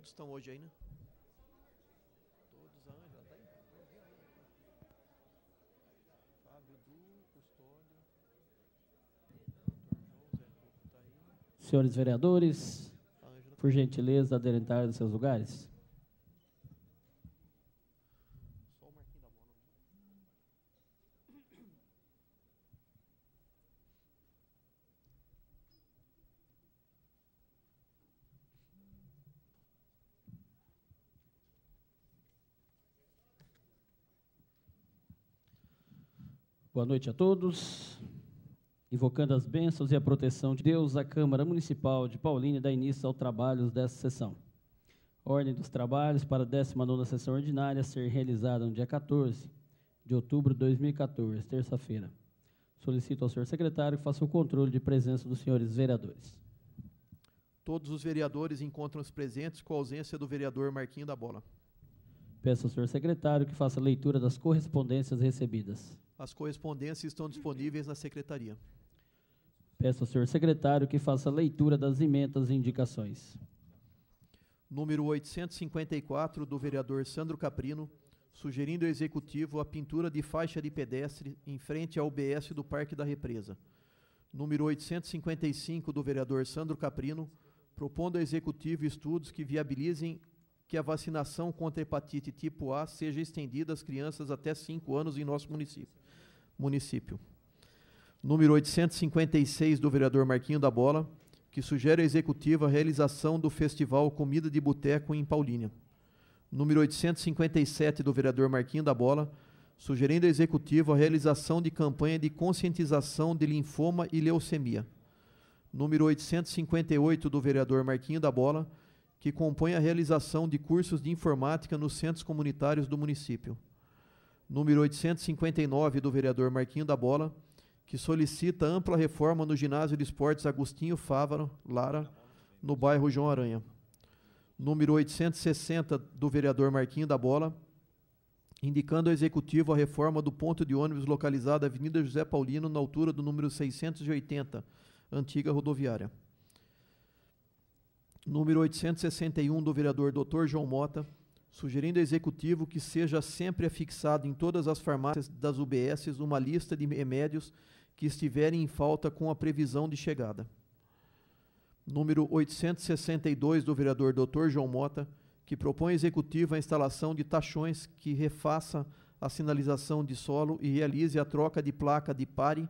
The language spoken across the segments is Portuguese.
Todos estão hoje aí, né? Todos, Ângela, ah, tá aí. Fábio Du, Custódio. Tá Senhores vereadores, por gentileza, aderentar nos seus lugares. Boa noite a todos. Invocando as bênçãos e a proteção de Deus, a Câmara Municipal de Paulínia dá início aos trabalhos desta sessão. Ordem dos trabalhos para a 19 sessão ordinária ser realizada no dia 14 de outubro de 2014, terça-feira. Solicito ao senhor secretário que faça o controle de presença dos senhores vereadores. Todos os vereadores encontram-se presentes com a ausência do vereador Marquinho da Bola. Peço ao senhor secretário que faça a leitura das correspondências recebidas. As correspondências estão disponíveis na secretaria. Peço ao senhor secretário que faça a leitura das emendas e indicações. Número 854 do vereador Sandro Caprino, sugerindo ao executivo a pintura de faixa de pedestre em frente ao BS do Parque da Represa. Número 855 do vereador Sandro Caprino, propondo ao executivo estudos que viabilizem que a vacinação contra a hepatite tipo A seja estendida às crianças até 5 anos em nosso município. município. Número 856 do vereador Marquinho da Bola, que sugere à executiva a realização do festival Comida de Boteco em Paulínia. Número 857 do vereador Marquinho da Bola, sugerindo à executiva a realização de campanha de conscientização de linfoma e leucemia número 858 do vereador Marquinho da Bola, que compõe a realização de cursos de informática nos centros comunitários do município. Número 859 do vereador Marquinho da Bola, que solicita ampla reforma no ginásio de esportes Agostinho Fávaro Lara, no bairro João Aranha. Número 860 do vereador Marquinho da Bola, indicando ao executivo a reforma do ponto de ônibus localizado na Avenida José Paulino, na altura do número 680, antiga rodoviária número 861 do vereador Dr. João Mota, sugerindo ao executivo que seja sempre afixado em todas as farmácias das UBSs uma lista de remédios que estiverem em falta com a previsão de chegada. Número 862 do vereador Dr. João Mota, que propõe ao executivo a instalação de taxões que refaça a sinalização de solo e realize a troca de placa de pare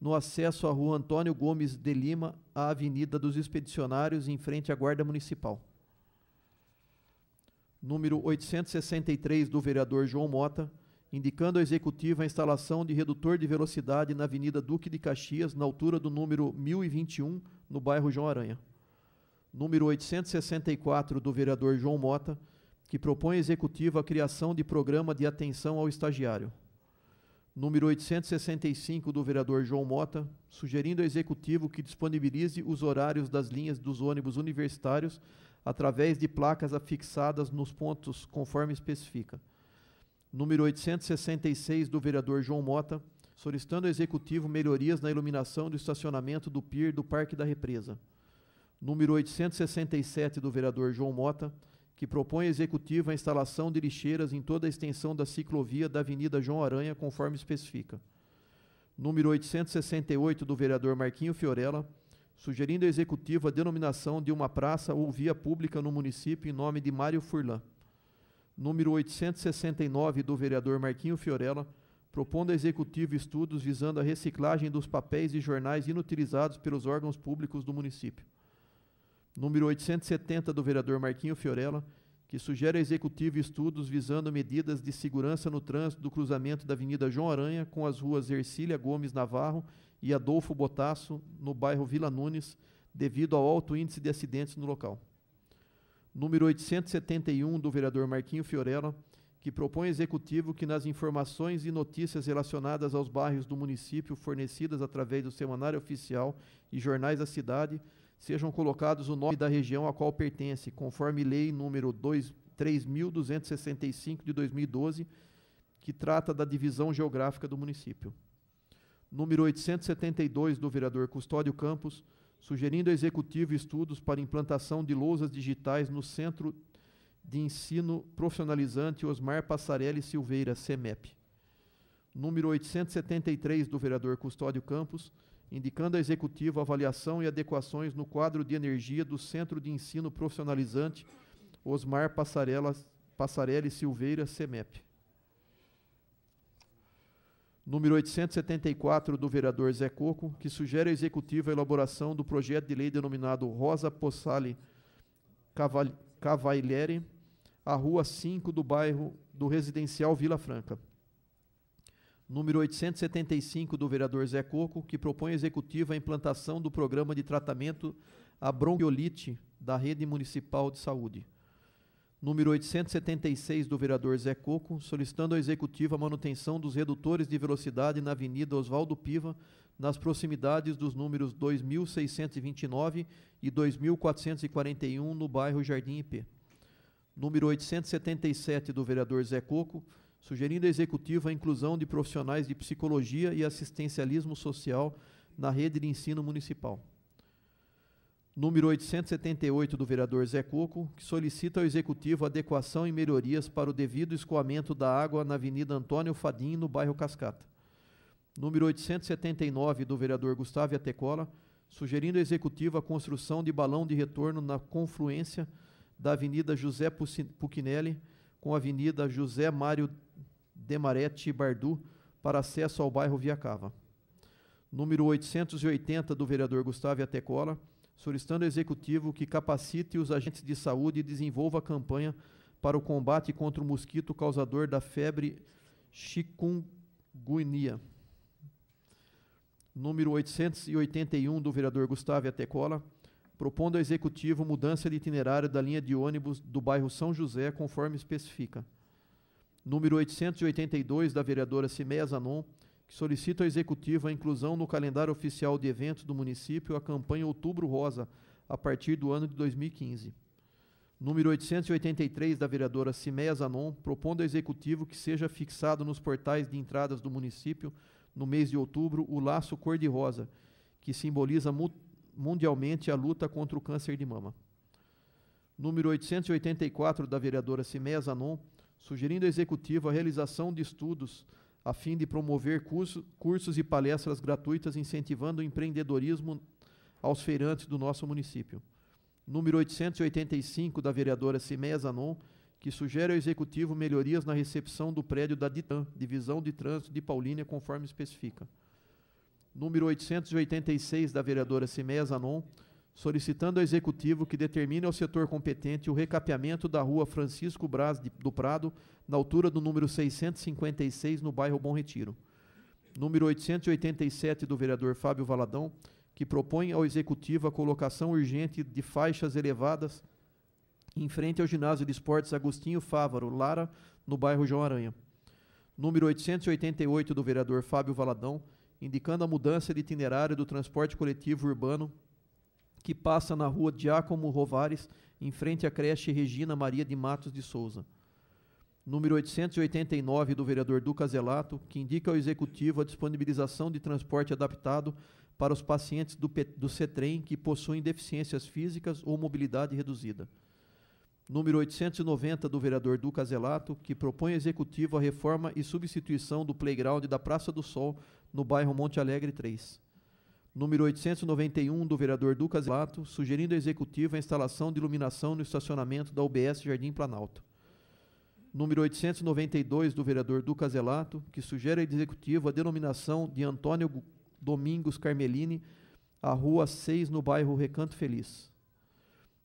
no acesso à rua Antônio Gomes de Lima, à Avenida dos Expedicionários, em frente à Guarda Municipal. Número 863 do vereador João Mota, indicando ao executivo a instalação de redutor de velocidade na Avenida Duque de Caxias, na altura do número 1021, no bairro João Aranha. Número 864 do vereador João Mota, que propõe ao executivo a criação de programa de atenção ao estagiário número 865 do vereador João Mota, sugerindo ao executivo que disponibilize os horários das linhas dos ônibus universitários através de placas afixadas nos pontos conforme especifica. Número 866 do vereador João Mota, solicitando ao executivo melhorias na iluminação do estacionamento do PIR do Parque da Represa. Número 867 do vereador João Mota, que propõe ao executivo a instalação de lixeiras em toda a extensão da ciclovia da Avenida João Aranha, conforme especifica. Número 868 do vereador Marquinho Fiorella, sugerindo ao executivo a denominação de uma praça ou via pública no município em nome de Mário Furlan. Número 869 do vereador Marquinho Fiorella, propondo ao executivo estudos visando a reciclagem dos papéis e jornais inutilizados pelos órgãos públicos do município número 870 do vereador Marquinho Fiorella, que sugere ao Executivo estudos visando medidas de segurança no trânsito do cruzamento da Avenida João Aranha com as ruas Ercília Gomes Navarro e Adolfo Botasso, no bairro Vila Nunes, devido ao alto índice de acidentes no local. Número 871 do vereador Marquinho Fiorella, que propõe ao Executivo que nas informações e notícias relacionadas aos bairros do município fornecidas através do Semanário Oficial e Jornais da Cidade, sejam colocados o nome da região a qual pertence, conforme lei número 3.265 de 2012, que trata da divisão geográfica do município. Número 872 do vereador Custódio Campos, sugerindo ao executivo estudos para implantação de lousas digitais no Centro de Ensino Profissionalizante Osmar Passarelli Silveira, CEMEP. Número 873 do vereador Custódio Campos, indicando ao executivo avaliação e adequações no quadro de energia do Centro de Ensino Profissionalizante Osmar Passarela, Passarelli Silveira, CEMEP. Número 874 do vereador Zé Coco, que sugere ao executivo a elaboração do projeto de lei denominado Rosa Possale Cavalieri, a Rua 5 do bairro do Residencial Vila Franca número 875 do vereador Zé Coco, que propõe ao executivo a implantação do programa de tratamento à bronquiolite da Rede Municipal de Saúde. Número 876 do vereador Zé Coco, solicitando ao executivo a manutenção dos redutores de velocidade na Avenida Oswaldo Piva, nas proximidades dos números 2629 e 2441 no bairro Jardim IP. Número 877 do vereador Zé Coco, sugerindo ao executivo a inclusão de profissionais de psicologia e assistencialismo social na rede de ensino municipal. Número 878 do vereador Zé Coco, que solicita ao executivo adequação e melhorias para o devido escoamento da água na Avenida Antônio Fadim, no bairro Cascata. Número 879 do vereador Gustavo Atecola, sugerindo ao executivo a construção de balão de retorno na confluência da Avenida José Pucinelli com a Avenida José Mário Demarete Bardu para acesso ao bairro Viacava. Número 880 do vereador Gustavo Atecola, solicitando ao executivo que capacite os agentes de saúde e desenvolva a campanha para o combate contra o mosquito causador da febre chikungunya. Número 881 do vereador Gustavo Atecola, propondo ao executivo mudança de itinerário da linha de ônibus do bairro São José, conforme especifica número 882 da vereadora Cimeia Zanon, que solicita ao Executivo a inclusão no calendário oficial de eventos do município a campanha Outubro Rosa, a partir do ano de 2015. Número 883 da vereadora Cimeia Zanon, propondo ao Executivo que seja fixado nos portais de entradas do município, no mês de outubro, o laço cor-de-rosa, que simboliza mu mundialmente a luta contra o câncer de mama. Número 884 da vereadora Cimeia Zanon, sugerindo ao executivo a realização de estudos a fim de promover curso, cursos e palestras gratuitas incentivando o empreendedorismo aos feirantes do nosso município. Número 885 da vereadora Cimeia Zanon, que sugere ao executivo melhorias na recepção do prédio da DITAM, Divisão de Trânsito de Paulínia, conforme especifica. Número 886 da vereadora Cimeia Zanon, solicitando ao Executivo que determine ao setor competente o recapeamento da rua Francisco Braz do Prado, na altura do número 656, no bairro Bom Retiro. Número 887 do vereador Fábio Valadão, que propõe ao Executivo a colocação urgente de faixas elevadas em frente ao ginásio de esportes Agostinho Fávaro, Lara, no bairro João Aranha. Número 888 do vereador Fábio Valadão, indicando a mudança de itinerário do transporte coletivo urbano que passa na rua Diácono Rovares, em frente à creche Regina Maria de Matos de Souza. Número 889 do vereador Duca Zelato, que indica ao Executivo a disponibilização de transporte adaptado para os pacientes do, do CETREM que possuem deficiências físicas ou mobilidade reduzida. Número 890 do vereador Duca Zelato, que propõe ao Executivo a reforma e substituição do playground da Praça do Sol, no bairro Monte Alegre 3 número 891 do vereador Ducas Lato, sugerindo ao executivo a instalação de iluminação no estacionamento da UBS Jardim Planalto. Número 892 do vereador Ducas Elato, que sugere ao executivo a denominação de Antônio Domingos Carmelini à Rua 6, no bairro Recanto Feliz.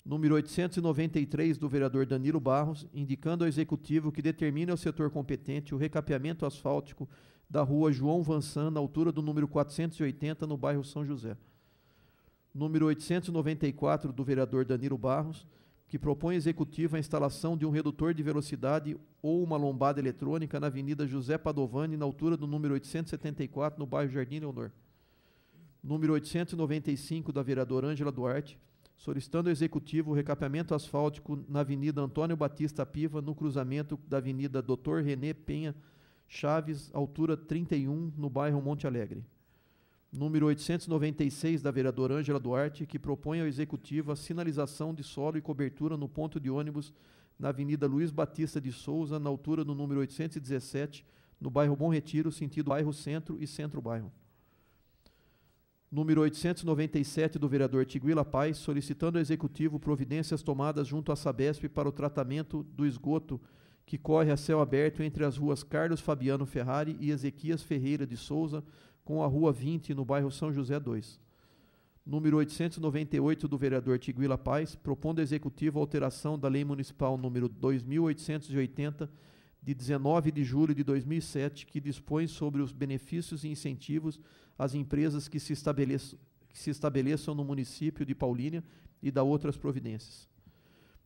Número 893 do vereador Danilo Barros, indicando ao executivo que determine ao setor competente o recapeamento asfáltico da rua João Vansan, na altura do número 480, no bairro São José. Número 894, do vereador Danilo Barros, que propõe executivo a instalação de um redutor de velocidade ou uma lombada eletrônica na Avenida José Padovani, na altura do número 874, no bairro Jardim Leonor. Número 895, da vereadora Ângela Duarte, solicitando ao executivo o recapeamento asfáltico na Avenida Antônio Batista Piva, no cruzamento da Avenida Doutor René Penha Chaves, altura 31, no bairro Monte Alegre. Número 896 da vereadora Ângela Duarte, que propõe ao executivo a sinalização de solo e cobertura no ponto de ônibus na Avenida Luiz Batista de Souza, na altura do número 817, no bairro Bom Retiro, sentido bairro Centro e Centro Bairro. Número 897 do vereador Tiguila Paz, solicitando ao executivo providências tomadas junto à Sabesp para o tratamento do esgoto que corre a céu aberto entre as ruas Carlos Fabiano Ferrari e Ezequias Ferreira de Souza, com a Rua 20, no bairro São José 2. Número 898 do vereador Tiguila Paz, propondo ao Executivo a alteração da Lei Municipal número 2880, de 19 de julho de 2007, que dispõe sobre os benefícios e incentivos às empresas que se estabeleçam, que se estabeleçam no município de Paulínia e da outras providências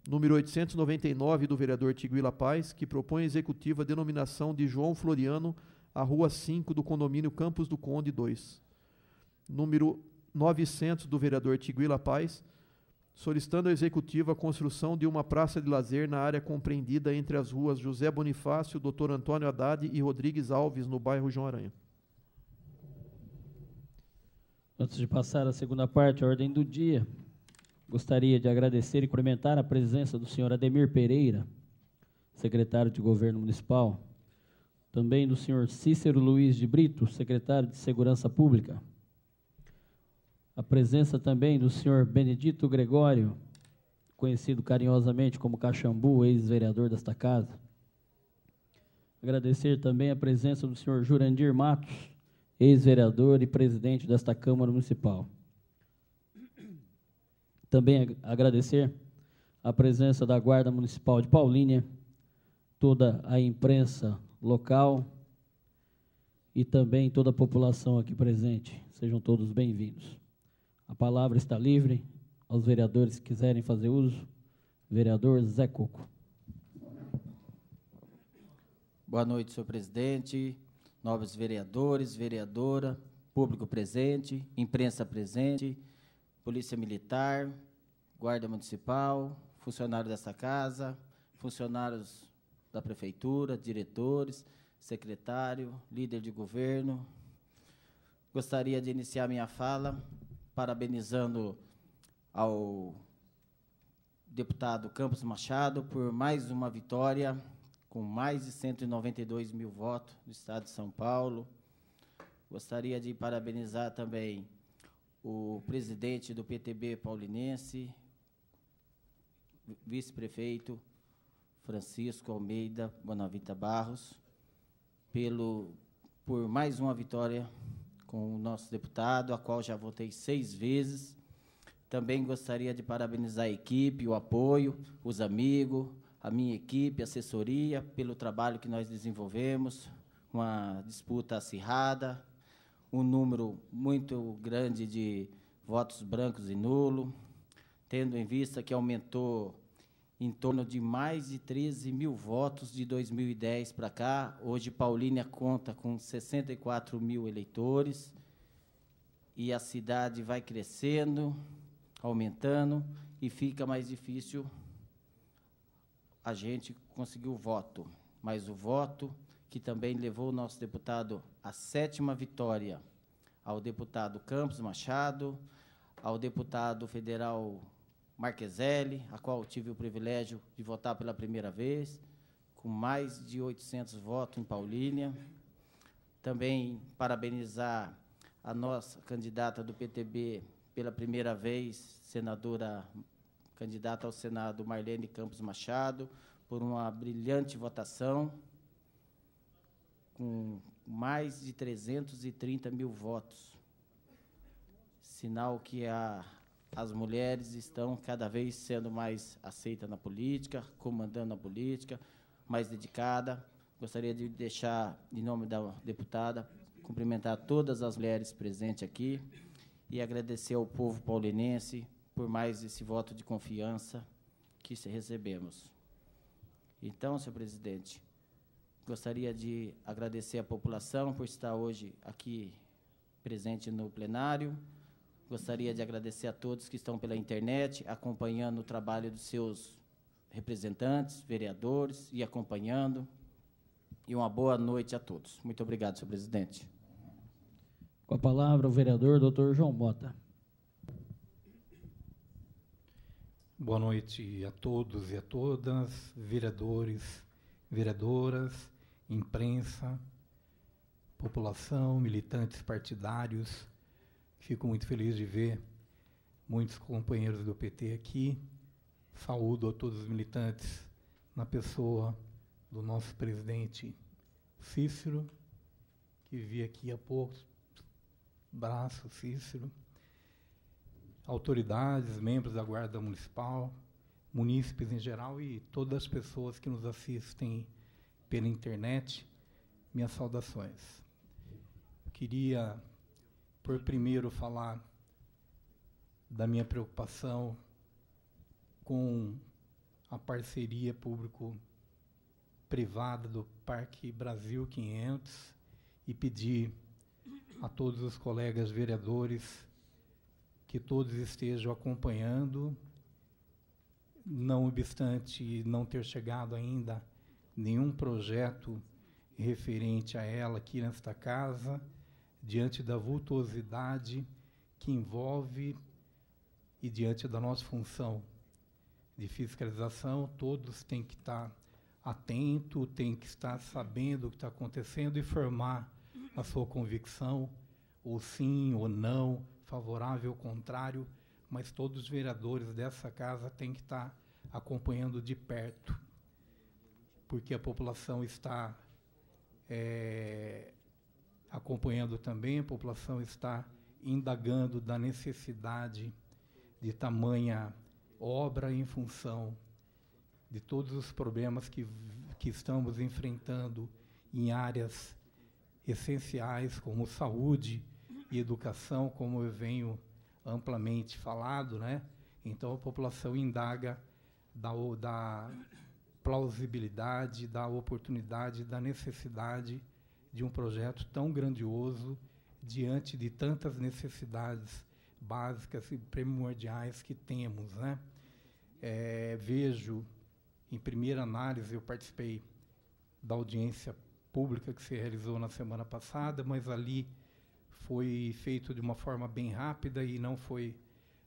número 899 do vereador Tiguila Paz, que propõe à executiva a denominação de João Floriano à Rua 5 do condomínio Campos do Conde 2. Número 900 do vereador Tiguila Paz, solicitando à executiva a construção de uma praça de lazer na área compreendida entre as ruas José Bonifácio, Dr. Antônio Haddad e Rodrigues Alves, no bairro João Aranha. Antes de passar à segunda parte, a ordem do dia, Gostaria de agradecer e cumprimentar a presença do senhor Ademir Pereira, secretário de Governo Municipal, também do senhor Cícero Luiz de Brito, secretário de Segurança Pública, a presença também do senhor Benedito Gregório, conhecido carinhosamente como Caxambu, ex-vereador desta casa. Agradecer também a presença do senhor Jurandir Matos, ex-vereador e presidente desta Câmara Municipal. Também agradecer a presença da Guarda Municipal de Paulínia, toda a imprensa local e também toda a população aqui presente. Sejam todos bem-vindos. A palavra está livre aos vereadores que quiserem fazer uso. Vereador Zé Coco. Boa noite, senhor presidente, novos vereadores, vereadora, público presente, imprensa presente, Polícia Militar, Guarda Municipal, funcionário dessa casa, funcionários da prefeitura, diretores, secretário, líder de governo. Gostaria de iniciar minha fala parabenizando ao deputado Campos Machado por mais uma vitória com mais de 192 mil votos no Estado de São Paulo. Gostaria de parabenizar também o presidente do PTB paulinense, vice-prefeito Francisco Almeida Bonavita Barros, pelo, por mais uma vitória com o nosso deputado, a qual já votei seis vezes. Também gostaria de parabenizar a equipe, o apoio, os amigos, a minha equipe, a assessoria, pelo trabalho que nós desenvolvemos, uma disputa acirrada, um número muito grande de votos brancos e nulo, tendo em vista que aumentou em torno de mais de 13 mil votos de 2010 para cá. Hoje, Paulínia conta com 64 mil eleitores e a cidade vai crescendo, aumentando, e fica mais difícil a gente conseguir o voto. Mas o voto que também levou o nosso deputado à sétima vitória, ao deputado Campos Machado, ao deputado federal Marqueselli, a qual tive o privilégio de votar pela primeira vez, com mais de 800 votos em Paulínia. Também parabenizar a nossa candidata do PTB pela primeira vez, senadora candidata ao Senado Marlene Campos Machado, por uma brilhante votação com mais de 330 mil votos. Sinal que a, as mulheres estão cada vez sendo mais aceitas na política, comandando a política, mais dedicada. Gostaria de deixar, em nome da deputada, cumprimentar todas as mulheres presentes aqui e agradecer ao povo paulinense por mais esse voto de confiança que recebemos. Então, senhor presidente, Gostaria de agradecer à população por estar hoje aqui presente no plenário. Gostaria de agradecer a todos que estão pela internet acompanhando o trabalho dos seus representantes, vereadores e acompanhando. E uma boa noite a todos. Muito obrigado, senhor presidente. Com a palavra o vereador Dr. João Bota. Boa noite a todos e a todas, vereadores, vereadoras, imprensa, população, militantes partidários. Fico muito feliz de ver muitos companheiros do PT aqui. Saúdo a todos os militantes na pessoa do nosso presidente Cícero, que vi aqui há pouco. Braço, Cícero. Autoridades, membros da Guarda Municipal, munícipes em geral e todas as pessoas que nos assistem pela internet, minhas saudações. Eu queria, por primeiro, falar da minha preocupação com a parceria público-privada do Parque Brasil 500 e pedir a todos os colegas vereadores que todos estejam acompanhando, não obstante não ter chegado ainda nenhum projeto referente a ela aqui nesta casa, diante da vultuosidade que envolve e diante da nossa função de fiscalização, todos têm que estar atento, têm que estar sabendo o que está acontecendo e formar a sua convicção, ou sim ou não, favorável ou contrário, mas todos os vereadores dessa casa têm que estar acompanhando de perto porque a população está é, acompanhando também, a população está indagando da necessidade de tamanha obra em função de todos os problemas que, que estamos enfrentando em áreas essenciais como saúde e educação, como eu venho amplamente falado, né? Então a população indaga da, da plausibilidade, da oportunidade, da necessidade de um projeto tão grandioso diante de tantas necessidades básicas e primordiais que temos. Né? É, vejo, em primeira análise, eu participei da audiência pública que se realizou na semana passada, mas ali foi feito de uma forma bem rápida e não foi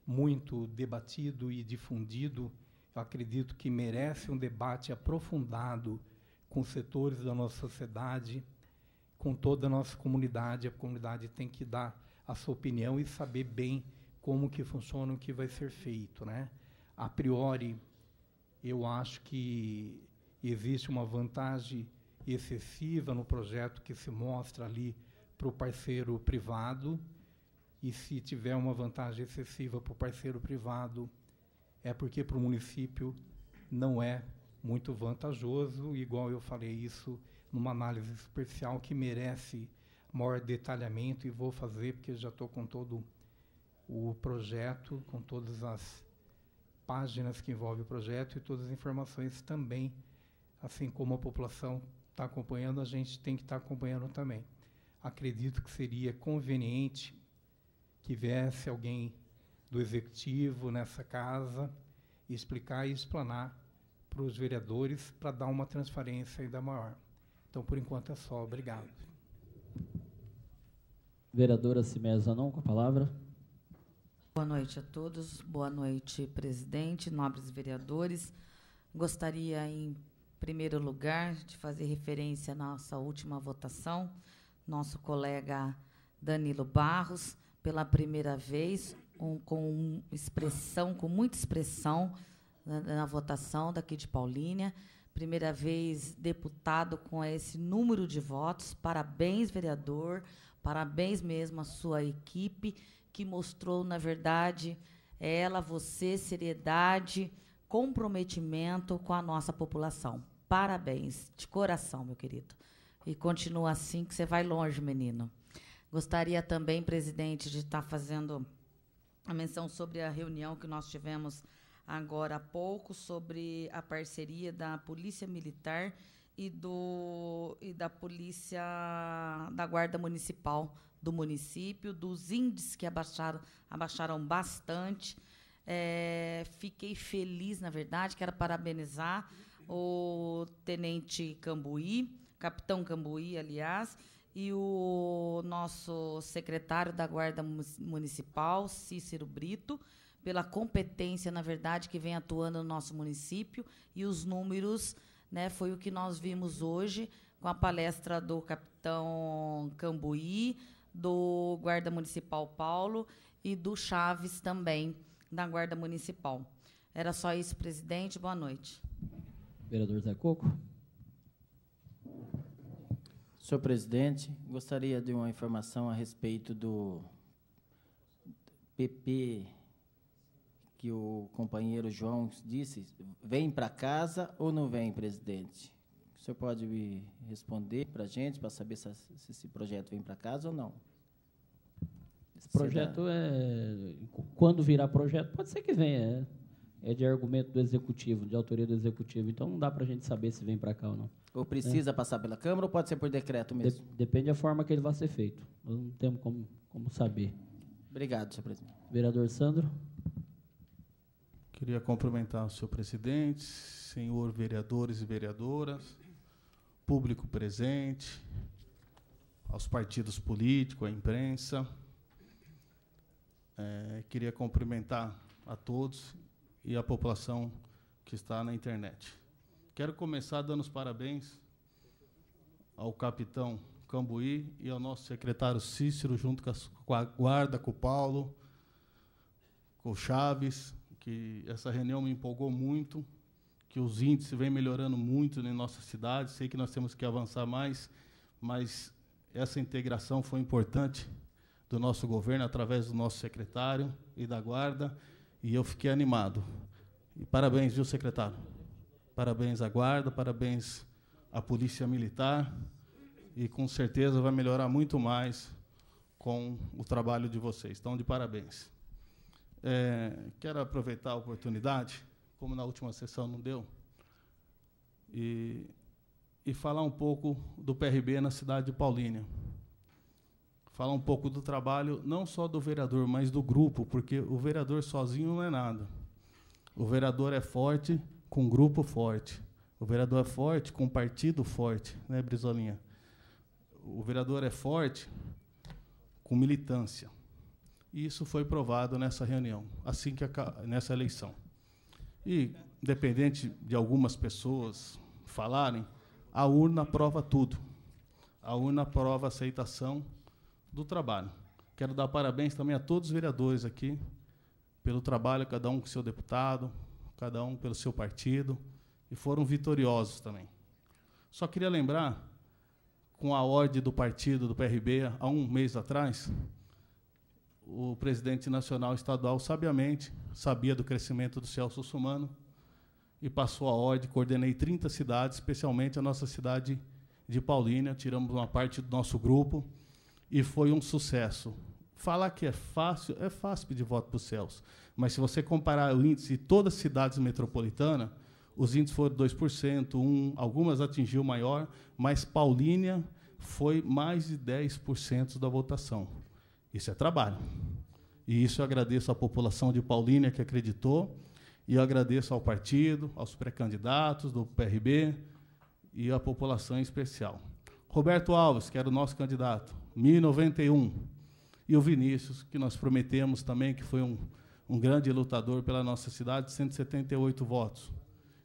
muito debatido e difundido eu acredito que merece um debate aprofundado com setores da nossa sociedade, com toda a nossa comunidade. A comunidade tem que dar a sua opinião e saber bem como que funciona o que vai ser feito, né? A priori, eu acho que existe uma vantagem excessiva no projeto que se mostra ali para o parceiro privado, e se tiver uma vantagem excessiva para o parceiro privado, é porque para o município não é muito vantajoso, igual eu falei isso numa análise especial que merece maior detalhamento e vou fazer porque já estou com todo o projeto, com todas as páginas que envolvem o projeto e todas as informações também, assim como a população está acompanhando, a gente tem que estar tá acompanhando também. Acredito que seria conveniente que viesse alguém do executivo nessa casa e explicar e explanar para os vereadores para dar uma transparência ainda maior. Então, por enquanto é só. Obrigado. Vereadora Cimés não com a palavra. Boa noite a todos. Boa noite, presidente, nobres vereadores. Gostaria, em primeiro lugar, de fazer referência à nossa última votação. Nosso colega Danilo Barros, pela primeira vez, um, com expressão, com muita expressão na, na votação daqui de Paulínia. Primeira vez deputado com esse número de votos. Parabéns, vereador. Parabéns mesmo à sua equipe, que mostrou, na verdade, ela, você, seriedade, comprometimento com a nossa população. Parabéns, de coração, meu querido. E continua assim que você vai longe, menino. Gostaria também, presidente, de estar fazendo a menção sobre a reunião que nós tivemos agora há pouco sobre a parceria da Polícia Militar e, do, e da Polícia da Guarda Municipal do município, dos índices que abaixaram, abaixaram bastante. É, fiquei feliz, na verdade, quero parabenizar o Tenente Cambuí, Capitão Cambuí, aliás, e o nosso secretário da Guarda Municipal, Cícero Brito, pela competência, na verdade, que vem atuando no nosso município e os números, né, foi o que nós vimos hoje com a palestra do capitão Cambuí, do Guarda Municipal Paulo e do Chaves também, da Guarda Municipal. Era só isso, presidente. Boa noite. Vereador Zé Coco. Senhor presidente, gostaria de uma informação a respeito do PP que o companheiro João disse. Vem para casa ou não vem, presidente? O senhor pode me responder para a gente, para saber se, se esse projeto vem para casa ou não? Esse projeto é. Quando virar projeto, pode ser que venha. É é de argumento do executivo, de autoria do executivo. Então não dá para a gente saber se vem para cá ou não. Ou precisa é. passar pela Câmara ou pode ser por decreto mesmo? De depende da forma que ele vai ser feito. Nós não temos como, como saber. Obrigado, senhor presidente. Vereador Sandro. Queria cumprimentar o senhor presidente, senhor vereadores e vereadoras, público presente, aos partidos políticos, à imprensa. É, queria cumprimentar a todos e a população que está na internet. Quero começar dando os parabéns ao capitão Cambuí e ao nosso secretário Cícero, junto com a guarda, com o Paulo, com o Chaves, que essa reunião me empolgou muito, que os índices vêm melhorando muito em nossa cidade. Sei que nós temos que avançar mais, mas essa integração foi importante do nosso governo através do nosso secretário e da guarda e eu fiquei animado. E parabéns, viu, secretário? Parabéns à guarda, parabéns à polícia militar. E com certeza vai melhorar muito mais com o trabalho de vocês. Então, de parabéns. É, quero aproveitar a oportunidade, como na última sessão não deu, e, e falar um pouco do PRB na cidade de Paulínia falar um pouco do trabalho, não só do vereador, mas do grupo, porque o vereador sozinho não é nada. O vereador é forte com grupo forte. O vereador é forte com partido forte, né, Brizolinha? O vereador é forte com militância. E isso foi provado nessa reunião, assim que nessa eleição. E, independente de algumas pessoas falarem, a urna prova tudo. A urna prova aceitação do trabalho. Quero dar parabéns também a todos os vereadores aqui pelo trabalho, cada um com seu deputado, cada um pelo seu partido, e foram vitoriosos também. Só queria lembrar, com a ordem do partido do PRB, há um mês atrás, o presidente nacional estadual sabiamente sabia do crescimento do Celso Sussumano e passou a ordem, coordenei 30 cidades, especialmente a nossa cidade de Paulínia, tiramos uma parte do nosso grupo, e foi um sucesso. Falar que é fácil, é fácil pedir voto para os céus Mas se você comparar o índice de todas as cidades metropolitanas, os índices foram 2%, um, algumas atingiu maior, mas Paulínia foi mais de 10% da votação. Isso é trabalho. E isso eu agradeço à população de Paulínia que acreditou, e eu agradeço ao partido, aos pré-candidatos do PRB e à população em especial. Roberto Alves, que era o nosso candidato, 1091. E o Vinícius, que nós prometemos também, que foi um, um grande lutador pela nossa cidade, 178 votos.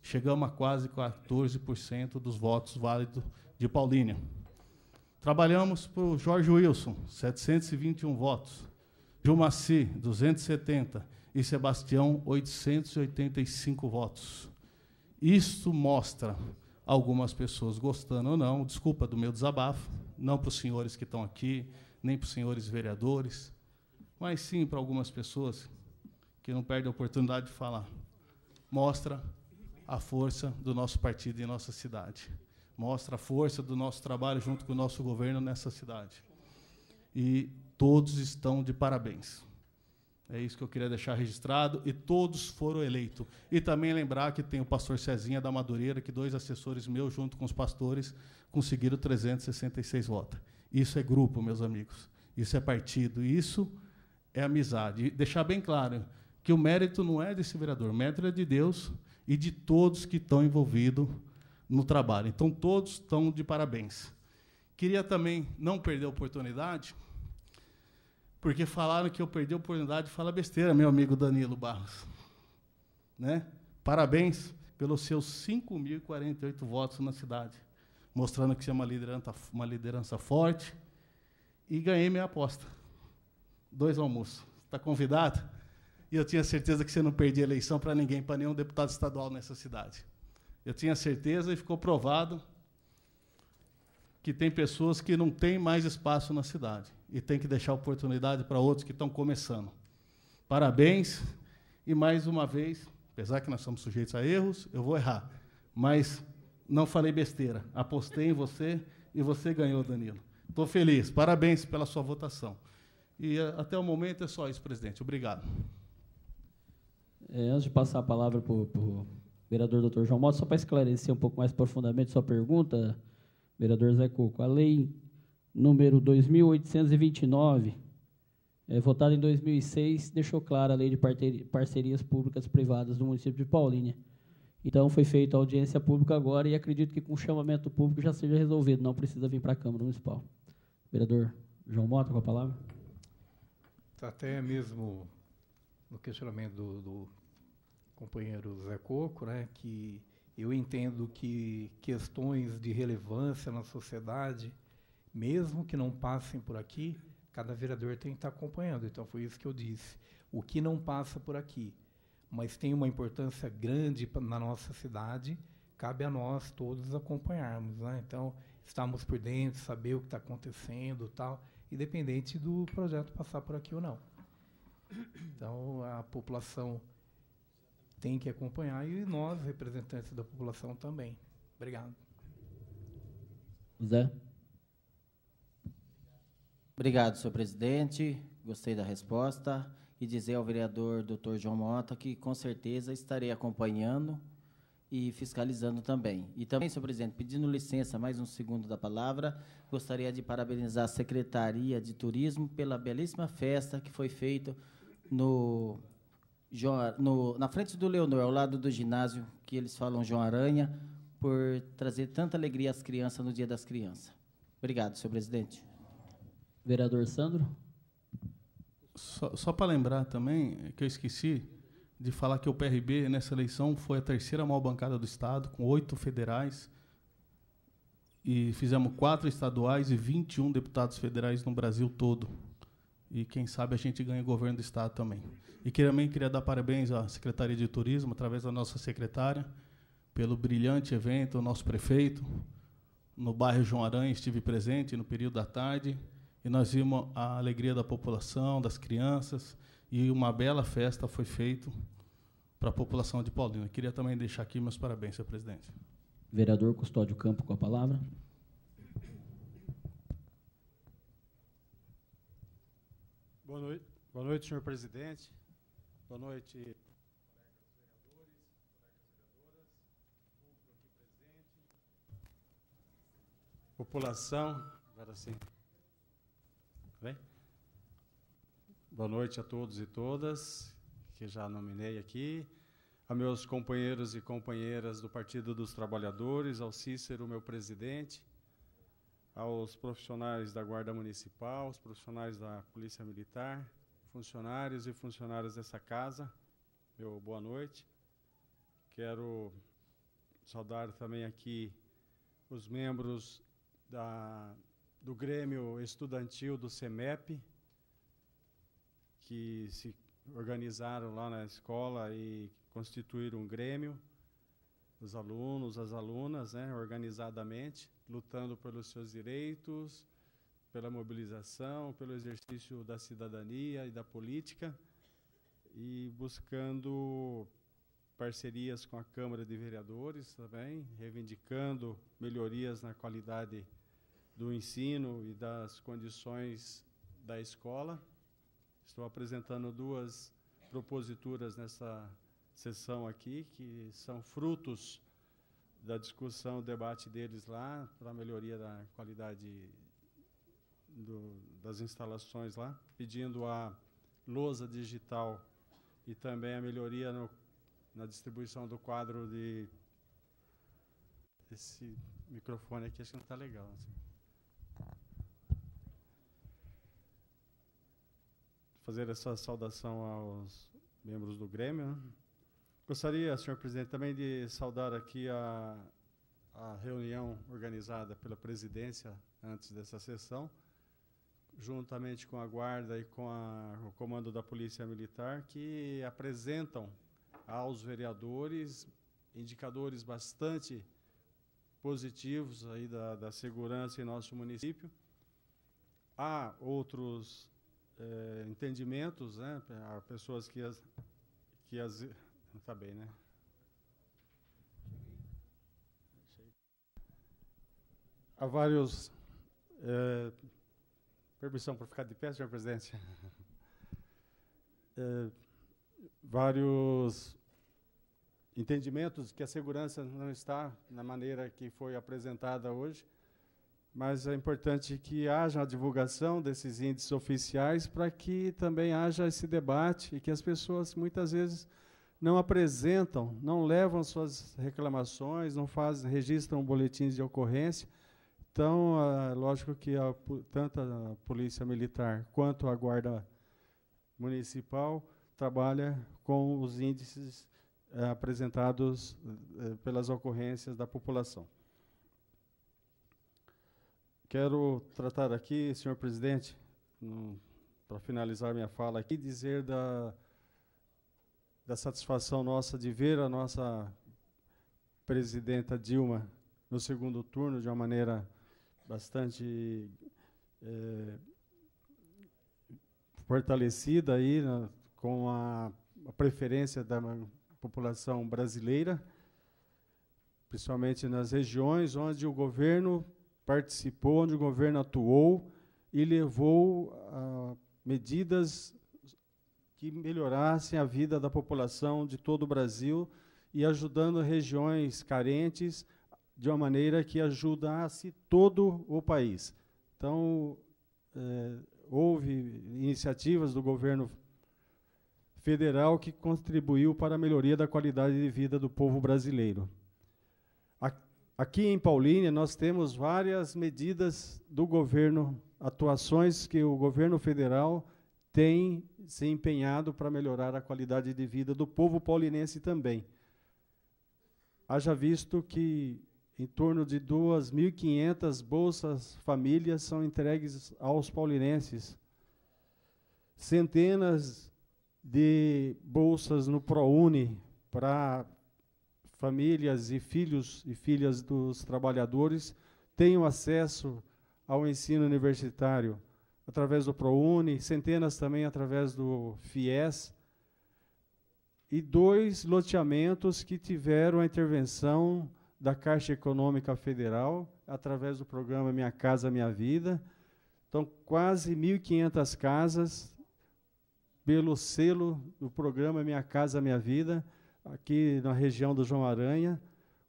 Chegamos a quase 14% dos votos válidos de Paulínia. Trabalhamos para o Jorge Wilson, 721 votos. Jumaci, 270. E Sebastião, 885 votos. Isso mostra algumas pessoas gostando ou não, desculpa do meu desabafo, não para os senhores que estão aqui, nem para os senhores vereadores, mas sim para algumas pessoas que não perdem a oportunidade de falar. Mostra a força do nosso partido em nossa cidade. Mostra a força do nosso trabalho junto com o nosso governo nessa cidade. E todos estão de parabéns. É isso que eu queria deixar registrado. E todos foram eleitos. E também lembrar que tem o pastor Cezinha da Madureira, que dois assessores meus, junto com os pastores, conseguiram 366 votos. Isso é grupo, meus amigos. Isso é partido. Isso é amizade. E deixar bem claro que o mérito não é desse vereador, o mérito é de Deus e de todos que estão envolvidos no trabalho. Então, todos estão de parabéns. Queria também não perder a oportunidade porque falaram que eu perdi a oportunidade de falar besteira, meu amigo Danilo Barros. Né? Parabéns pelos seus 5.048 votos na cidade, mostrando que você é uma liderança, uma liderança forte. E ganhei minha aposta. Dois almoços. Está convidado? E eu tinha certeza que você não perdia eleição para ninguém, para nenhum deputado estadual nessa cidade. Eu tinha certeza e ficou provado que tem pessoas que não têm mais espaço na cidade e tem que deixar oportunidade para outros que estão começando. Parabéns e mais uma vez, apesar que nós somos sujeitos a erros, eu vou errar, mas não falei besteira, apostei em você e você ganhou, Danilo. Estou feliz, parabéns pela sua votação. E eh, até o momento é só isso, presidente. Obrigado. É, antes de passar a palavra para o vereador Dr. João Mota, só para esclarecer um pouco mais profundamente sua pergunta, vereador Zé Coco, a lei número 2829, é, eh, votada em 2006, deixou clara a lei de parcerias públicas privadas do município de Paulínia. Então, foi feita a audiência pública agora e acredito que com o chamamento público já seja resolvido, não precisa vir para a Câmara Municipal. Vereador João Mota, com a palavra. Tá até mesmo no questionamento do, do companheiro Zé Coco, né, que eu entendo que questões de relevância na sociedade, mesmo que não passem por aqui, cada vereador tem que estar acompanhando. Então foi isso que eu disse. O que não passa por aqui, mas tem uma importância grande na nossa cidade, cabe a nós todos acompanharmos, né? Então estamos por dentro, saber o que está acontecendo, tal, independente do projeto passar por aqui ou não. Então a população tem que acompanhar e nós, representantes da população, também. Obrigado. Zé? Obrigado, senhor presidente. Gostei da resposta. E dizer ao vereador doutor João Mota que, com certeza, estarei acompanhando e fiscalizando também. E também, senhor presidente, pedindo licença, mais um segundo da palavra, gostaria de parabenizar a Secretaria de Turismo pela belíssima festa que foi feita no no, na frente do Leonor, ao lado do ginásio, que eles falam João Aranha, por trazer tanta alegria às crianças no Dia das Crianças. Obrigado, senhor presidente. Vereador Sandro. Só, só para lembrar também, é que eu esqueci de falar que o PRB, nessa eleição, foi a terceira maior bancada do Estado, com oito federais, e fizemos quatro estaduais e 21 deputados federais no Brasil todo. E quem sabe a gente ganha o governo do estado também. E também queria dar parabéns à Secretaria de Turismo, através da nossa secretária, pelo brilhante evento, o nosso prefeito. No bairro João Aranha estive presente no período da tarde e nós vimos a alegria da população, das crianças, e uma bela festa foi feita para a população de Paulina. Queria também deixar aqui meus parabéns, senhor presidente. Vereador Custódio Campo, com a palavra. Boa noite, boa noite senhor presidente. Boa noite, colegas vereadores, colegas vereadoras, público aqui presente, população. Agora sim. Bem? Boa noite a todos e todas que já nominei aqui a meus companheiros e companheiras do Partido dos Trabalhadores, ao Cícero, meu presidente, aos profissionais da Guarda Municipal, aos profissionais da Polícia Militar, funcionários e funcionárias dessa casa, meu boa noite. Quero saudar também aqui os membros da, do Grêmio Estudantil do CEMEP, que se organizaram lá na escola e constituíram um grêmio, os alunos, as alunas, né, organizadamente lutando pelos seus direitos, pela mobilização, pelo exercício da cidadania e da política e buscando parcerias com a Câmara de Vereadores também, reivindicando melhorias na qualidade do ensino e das condições da escola. Estou apresentando duas proposituras nessa sessão aqui que são frutos da discussão, debate deles lá para a melhoria da qualidade do, das instalações lá, pedindo a lousa digital e também a melhoria no, na distribuição do quadro de esse microfone aqui acho que não está legal. Assim. Fazer essa saudação aos membros do Grêmio. Né? Gostaria, senhor presidente, também de saudar aqui a, a reunião organizada pela presidência antes dessa sessão, juntamente com a guarda e com a, o comando da Polícia Militar, que apresentam aos vereadores indicadores bastante positivos aí da, da segurança em nosso município. Há outros é, entendimentos, né? Há pessoas que, as, que as, não tá bem, né? Há vários. É, permissão para ficar de pé, senhor presidente. É, vários entendimentos que a segurança não está na maneira que foi apresentada hoje, mas é importante que haja a divulgação desses índices oficiais para que também haja esse debate e que as pessoas muitas vezes não apresentam, não levam suas reclamações, não fazem, registram boletins de ocorrência. Então, é lógico que a, tanto a Polícia Militar quanto a Guarda Municipal trabalha com os índices é, apresentados é, pelas ocorrências da população. Quero tratar aqui, senhor presidente, para finalizar minha fala aqui, dizer da da satisfação nossa de ver a nossa presidenta Dilma no segundo turno de uma maneira bastante é, fortalecida aí né, com a, a, preferência da população brasileira, principalmente nas regiões onde o governo participou, onde o governo atuou e levou a, ah, medidas que melhorassem a vida da população de todo o Brasil e ajudando regiões carentes de uma maneira que ajudasse todo o país. Então, é, houve iniciativas do governo federal que contribuiu para a melhoria da qualidade de vida do povo brasileiro. Aqui em Paulínia, nós temos várias medidas do governo, atuações que o governo federal tem se empenhado para melhorar a qualidade de vida do povo paulinense também. Haja visto que em torno de 2.500 bolsas famílias são entregues aos paulinenses. Centenas de bolsas no ProUni para famílias e filhos e filhas dos trabalhadores tenham acesso ao ensino universitário através do ProUni, centenas também através do FIES, e dois loteamentos que tiveram a intervenção da Caixa Econômica Federal, através do programa Minha Casa Minha Vida. Então, quase 1.500 casas, pelo selo do programa Minha Casa Minha Vida, aqui na região do João Aranha.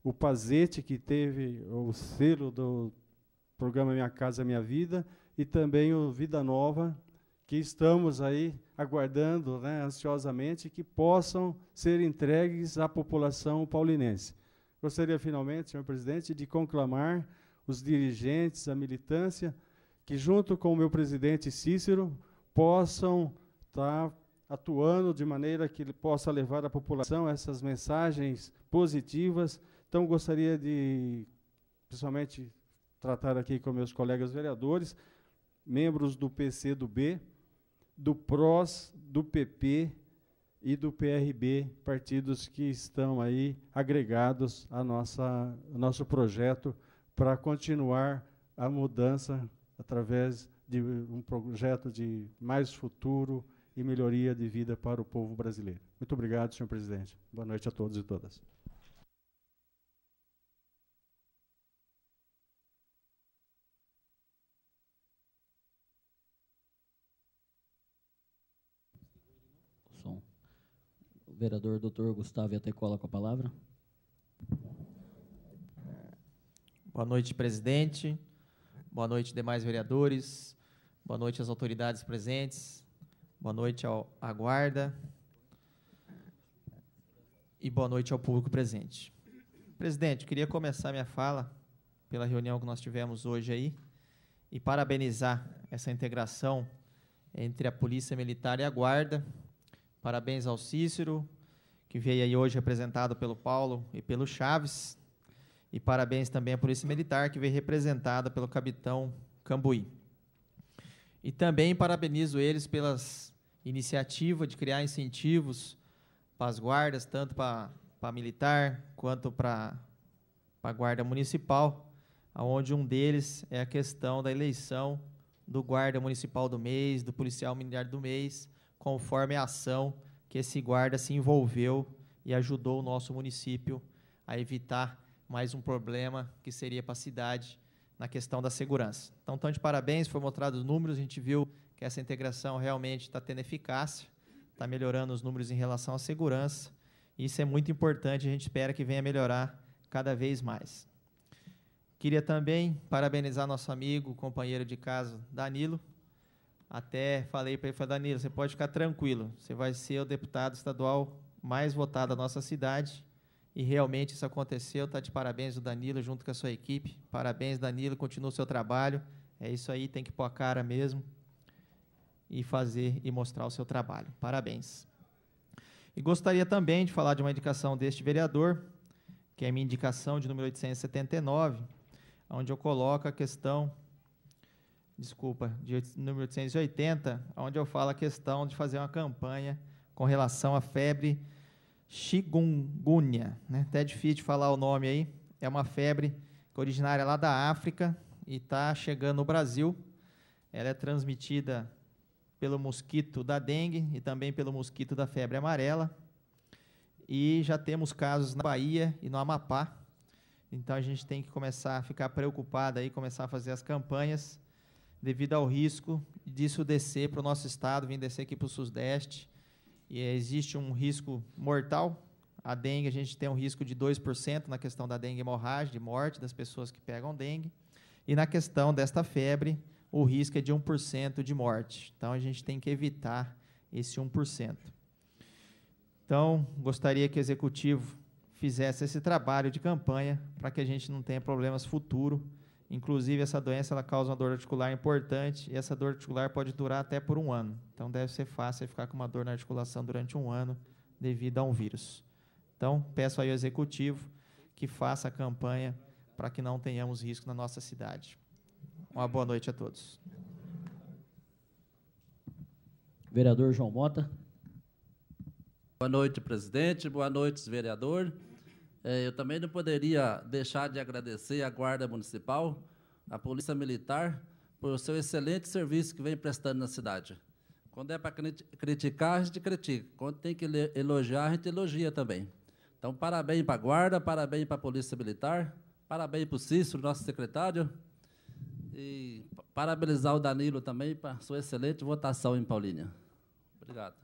O Pazete, que teve o selo do programa Minha Casa Minha Vida, e também o Vida Nova, que estamos aí aguardando né, ansiosamente que possam ser entregues à população paulinense. Gostaria finalmente, senhor presidente, de conclamar os dirigentes, a militância, que junto com o meu presidente Cícero possam estar tá atuando de maneira que ele possa levar à população essas mensagens positivas. Então gostaria de, principalmente, tratar aqui com meus colegas vereadores, membros do PCdoB, do PROS, do PP e do PRB, partidos que estão aí agregados à nossa, ao nosso projeto para continuar a mudança através de um projeto de mais futuro e melhoria de vida para o povo brasileiro. Muito obrigado, senhor presidente. Boa noite a todos e todas. vereador doutor Gustavo Iatecola com a palavra. Boa noite, presidente. Boa noite, demais vereadores. Boa noite às autoridades presentes. Boa noite ao, à guarda. E boa noite ao público presente. Presidente, queria começar minha fala pela reunião que nós tivemos hoje aí e parabenizar essa integração entre a Polícia Militar e a Guarda Parabéns ao Cícero, que veio aí hoje representado pelo Paulo e pelo Chaves. E parabéns também à Polícia Militar, que veio representada pelo capitão Cambuí. E também parabenizo eles pelas iniciativa de criar incentivos para as guardas, tanto para, para a militar quanto para, para a guarda municipal, onde um deles é a questão da eleição do guarda municipal do mês, do policial militar do mês, conforme a ação que esse guarda se envolveu e ajudou o nosso município a evitar mais um problema que seria para a cidade na questão da segurança. Então, tanto de parabéns, foram mostrados os números, a gente viu que essa integração realmente está tendo eficácia, está melhorando os números em relação à segurança. Isso é muito importante, a gente espera que venha melhorar cada vez mais. Queria também parabenizar nosso amigo, companheiro de casa, Danilo, até falei para ele, falei, Danilo, você pode ficar tranquilo, você vai ser o deputado estadual mais votado da nossa cidade. E realmente isso aconteceu. Está de parabéns o Danilo junto com a sua equipe. Parabéns, Danilo, continua o seu trabalho. É isso aí, tem que pôr a cara mesmo e fazer e mostrar o seu trabalho. Parabéns. E gostaria também de falar de uma indicação deste vereador, que é a minha indicação de número 879, onde eu coloco a questão desculpa, de número 880, onde eu falo a questão de fazer uma campanha com relação à febre chikungunya. Né? Até difícil de falar o nome aí. É uma febre que é originária lá da África e está chegando no Brasil. Ela é transmitida pelo mosquito da dengue e também pelo mosquito da febre amarela. E já temos casos na Bahia e no Amapá. Então a gente tem que começar a ficar preocupado aí, começar a fazer as campanhas devido ao risco disso descer para o nosso estado, vir descer aqui para o Sudeste. E eh, existe um risco mortal. A dengue, a gente tem um risco de 2% na questão da dengue hemorrágica, de morte das pessoas que pegam dengue. E na questão desta febre, o risco é de 1% de morte. Então, a gente tem que evitar esse 1%. Então, gostaria que o Executivo fizesse esse trabalho de campanha para que a gente não tenha problemas futuros Inclusive, essa doença ela causa uma dor articular importante e essa dor articular pode durar até por um ano. Então, deve ser fácil ficar com uma dor na articulação durante um ano devido a um vírus. Então, peço aí ao executivo que faça a campanha para que não tenhamos risco na nossa cidade. Uma boa noite a todos. Vereador João Mota. Boa noite, presidente. Boa noite, vereador. É, eu também não poderia deixar de agradecer à Guarda Municipal, à Polícia Militar, por seu excelente serviço que vem prestando na cidade. Quando é para criticar, a gente critica. Quando tem que elogiar, a gente elogia também. Então, parabéns para a Guarda, parabéns para a Polícia Militar, parabéns para o Cícero, nosso secretário, e parabenizar o Danilo também para sua excelente votação em Paulínia. Obrigado.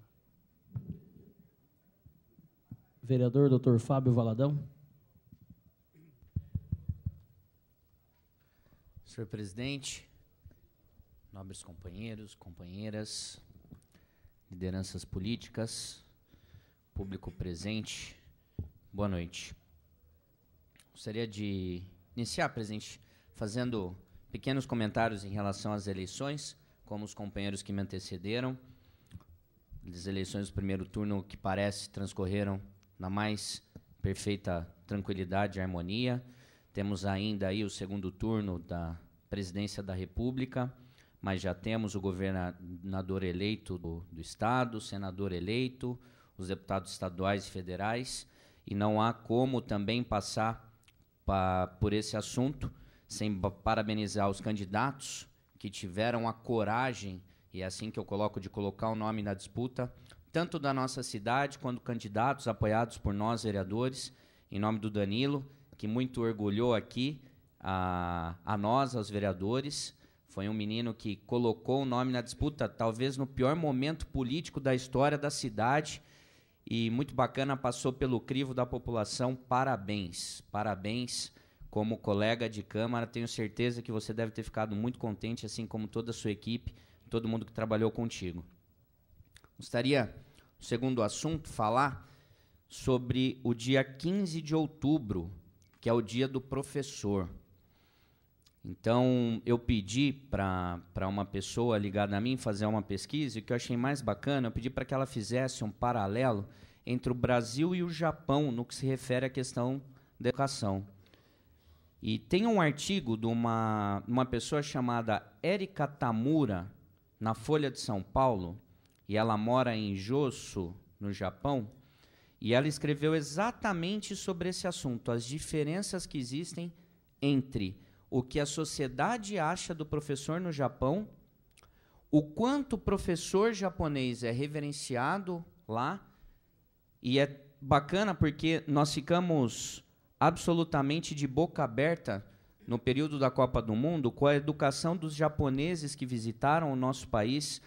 Vereador Dr. Fábio Valadão. Senhor presidente, nobres companheiros, companheiras, lideranças políticas, público presente, boa noite. Gostaria de iniciar, presidente, fazendo pequenos comentários em relação às eleições, como os companheiros que me antecederam. As eleições do primeiro turno, que parece, transcorreram na mais perfeita tranquilidade e harmonia. Temos ainda aí o segundo turno da presidência da República, mas já temos o governador eleito do, do Estado, o senador eleito, os deputados estaduais e federais, e não há como também passar pa, por esse assunto sem parabenizar os candidatos que tiveram a coragem, e é assim que eu coloco de colocar o nome na disputa, tanto da nossa cidade quanto candidatos apoiados por nós, vereadores, em nome do Danilo que muito orgulhou aqui a, a nós, aos vereadores. Foi um menino que colocou o nome na disputa, talvez no pior momento político da história da cidade. E muito bacana, passou pelo crivo da população. Parabéns, parabéns. Como colega de Câmara, tenho certeza que você deve ter ficado muito contente, assim como toda a sua equipe, todo mundo que trabalhou contigo. Gostaria, segundo assunto, falar sobre o dia 15 de outubro, que é o dia do professor. Então, eu pedi para uma pessoa ligada a mim fazer uma pesquisa, e o que eu achei mais bacana, eu pedi para que ela fizesse um paralelo entre o Brasil e o Japão no que se refere à questão da educação. E tem um artigo de uma, uma pessoa chamada Erika Tamura, na Folha de São Paulo, e ela mora em Josso, no Japão, e ela escreveu exatamente sobre esse assunto, as diferenças que existem entre o que a sociedade acha do professor no Japão, o quanto o professor japonês é reverenciado lá, e é bacana porque nós ficamos absolutamente de boca aberta no período da Copa do Mundo com a educação dos japoneses que visitaram o nosso país,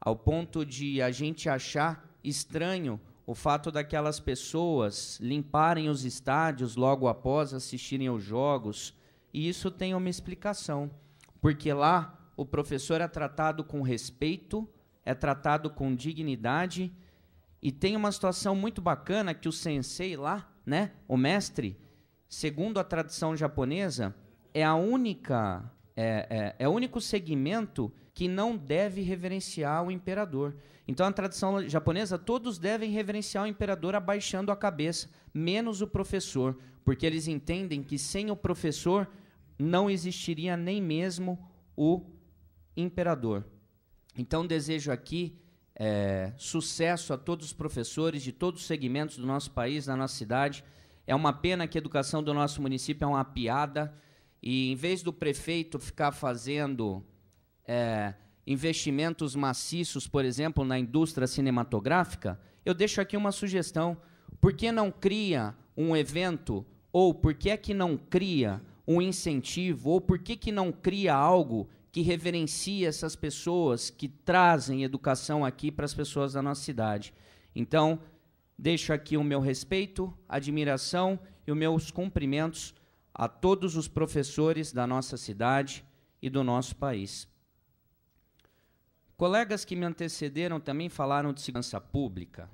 ao ponto de a gente achar estranho o fato daquelas pessoas limparem os estádios logo após assistirem aos jogos, e isso tem uma explicação, porque lá o professor é tratado com respeito, é tratado com dignidade, e tem uma situação muito bacana que o sensei lá, né, o mestre, segundo a tradição japonesa, é a única é, é, é o único segmento que não deve reverenciar o imperador. Então, a tradição japonesa, todos devem reverenciar o imperador abaixando a cabeça, menos o professor, porque eles entendem que sem o professor não existiria nem mesmo o imperador. Então, desejo aqui é, sucesso a todos os professores de todos os segmentos do nosso país, da nossa cidade. É uma pena que a educação do nosso município é uma piada e em vez do prefeito ficar fazendo é, investimentos maciços, por exemplo, na indústria cinematográfica, eu deixo aqui uma sugestão. Por que não cria um evento, ou por que é que não cria um incentivo, ou por que, que não cria algo que reverencia essas pessoas que trazem educação aqui para as pessoas da nossa cidade? Então, deixo aqui o meu respeito, admiração e os meus cumprimentos a todos os professores da nossa cidade e do nosso país. Colegas que me antecederam também falaram de segurança pública.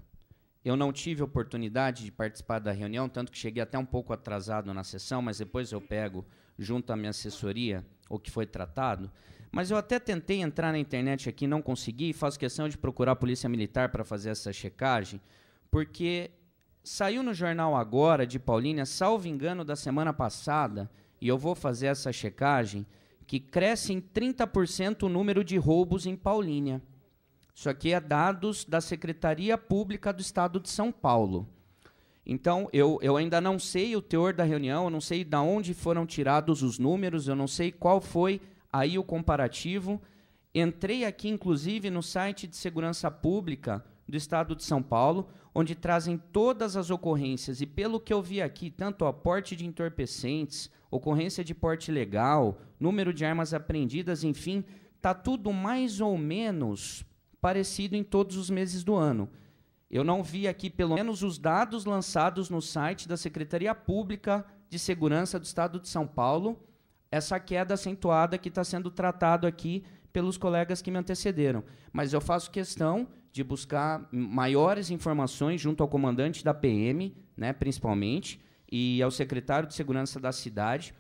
Eu não tive oportunidade de participar da reunião, tanto que cheguei até um pouco atrasado na sessão, mas depois eu pego junto à minha assessoria o que foi tratado. Mas eu até tentei entrar na internet aqui, não consegui, e faço questão de procurar a Polícia Militar para fazer essa checagem, porque Saiu no jornal agora de Paulínia, salvo engano da semana passada, e eu vou fazer essa checagem, que cresce em 30% o número de roubos em Paulínia. Isso aqui é dados da Secretaria Pública do Estado de São Paulo. Então, eu, eu ainda não sei o teor da reunião, eu não sei de onde foram tirados os números, eu não sei qual foi aí o comparativo. Entrei aqui, inclusive, no site de segurança pública do Estado de São Paulo onde trazem todas as ocorrências e pelo que eu vi aqui, tanto aporte porte de entorpecentes, ocorrência de porte legal, número de armas apreendidas, enfim, tá tudo mais ou menos parecido em todos os meses do ano. Eu não vi aqui pelo menos os dados lançados no site da Secretaria Pública de Segurança do Estado de São Paulo, essa queda acentuada que está sendo tratado aqui pelos colegas que me antecederam. Mas eu faço questão de buscar maiores informações junto ao comandante da PM, né, principalmente, e ao secretário de segurança da cidade,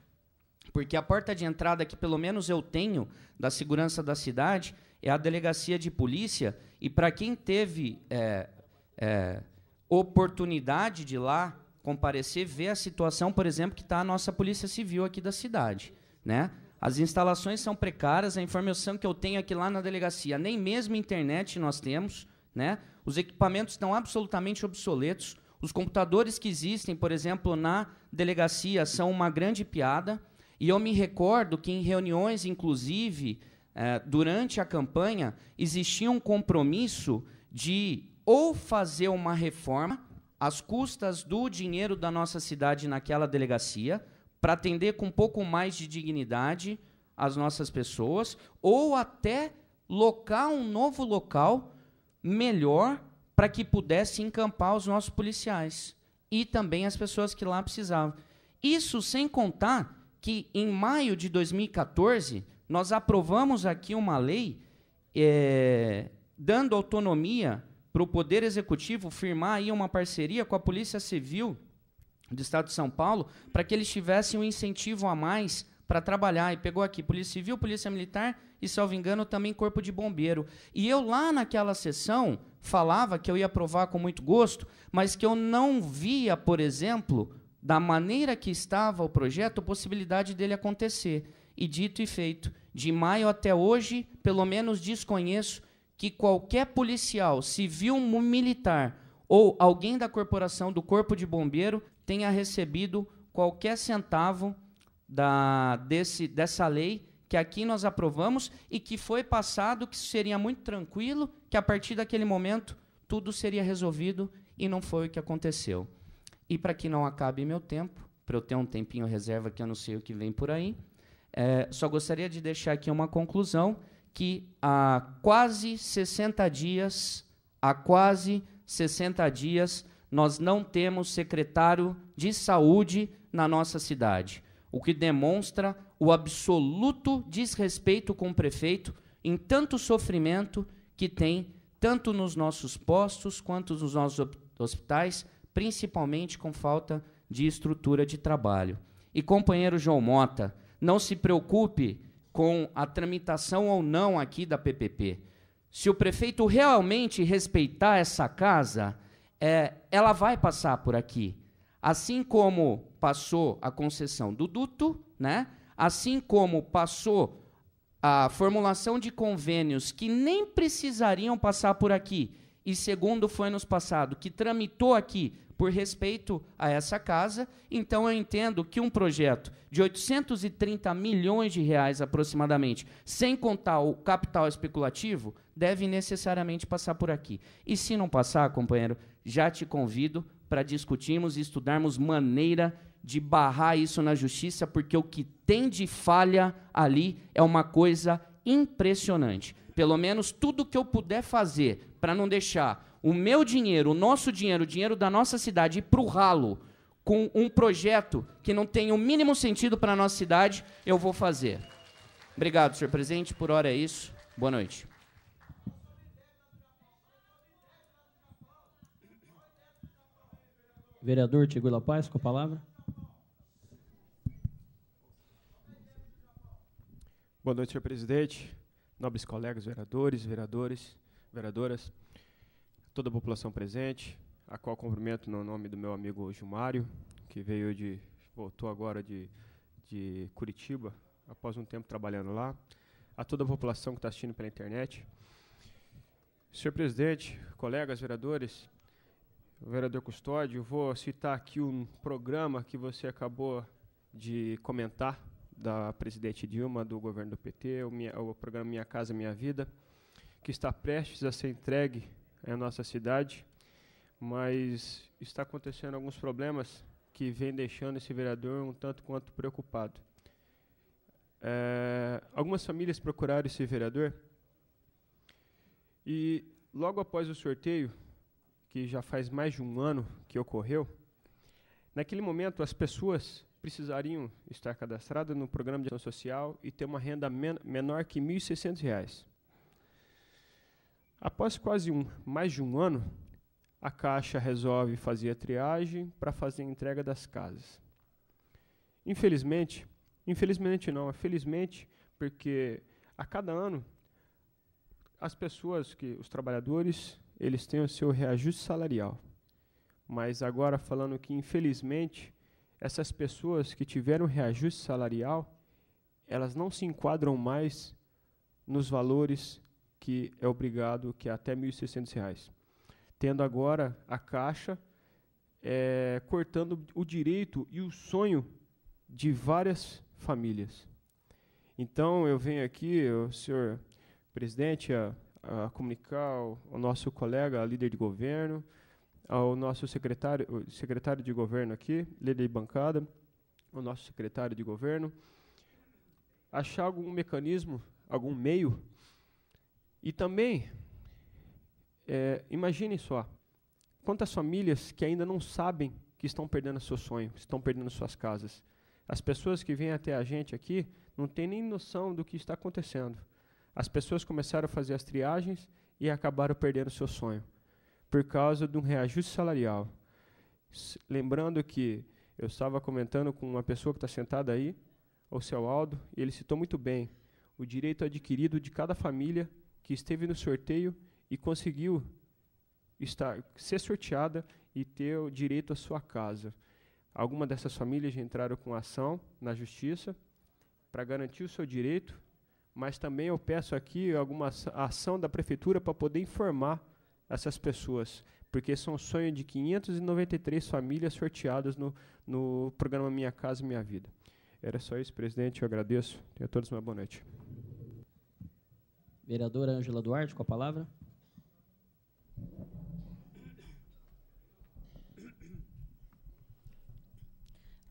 porque a porta de entrada que pelo menos eu tenho da segurança da cidade é a delegacia de polícia, e para quem teve é, é, oportunidade de lá comparecer, ver a situação, por exemplo, que está a nossa polícia civil aqui da cidade. Né? As instalações são precárias, a informação que eu tenho aqui é lá na delegacia, nem mesmo internet nós temos, né? Os equipamentos estão absolutamente obsoletos. Os computadores que existem, por exemplo, na delegacia são uma grande piada. E eu me recordo que em reuniões, inclusive, eh, durante a campanha, existia um compromisso de ou fazer uma reforma às custas do dinheiro da nossa cidade naquela delegacia, para atender com um pouco mais de dignidade as nossas pessoas, ou até locar um novo local melhor para que pudesse encampar os nossos policiais e também as pessoas que lá precisavam. Isso sem contar que em maio de 2014 nós aprovamos aqui uma lei é, dando autonomia para o Poder Executivo firmar aí uma parceria com a Polícia Civil do Estado de São Paulo para que eles tivessem um incentivo a mais para trabalhar. E pegou aqui Polícia Civil, Polícia Militar e, salvo engano, também Corpo de Bombeiro. E eu lá naquela sessão falava que eu ia aprovar com muito gosto, mas que eu não via, por exemplo, da maneira que estava o projeto, a possibilidade dele acontecer. E dito e feito, de maio até hoje, pelo menos desconheço que qualquer policial, civil, militar ou alguém da corporação do Corpo de Bombeiro tenha recebido qualquer centavo da, desse, dessa lei que aqui nós aprovamos e que foi passado, que seria muito tranquilo, que a partir daquele momento tudo seria resolvido e não foi o que aconteceu. E para que não acabe meu tempo, para eu ter um tempinho reserva que eu não sei o que vem por aí, é, só gostaria de deixar aqui uma conclusão que há quase 60 dias, há quase 60 dias nós não temos secretário de saúde na nossa cidade, o que demonstra o absoluto desrespeito com o prefeito em tanto sofrimento que tem, tanto nos nossos postos quanto nos nossos hospitais, principalmente com falta de estrutura de trabalho. E companheiro João Mota, não se preocupe com a tramitação ou não aqui da PPP. Se o prefeito realmente respeitar essa casa, é, ela vai passar por aqui. Assim como passou a concessão do duto, né? assim como passou a formulação de convênios que nem precisariam passar por aqui, e segundo foi nos passado, que tramitou aqui por respeito a essa casa, então eu entendo que um projeto de 830 milhões de reais aproximadamente, sem contar o capital especulativo, deve necessariamente passar por aqui. E se não passar, companheiro, já te convido para discutirmos e estudarmos maneira de barrar isso na justiça, porque o que tem de falha ali é uma coisa impressionante. Pelo menos tudo que eu puder fazer para não deixar o meu dinheiro, o nosso dinheiro, o dinheiro da nossa cidade ir para o ralo com um projeto que não tem o mínimo sentido para a nossa cidade, eu vou fazer. Obrigado, senhor presidente. Por hora é isso. Boa noite. Vereador Tigula Paz, com a palavra. Boa noite, senhor presidente, nobres colegas vereadores, vereadores, vereadoras, toda a população presente, a qual cumprimento no nome do meu amigo Gilmário, que veio de voltou agora de, de Curitiba, após um tempo trabalhando lá, a toda a população que está assistindo pela internet. Senhor presidente, colegas vereadores, vereador Custódio, vou citar aqui um programa que você acabou de comentar da presidente Dilma, do governo do PT, o, minha, o programa Minha Casa Minha Vida, que está prestes a ser entregue à nossa cidade, mas está acontecendo alguns problemas que vem deixando esse vereador um tanto quanto preocupado. É, algumas famílias procuraram esse vereador e logo após o sorteio que já faz mais de um ano que ocorreu, naquele momento as pessoas precisariam estar cadastradas no programa de ação social e ter uma renda men menor que R$ 1.600. Após quase um, mais de um ano, a Caixa resolve fazer a triagem para fazer a entrega das casas. Infelizmente, infelizmente não, é felizmente, porque a cada ano as pessoas que os trabalhadores eles têm o seu reajuste salarial. Mas agora falando que, infelizmente, essas pessoas que tiveram reajuste salarial, elas não se enquadram mais nos valores que é obrigado, que é até R$ 1.600. Tendo agora a Caixa é, cortando o direito e o sonho de várias famílias. Então, eu venho aqui, o senhor presidente, a, a comunicar ao, nosso colega, líder de governo, ao nosso secretário, secretário de governo aqui, líder de bancada, o nosso secretário de governo, achar algum mecanismo, algum meio, e também, é, imagine só, quantas famílias que ainda não sabem que estão perdendo seu sonho, que estão perdendo suas casas. As pessoas que vêm até a gente aqui não têm nem noção do que está acontecendo. As pessoas começaram a fazer as triagens e acabaram perdendo seu sonho por causa de um reajuste salarial. Lembrando que eu estava comentando com uma pessoa que está sentada aí, o seu Aldo, e ele citou muito bem o direito adquirido de cada família que esteve no sorteio e conseguiu estar, ser sorteada e ter o direito à sua casa. Algumas dessas famílias já entraram com ação na justiça para garantir o seu direito mas também eu peço aqui alguma ação da prefeitura para poder informar essas pessoas, porque são sonho de 593 famílias sorteadas no, no programa Minha Casa Minha Vida. Era só isso, presidente. Eu agradeço. Tenha todos uma boa noite. Vereadora Ângela Duarte, com a palavra.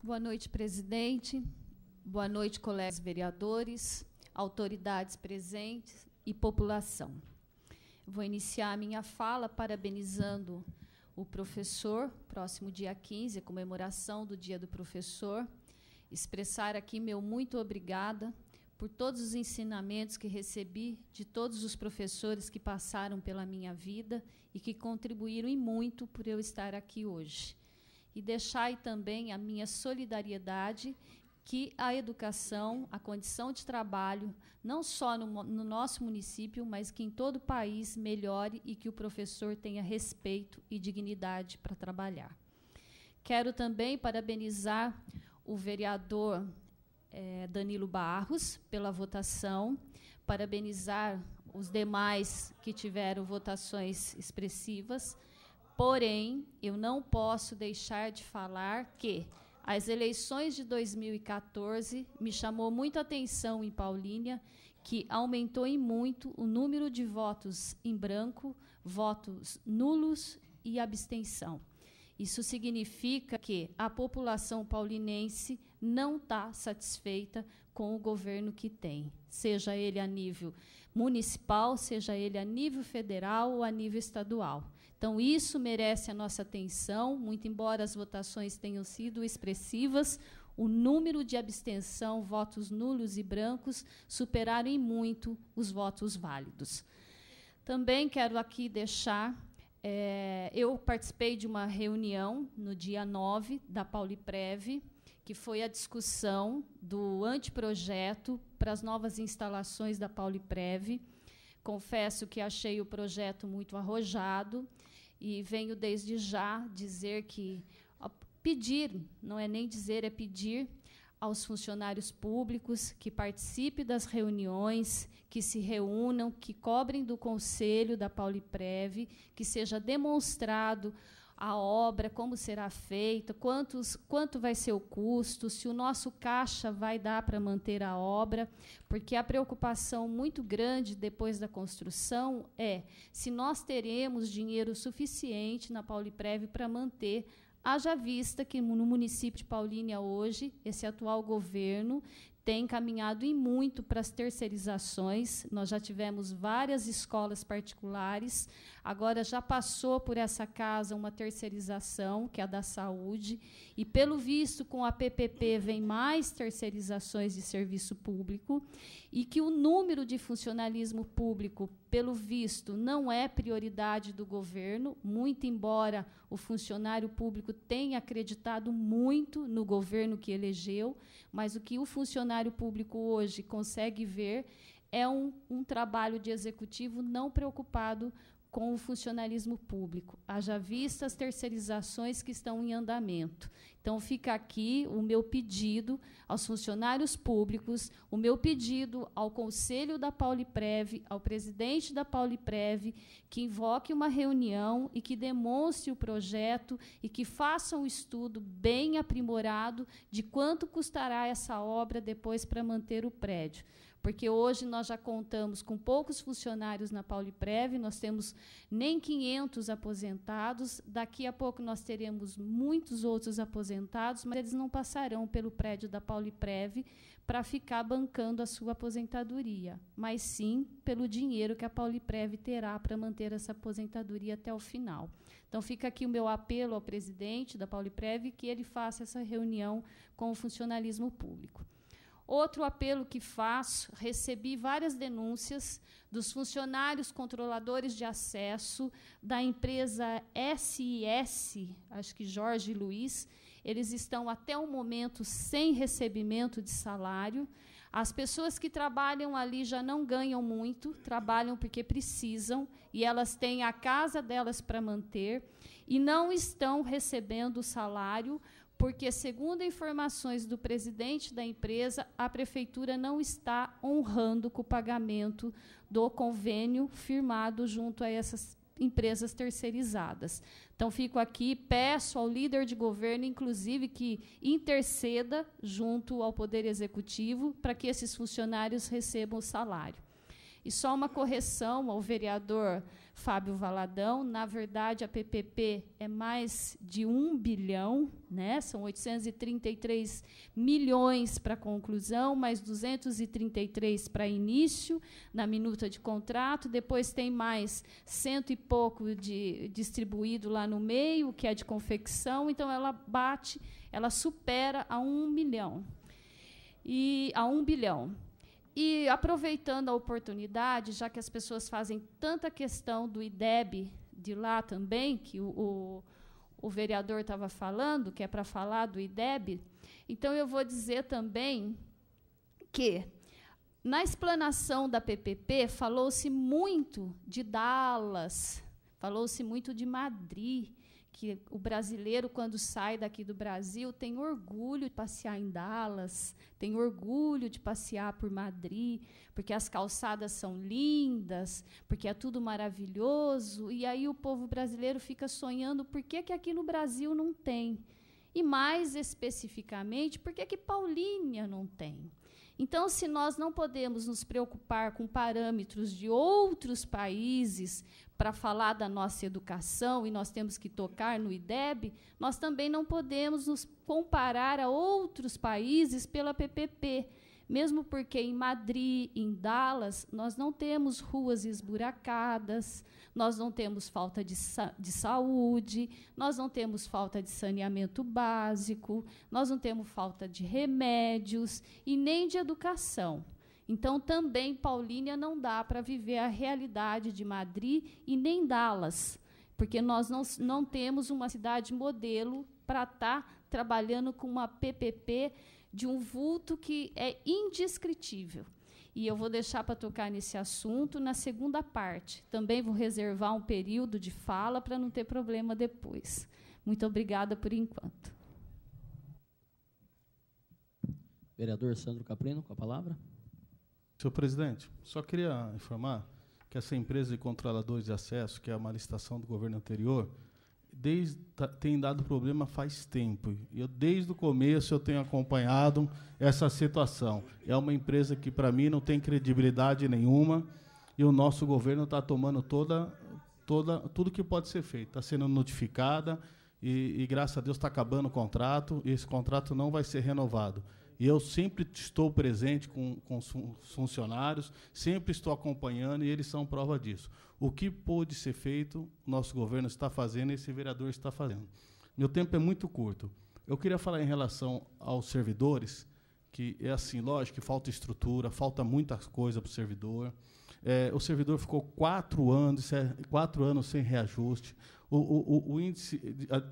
Boa noite, presidente. Boa noite, colegas vereadores autoridades presentes e população. Vou iniciar a minha fala parabenizando o professor, próximo dia 15, a comemoração do Dia do Professor. Expressar aqui meu muito obrigada por todos os ensinamentos que recebi de todos os professores que passaram pela minha vida e que contribuíram e muito por eu estar aqui hoje. E deixar aí também a minha solidariedade que a educação, a condição de trabalho, não só no, no, nosso município, mas que em todo o país melhore e que o professor tenha respeito e dignidade para trabalhar. Quero também parabenizar o vereador eh, Danilo Barros pela votação, parabenizar os demais que tiveram votações expressivas. Porém, eu não posso deixar de falar que as eleições de 2014 me chamou muito atenção em Paulínia que aumentou em muito o número de votos em branco, votos nulos e abstenção. Isso significa que a população paulinense não está satisfeita com o governo que tem, seja ele a nível municipal, seja ele a nível federal ou a nível estadual. Então, isso merece a nossa atenção, muito embora as votações tenham sido expressivas, o número de abstenção, votos nulos e brancos, superaram em muito os votos válidos. Também quero aqui deixar. É, eu participei de uma reunião no dia 9 da Preve, que foi a discussão do anteprojeto para as novas instalações da Preve. Confesso que achei o projeto muito arrojado e venho desde já dizer que pedir, não é nem dizer, é pedir aos funcionários públicos que participem das reuniões, que se reúnam, que cobrem do conselho da Preve, que seja demonstrado a obra, como será feita, quantos, quanto vai ser o custo, se o nosso caixa vai dar para manter a obra, porque a preocupação muito grande depois da construção é se nós teremos dinheiro suficiente na Pauliprev para manter Haja vista que no município de Paulínia hoje, esse atual governo tem caminhado e muito para as terceirizações. Nós já tivemos várias escolas particulares, agora já passou por essa casa uma terceirização, que é a da saúde, e pelo visto com a PPP vem mais terceirizações de serviço público, e que o número de funcionalismo público pelo visto, não é prioridade do governo, muito embora o funcionário público tenha acreditado muito no governo que elegeu, mas o que o funcionário público hoje consegue ver é um, um trabalho de executivo não preocupado com o funcionalismo público, haja vista as terceirizações que estão em andamento. Então, fica aqui o meu pedido aos funcionários públicos, o meu pedido ao Conselho da Pauliprev, ao presidente da Pauliprev, que invoque uma reunião e que demonstre o projeto e que faça um estudo bem aprimorado de quanto custará essa obra depois para manter o prédio porque hoje nós já contamos com poucos funcionários na Pauliprev, nós temos nem 500 aposentados, daqui a pouco nós teremos muitos outros aposentados, mas eles não passarão pelo prédio da Pauliprev para ficar bancando a sua aposentadoria, mas sim pelo dinheiro que a Pauliprev terá para manter essa aposentadoria até o final. Então fica aqui o meu apelo ao presidente da Pauliprev que ele faça essa reunião com o funcionalismo público. Outro apelo que faço: recebi várias denúncias dos funcionários controladores de acesso da empresa SIS, acho que Jorge Luiz. Eles estão até o momento sem recebimento de salário. As pessoas que trabalham ali já não ganham muito, trabalham porque precisam e elas têm a casa delas para manter e não estão recebendo salário porque, segundo informações do presidente da empresa, a prefeitura não está honrando com o pagamento do convênio firmado junto a essas empresas terceirizadas. Então, fico aqui, peço ao líder de governo, inclusive, que interceda junto ao Poder Executivo para que esses funcionários recebam o salário. E só uma correção ao vereador Fábio Valadão. Na verdade, a PPP é mais de um bilhão, né? são 833 milhões para conclusão, mais 233 para início, na minuta de contrato, depois tem mais cento e pouco de distribuído lá no meio, que é de confecção, então ela bate, ela supera a um milhão. E a um bilhão. E aproveitando a oportunidade, já que as pessoas fazem tanta questão do IDEB de lá também, que o, o, o vereador estava falando, que é para falar do IDEB, então eu vou dizer também que na explanação da PPP falou-se muito de Dallas, falou-se muito de Madrid, que o brasileiro, quando sai daqui do Brasil, tem orgulho de passear em Dallas, tem orgulho de passear por Madrid, porque as calçadas são lindas, porque é tudo maravilhoso. E aí o povo brasileiro fica sonhando por que, que aqui no Brasil não tem. E mais especificamente, por que, que Paulínia não tem? Então, se nós não podemos nos preocupar com parâmetros de outros países para falar da nossa educação e nós temos que tocar no IDEB, nós também não podemos nos comparar a outros países pela PPP, mesmo porque em Madrid, em Dallas, nós não temos ruas esburacadas, nós não temos falta de, sa de saúde, nós não temos falta de saneamento básico, nós não temos falta de remédios e nem de educação. Então, também Paulínia não dá para viver a realidade de Madrid e nem Dallas, porque nós não, não temos uma cidade modelo para estar tá trabalhando com uma PPP de um vulto que é indescritível. E eu vou deixar para tocar nesse assunto na segunda parte. Também vou reservar um período de fala para não ter problema depois. Muito obrigada por enquanto. Vereador Sandro Caprino, com a palavra. Senhor presidente, só queria informar que essa empresa de controladores de acesso, que é uma licitação do governo anterior, desde, tá, tem dado problema faz tempo. Eu desde o começo eu tenho acompanhado essa situação. É uma empresa que para mim não tem credibilidade nenhuma e o nosso governo está tomando toda, toda, tudo que pode ser feito. Está sendo notificada e, e graças a Deus está acabando o contrato e esse contrato não vai ser renovado. E eu sempre estou presente com, com os funcionários, sempre estou acompanhando e eles são prova disso. O que pôde ser feito, nosso governo está fazendo e esse vereador está fazendo. Meu tempo é muito curto. Eu queria falar em relação aos servidores, que é assim, lógico que falta estrutura, falta muita coisa para o servidor. É, o servidor ficou quatro anos, quatro anos sem reajuste. O, o, o índice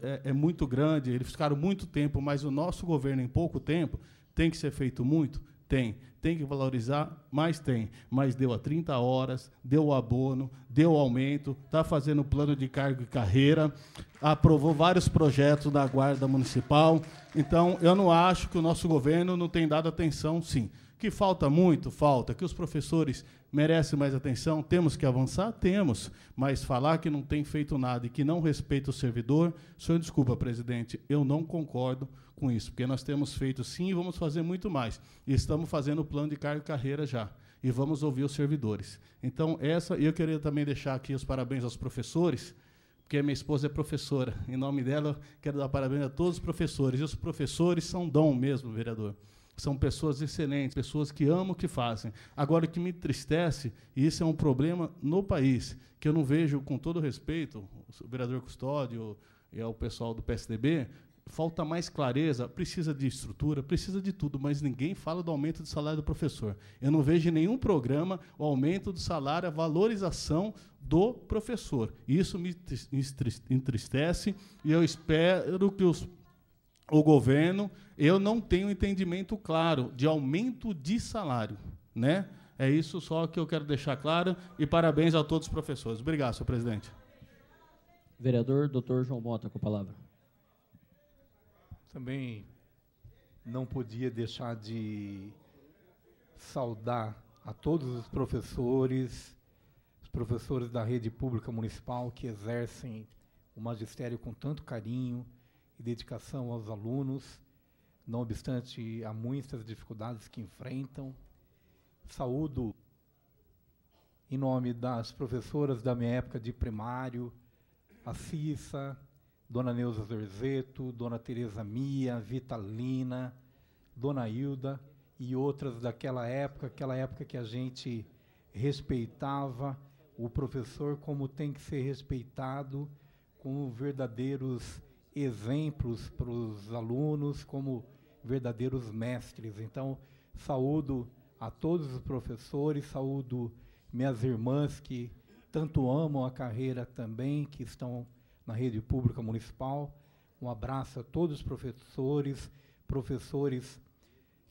é, é muito grande, eles ficaram muito tempo, mas o nosso governo, em pouco tempo, tem que ser feito muito? Tem. Tem que valorizar? Mais tem. Mas deu a 30 horas, deu o abono, deu o aumento, está fazendo plano de cargo e carreira, aprovou vários projetos da Guarda Municipal. Então, eu não acho que o nosso governo não tem dado atenção, sim. Que falta muito, falta. Que os professores merecem mais atenção, temos que avançar, temos. Mas falar que não tem feito nada e que não respeita o servidor, senhor, desculpa, presidente, eu não concordo com isso, porque nós temos feito sim e vamos fazer muito mais. E estamos fazendo o plano de cargo e carreira já. E vamos ouvir os servidores. Então, essa, e eu queria também deixar aqui os parabéns aos professores, porque minha esposa é professora. Em nome dela, quero dar parabéns a todos os professores. E os professores são dom mesmo, vereador são pessoas excelentes, pessoas que amam o que fazem. Agora, o que me entristece, e isso é um problema no país, que eu não vejo, com todo respeito, o vereador Custódio e ao pessoal do PSDB, falta mais clareza, precisa de estrutura, precisa de tudo, mas ninguém fala do aumento do salário do professor. Eu não vejo em nenhum programa o aumento do salário, a valorização do professor. Isso me entristece e eu espero que os o governo, eu não tenho entendimento claro de aumento de salário, né? É isso só que eu quero deixar claro e parabéns a todos os professores. Obrigado, senhor presidente. Vereador Dr. João Mota com a palavra. Também não podia deixar de saudar a todos os professores, os professores da rede pública municipal que exercem o magistério com tanto carinho, e dedicação aos alunos, não obstante há muitas dificuldades que enfrentam. Saúdo em nome das professoras da minha época de primário, a Cissa, Dona Neuza Zorzeto, Dona Teresa Mia, Vitalina, Dona Hilda e outras daquela época, aquela época que a gente respeitava o professor como tem que ser respeitado, com verdadeiros exemplos para os alunos como verdadeiros mestres. Então, saúdo a todos os professores, saúdo minhas irmãs que tanto amam a carreira também, que estão na rede pública municipal. Um abraço a todos os professores, professores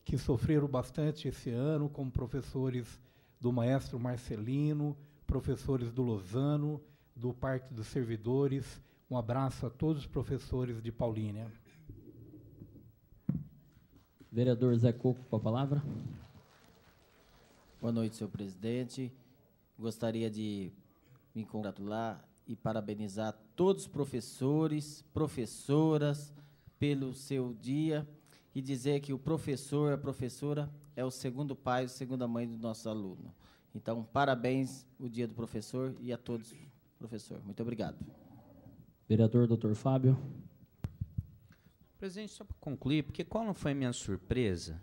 que sofreram bastante esse ano, como professores do maestro Marcelino, professores do Lozano, do Parque dos Servidores, um abraço a todos os professores de Paulínia. Vereador Zé Coco, com a palavra. Boa noite, senhor presidente. Gostaria de me congratular e parabenizar todos os professores, professoras, pelo seu dia e dizer que o professor, a professora, é o segundo pai, a segunda mãe do nosso aluno. Então, parabéns o dia do professor e a todos, professor. Muito obrigado. Vereador Dr. Fábio. Presidente, só para concluir, porque qual não foi a minha surpresa?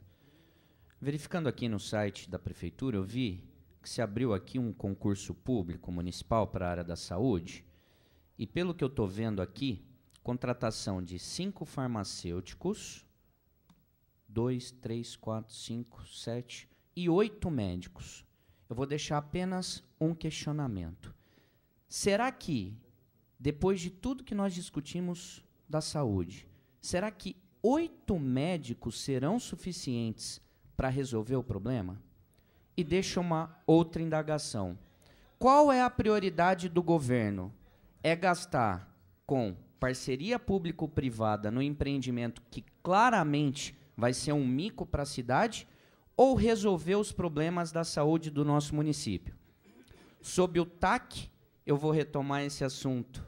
Verificando aqui no site da prefeitura, eu vi que se abriu aqui um concurso público municipal para a área da saúde, e pelo que eu estou vendo aqui, contratação de cinco farmacêuticos, dois, três, quatro, cinco, sete e oito médicos. Eu vou deixar apenas um questionamento. Será que depois de tudo que nós discutimos da saúde, será que oito médicos serão suficientes para resolver o problema? E deixa uma outra indagação. Qual é a prioridade do governo? É gastar com parceria público-privada no empreendimento que claramente vai ser um mico para a cidade ou resolver os problemas da saúde do nosso município? Sob o TAC, eu vou retomar esse assunto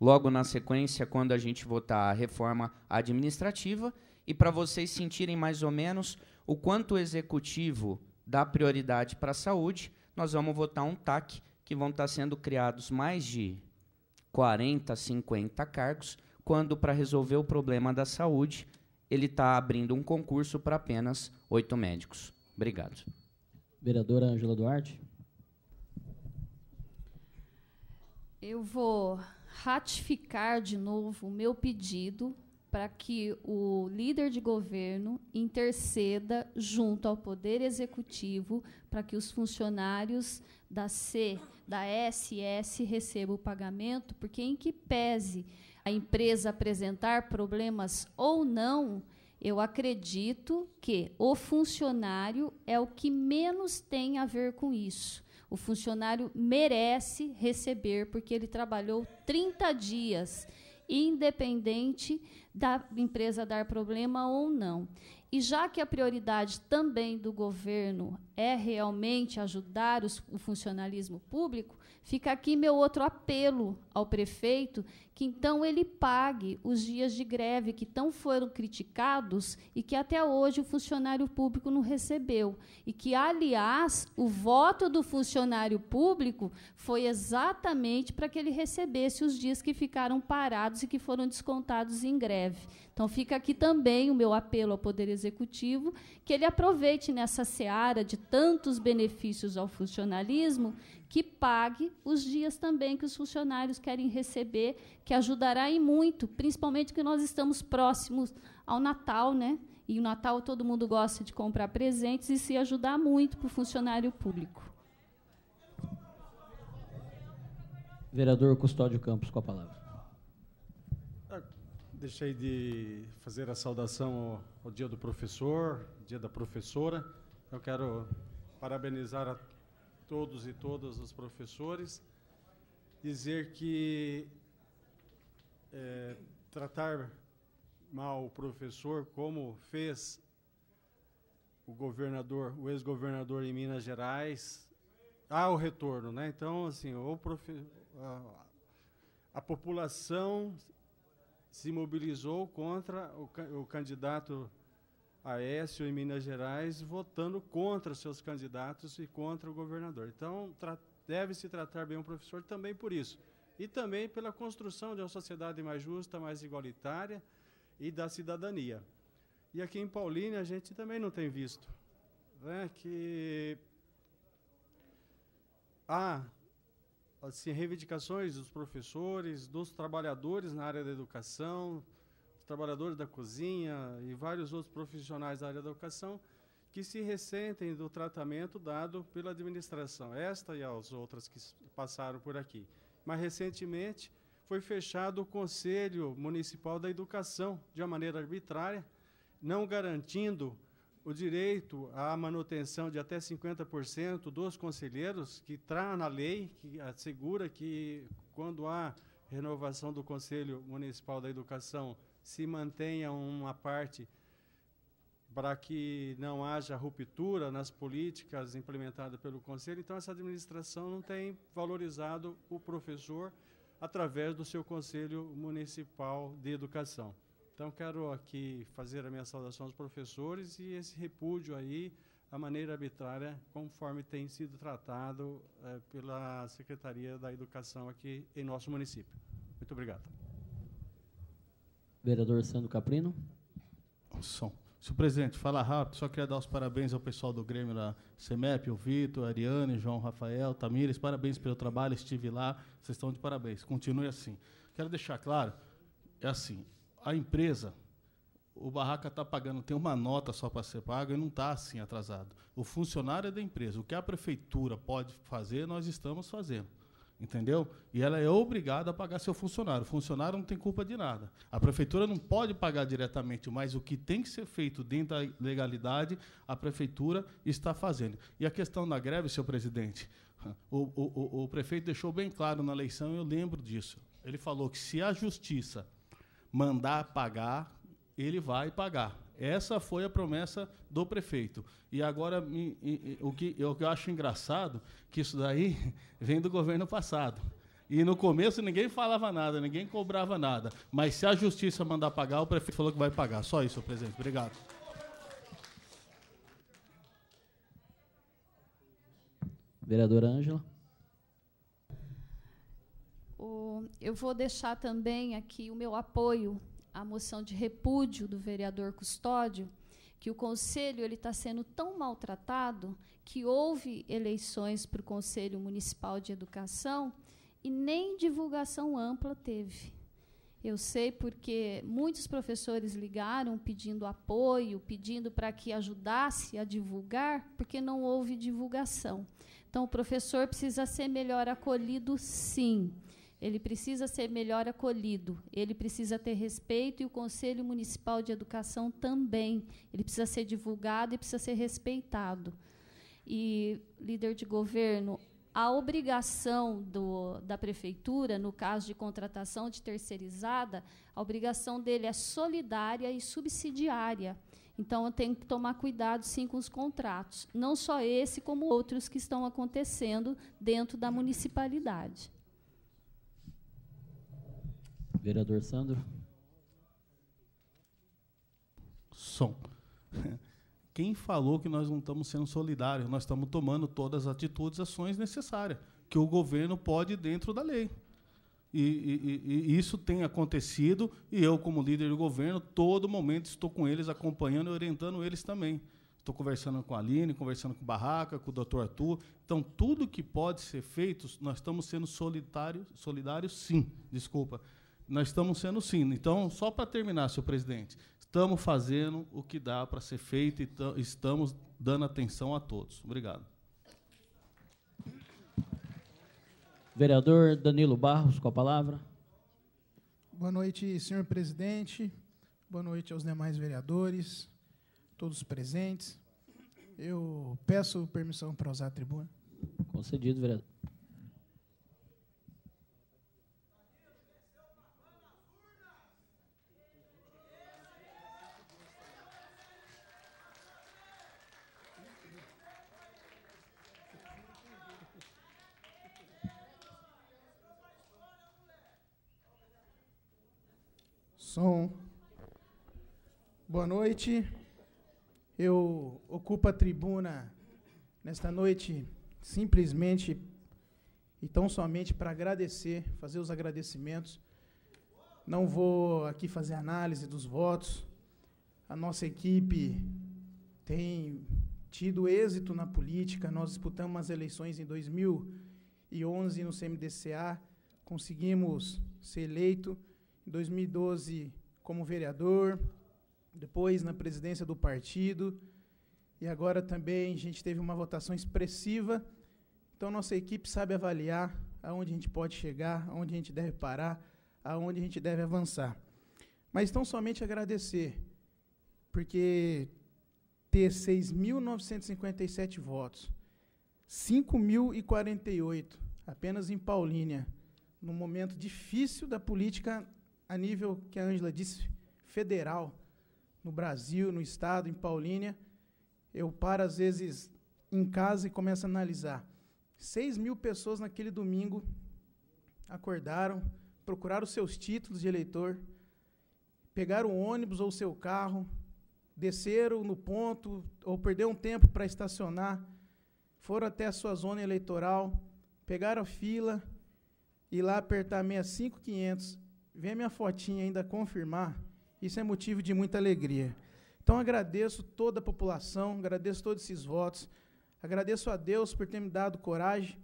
logo na sequência, quando a gente votar a reforma administrativa, e para vocês sentirem mais ou menos o quanto o executivo dá prioridade para a saúde, nós vamos votar um TAC, que vão estar tá sendo criados mais de 40, 50 cargos, quando para resolver o problema da saúde, ele está abrindo um concurso para apenas oito médicos. Obrigado. Vereadora Angela Duarte. Eu vou ratificar de novo o meu pedido para que o líder de governo interceda junto ao Poder Executivo para que os funcionários da C, da SS recebam o pagamento, porque em que pese a empresa apresentar problemas ou não, eu acredito que o funcionário é o que menos tem a ver com isso. O funcionário merece receber porque ele trabalhou 30 dias, independente da empresa dar problema ou não. E já que a prioridade também do governo é realmente ajudar os, o funcionalismo público, Fica aqui meu outro apelo ao prefeito que então ele pague os dias de greve que tão foram criticados e que até hoje o funcionário público não recebeu. E que, aliás, o voto do funcionário público foi exatamente para que ele recebesse os dias que ficaram parados e que foram descontados em greve. Então fica aqui também o meu apelo ao Poder Executivo que ele aproveite nessa seara de tantos benefícios ao funcionalismo que pague os dias também que os funcionários querem receber, que ajudará em muito, principalmente que nós estamos próximos ao Natal, né? E o Natal todo mundo gosta de comprar presentes e se ajudar muito para o funcionário público. Vereador Custódio Campos, com a palavra. Ah, deixei de fazer a saudação ao, ao dia do professor, dia da professora. Eu quero parabenizar a todos e todas os professores, dizer que é, tratar mal o professor como fez o governador, o ex-governador em Minas Gerais, há o retorno, né? Então, assim, o profe, a, a população se mobilizou contra o, o candidato Aécio em Minas Gerais votando contra seus candidatos e contra o governador. Então, deve se tratar bem o professor também por isso. E também pela construção de uma sociedade mais justa, mais igualitária e da cidadania. E aqui em Paulínia a gente também não tem visto né, que há assim, reivindicações dos professores, dos trabalhadores na área da educação, trabalhadores da cozinha e vários outros profissionais da área da educação que se ressentem do tratamento dado pela administração, esta e as outras que passaram por aqui. Mas recentemente foi fechado o Conselho Municipal da Educação de uma maneira arbitrária, não garantindo o direito à manutenção de até 50% dos conselheiros, que está na lei, que assegura que quando há renovação do Conselho Municipal da Educação se mantenha uma parte para que não haja ruptura nas políticas implementadas pelo Conselho. Então, essa administração não tem valorizado o professor através do seu Conselho Municipal de Educação. Então, quero aqui fazer a minha saudação aos professores e esse repúdio aí à maneira arbitrária, conforme tem sido tratado eh, pela Secretaria da Educação aqui em nosso município. Muito obrigado. Vereador Sandro Caprino. Som. Senhor presidente, fala rápido, só queria dar os parabéns ao pessoal do Grêmio da CEMEP, o Vitor, a Ariane, João Rafael, Tamires, parabéns pelo trabalho, estive lá, vocês estão de parabéns, continue assim. Quero deixar claro, é assim, a empresa, o Barraca está pagando, tem uma nota só para ser paga e não está assim atrasado. O funcionário é da empresa, o que a prefeitura pode fazer, nós estamos fazendo entendeu? E ela é obrigada a pagar seu funcionário. O funcionário não tem culpa de nada. A prefeitura não pode pagar diretamente, mas o que tem que ser feito dentro da legalidade, a prefeitura está fazendo. E a questão da greve, senhor presidente, o, o, o, o prefeito deixou bem claro na eleição, eu lembro disso. Ele falou que se a justiça mandar pagar, ele vai pagar. Essa foi a promessa do prefeito. E agora, o que eu acho engraçado, que isso daí vem do governo passado. E no começo ninguém falava nada, ninguém cobrava nada. Mas se a justiça mandar pagar, o prefeito falou que vai pagar. Só isso, presidente. Obrigado. Vereadora Ângela. Eu vou deixar também aqui o meu apoio a moção de repúdio do vereador Custódio, que o conselho ele está sendo tão maltratado que houve eleições para o Conselho Municipal de Educação e nem divulgação ampla teve. Eu sei porque muitos professores ligaram pedindo apoio, pedindo para que ajudasse a divulgar, porque não houve divulgação. Então, o professor precisa ser melhor acolhido, sim. Ele precisa ser melhor acolhido, ele precisa ter respeito e o Conselho Municipal de Educação também. Ele precisa ser divulgado e precisa ser respeitado. E, líder de governo, a obrigação do, da prefeitura, no caso de contratação de terceirizada, a obrigação dele é solidária e subsidiária. Então, eu tenho que tomar cuidado, sim, com os contratos. Não só esse, como outros que estão acontecendo dentro da municipalidade. Vereador Sandro. Som. Quem falou que nós não estamos sendo solidários? Nós estamos tomando todas as atitudes, ações necessárias que o governo pode dentro da lei. E, e, e, isso tem acontecido, e eu, como líder do governo, todo momento estou com eles, acompanhando e orientando eles também. Estou conversando com a Aline, conversando com o Barraca, com o doutor Arthur. Então, tudo que pode ser feito, nós estamos sendo solidários, solidários sim, desculpa nós estamos sendo sim. Então, só para terminar, senhor presidente, estamos fazendo o que dá para ser feito e estamos dando atenção a todos. Obrigado. Vereador Danilo Barros, com a palavra. Boa noite, senhor presidente. Boa noite aos demais vereadores, todos presentes. Eu peço permissão para usar a tribuna. Concedido, vereador. Som. Boa noite. Eu ocupo a tribuna nesta noite simplesmente e tão somente para agradecer, fazer os agradecimentos. Não vou aqui fazer análise dos votos. A nossa equipe tem tido êxito na política. Nós disputamos as eleições em 2011 no CMDCA, conseguimos ser eleito em 2012, como vereador, depois na presidência do partido, e agora também a gente teve uma votação expressiva. Então, nossa equipe sabe avaliar aonde a gente pode chegar, aonde a gente deve parar, aonde a gente deve avançar. Mas então, somente agradecer, porque ter 6.957 votos, 5.048 apenas em Paulínia, num momento difícil da política a nível que a Ângela disse, federal, no Brasil, no estado, em Paulínia, eu paro às vezes em casa e começo a analisar. 6 mil pessoas naquele domingo acordaram, procuraram os seus títulos de eleitor, pegaram o ônibus ou o seu carro, desceram no ponto ou perderam tempo para estacionar, foram até a sua zona eleitoral, pegaram a fila e lá apertar 65500 ver minha fotinha ainda confirmar. Isso é motivo de muita alegria. Então agradeço toda a população, agradeço todos esses votos, agradeço a Deus por ter me dado coragem,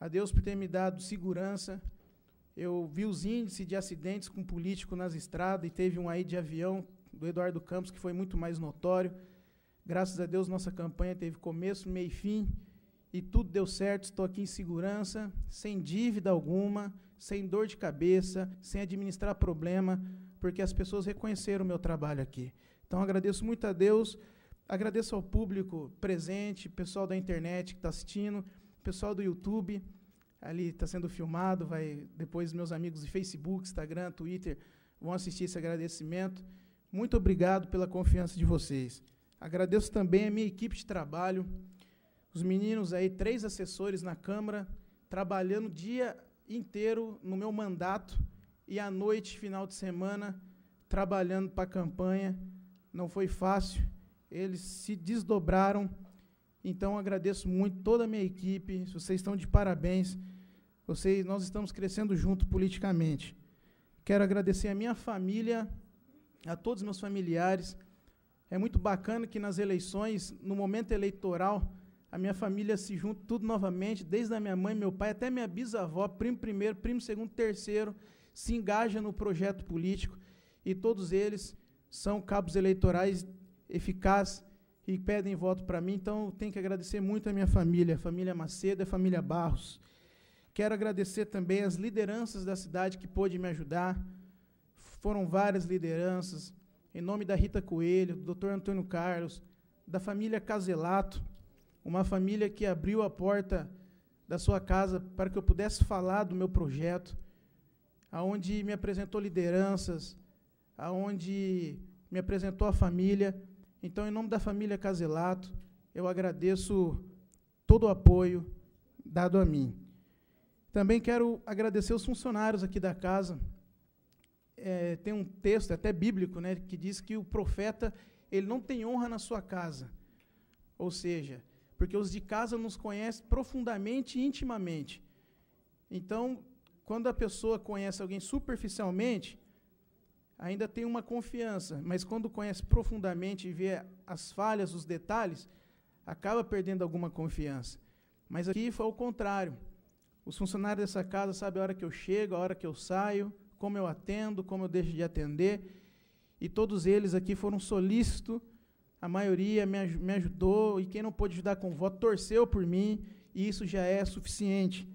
a Deus por ter me dado segurança. Eu vi os índices de acidentes com político nas estradas e teve um aí de avião do Eduardo Campos que foi muito mais notório. Graças a Deus nossa campanha teve começo, meio e fim e tudo deu certo. Estou aqui em segurança, sem dívida alguma sem dor de cabeça, sem administrar problema, porque as pessoas reconheceram o meu trabalho aqui. Então agradeço muito a Deus, agradeço ao público presente, pessoal da internet que está assistindo, pessoal do YouTube, ali está sendo filmado, vai depois meus amigos de Facebook, Instagram, Twitter vão assistir esse agradecimento. Muito obrigado pela confiança de vocês. Agradeço também a minha equipe de trabalho, os meninos aí, três assessores na Câmara, trabalhando dia inteiro no meu mandato e à noite, final de semana, trabalhando para a campanha. Não foi fácil, eles se desdobraram. Então, agradeço muito toda a minha equipe. Vocês estão de parabéns. Vocês, nós estamos crescendo junto politicamente. Quero agradecer a minha família, a todos os meus familiares. É muito bacana que nas eleições, no momento eleitoral, a minha família se junta tudo novamente, desde a minha mãe, meu pai, até minha bisavó, primo primeiro, primo segundo, terceiro, se engaja no projeto político e todos eles são cabos eleitorais eficazes e pedem voto para mim. Então, eu tenho que agradecer muito a minha família, a família Macedo, a família Barros. Quero agradecer também as lideranças da cidade que pôde me ajudar. Foram várias lideranças, em nome da Rita Coelho, do Dr. Antônio Carlos, da família Caselato, uma família que abriu a porta da sua casa para que eu pudesse falar do meu projeto, aonde me apresentou lideranças, aonde me apresentou a família. Então, em nome da família Caselato, eu agradeço todo o apoio dado a mim. Também quero agradecer os funcionários aqui da casa. É, tem um texto, é até bíblico, né, que diz que o profeta ele não tem honra na sua casa. Ou seja, porque os de casa nos conhecem profundamente e intimamente. Então, quando a pessoa conhece alguém superficialmente, ainda tem uma confiança, mas quando conhece profundamente e vê as falhas, os detalhes, acaba perdendo alguma confiança. Mas aqui foi o contrário. Os funcionários dessa casa sabem a hora que eu chego, a hora que eu saio, como eu atendo, como eu deixo de atender. E todos eles aqui foram solícitos a maioria me, me ajudou e quem não pôde ajudar com voto torceu por mim e isso já é suficiente.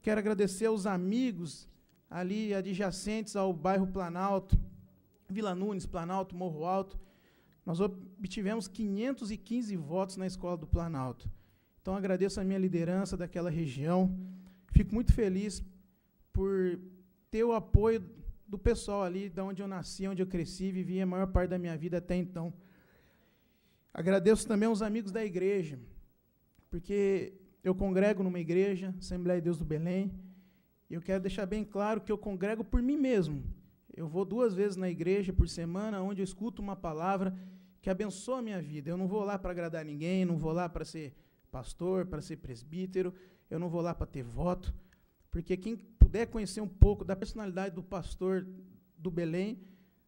Quero agradecer aos amigos ali adjacentes ao bairro Planalto, Vila Nunes, Planalto, Morro Alto. Nós obtivemos 515 votos na escola do Planalto. Então agradeço a minha liderança daquela região. Fico muito feliz por ter o apoio do pessoal ali, da onde eu nasci, onde eu cresci, vivi a maior parte da minha vida até então. Agradeço também aos amigos da igreja, porque eu congrego numa igreja, Assembleia de Deus do Belém, e eu quero deixar bem claro que eu congrego por mim mesmo. Eu vou duas vezes na igreja por semana, onde eu escuto uma palavra que abençoa a minha vida. Eu não vou lá para agradar ninguém, não vou lá para ser pastor, para ser presbítero, eu não vou lá para ter voto, porque quem puder conhecer um pouco da personalidade do pastor do Belém,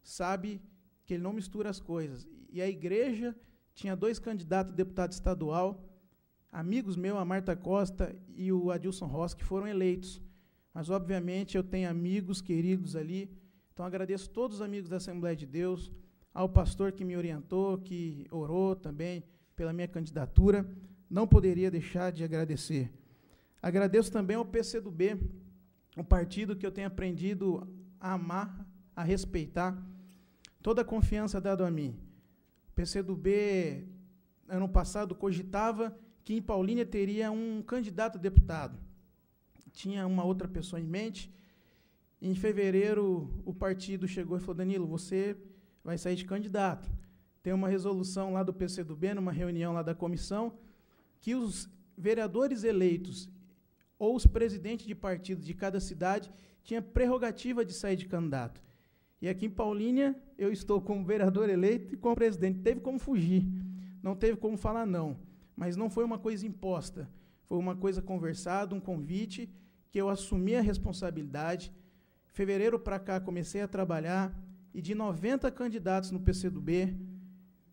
sabe que ele não mistura as coisas. E a igreja tinha dois candidatos a deputado estadual, amigos meus, a Marta Costa e o Adilson Ross, que foram eleitos. Mas, obviamente, eu tenho amigos queridos ali. Então, agradeço todos os amigos da Assembleia de Deus, ao pastor que me orientou, que orou também pela minha candidatura. Não poderia deixar de agradecer. Agradeço também ao PCdoB, um partido que eu tenho aprendido a amar, a respeitar. Toda a confiança dada a mim. PCdoB, ano passado, cogitava que em Paulínia teria um candidato a deputado. Tinha uma outra pessoa em mente. Em fevereiro, o partido chegou e falou: Danilo, você vai sair de candidato. Tem uma resolução lá do PCdoB, numa reunião lá da comissão, que os vereadores eleitos ou os presidentes de partido de cada cidade tinha prerrogativa de sair de candidato. E aqui em Paulínia, eu estou como vereador eleito e como presidente. Teve como fugir, não teve como falar não, mas não foi uma coisa imposta, foi uma coisa conversada, um convite que eu assumi a responsabilidade. Fevereiro para cá comecei a trabalhar e de 90 candidatos no PCdoB,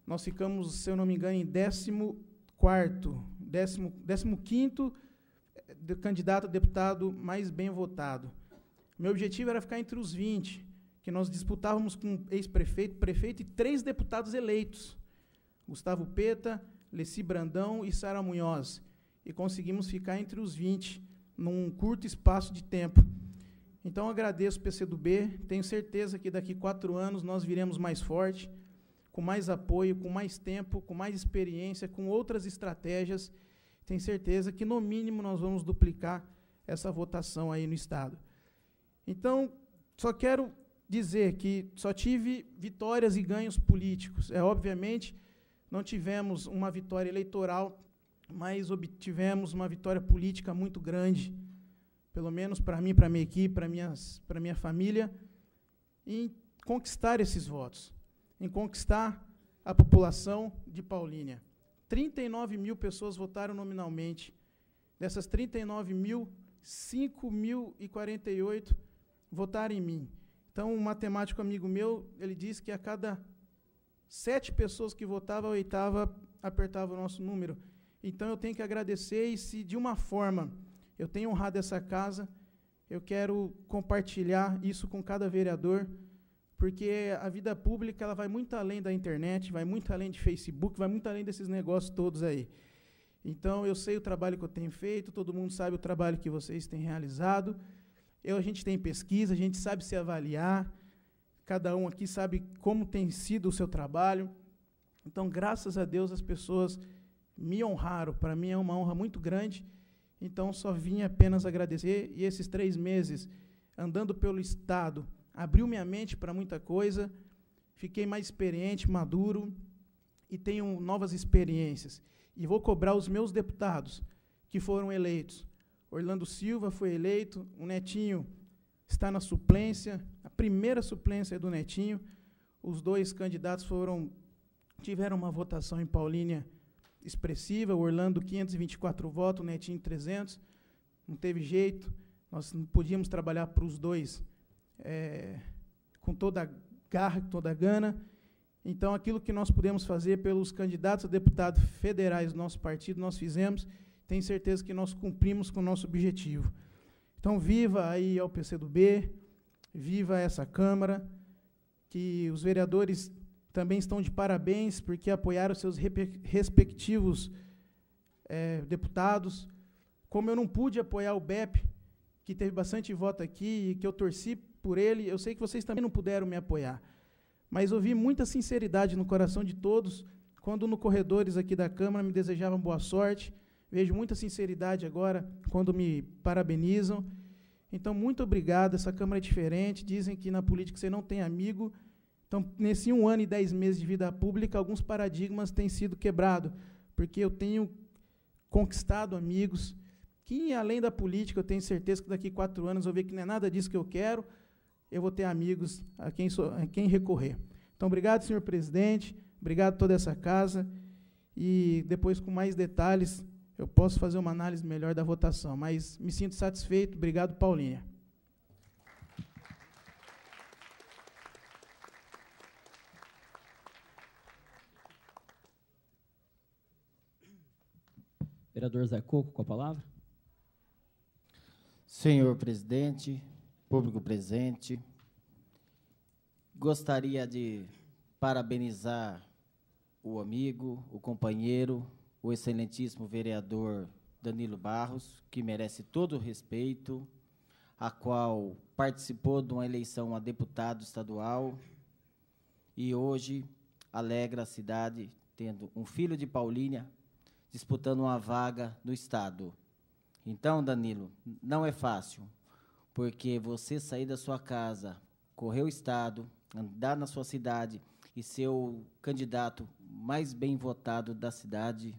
nós ficamos, se eu não me engano, em 14 quarto, 15 eh, candidato a deputado mais bem votado. Meu objetivo era ficar entre os 20 que nós disputávamos com ex-prefeito, prefeito e três deputados eleitos, Gustavo Peta, Leci Brandão e Sara Munhoz, e conseguimos ficar entre os 20 num curto espaço de tempo. Então agradeço o PCdoB, tenho certeza que daqui quatro anos nós viremos mais forte, com mais apoio, com mais tempo, com mais experiência, com outras estratégias. Tenho certeza que no mínimo nós vamos duplicar essa votação aí no Estado. Então, só quero dizer que só tive vitórias e ganhos políticos. É obviamente não tivemos uma vitória eleitoral, mas obtivemos uma vitória política muito grande, pelo menos para mim, para minha equipe, para minhas, para minha família, em conquistar esses votos, em conquistar a população de Paulínia. 39 mil pessoas votaram nominalmente. Dessas 39 mil, 5.048 votaram em mim. Então, um matemático amigo meu, ele disse que a cada sete pessoas que votavam, a oitava apertava o nosso número. Então, eu tenho que agradecer e se de uma forma eu tenho honrado essa casa, eu quero compartilhar isso com cada vereador, porque a vida pública ela vai muito além da internet, vai muito além de Facebook, vai muito além desses negócios todos aí. Então, eu sei o trabalho que eu tenho feito, todo mundo sabe o trabalho que vocês têm realizado. Eu, a gente tem pesquisa, a gente sabe se avaliar, cada um aqui sabe como tem sido o seu trabalho. Então, graças a Deus, as pessoas me honraram. Para mim é uma honra muito grande. Então, só vim apenas agradecer. E esses três meses andando pelo Estado abriu minha mente para muita coisa. Fiquei mais experiente, maduro e tenho novas experiências. E vou cobrar os meus deputados que foram eleitos Orlando Silva foi eleito, o Netinho está na suplência, a primeira suplência é do Netinho. Os dois candidatos foram tiveram uma votação em Paulínia expressiva, o Orlando 524 votos, o Netinho 300. Não teve jeito, nós não podíamos trabalhar para os dois é, com toda a garra, com toda a gana. Então, aquilo que nós pudemos fazer pelos candidatos a deputados federais do nosso partido, nós fizemos tenho certeza que nós cumprimos com o nosso objetivo. Então, viva aí ao PCdoB, viva essa Câmara, que os vereadores também estão de parabéns porque apoiaram seus respectivos é, deputados. Como eu não pude apoiar o BEP, que teve bastante voto aqui e que eu torci por ele, eu sei que vocês também não puderam me apoiar. Mas ouvi muita sinceridade no coração de todos quando no corredores aqui da Câmara me desejavam boa sorte Vejo muita sinceridade agora quando me parabenizam. Então, muito obrigado. Essa Câmara é diferente. Dizem que na política você não tem amigo. Então, nesse um ano e dez meses de vida pública, alguns paradigmas têm sido quebrados, porque eu tenho conquistado amigos que, além da política, eu tenho certeza que daqui a quatro anos eu ver que não é nada disso que eu quero, eu vou ter amigos a quem, sou, a quem recorrer. Então, obrigado, senhor presidente, obrigado toda essa casa, e depois, com mais detalhes, eu posso fazer uma análise melhor da votação, mas me sinto satisfeito. Obrigado, Paulinha. Vereador Zé Coco, com a palavra. Senhor presidente, público presente, gostaria de parabenizar o amigo, o companheiro, o excelentíssimo vereador Danilo Barros, que merece todo o respeito, a qual participou de uma eleição a deputado estadual e hoje alegra a cidade tendo um filho de Paulínia disputando uma vaga no estado. Então, Danilo, não é fácil, porque você sair da sua casa, correr o estado, andar na sua cidade e ser o candidato mais bem votado da cidade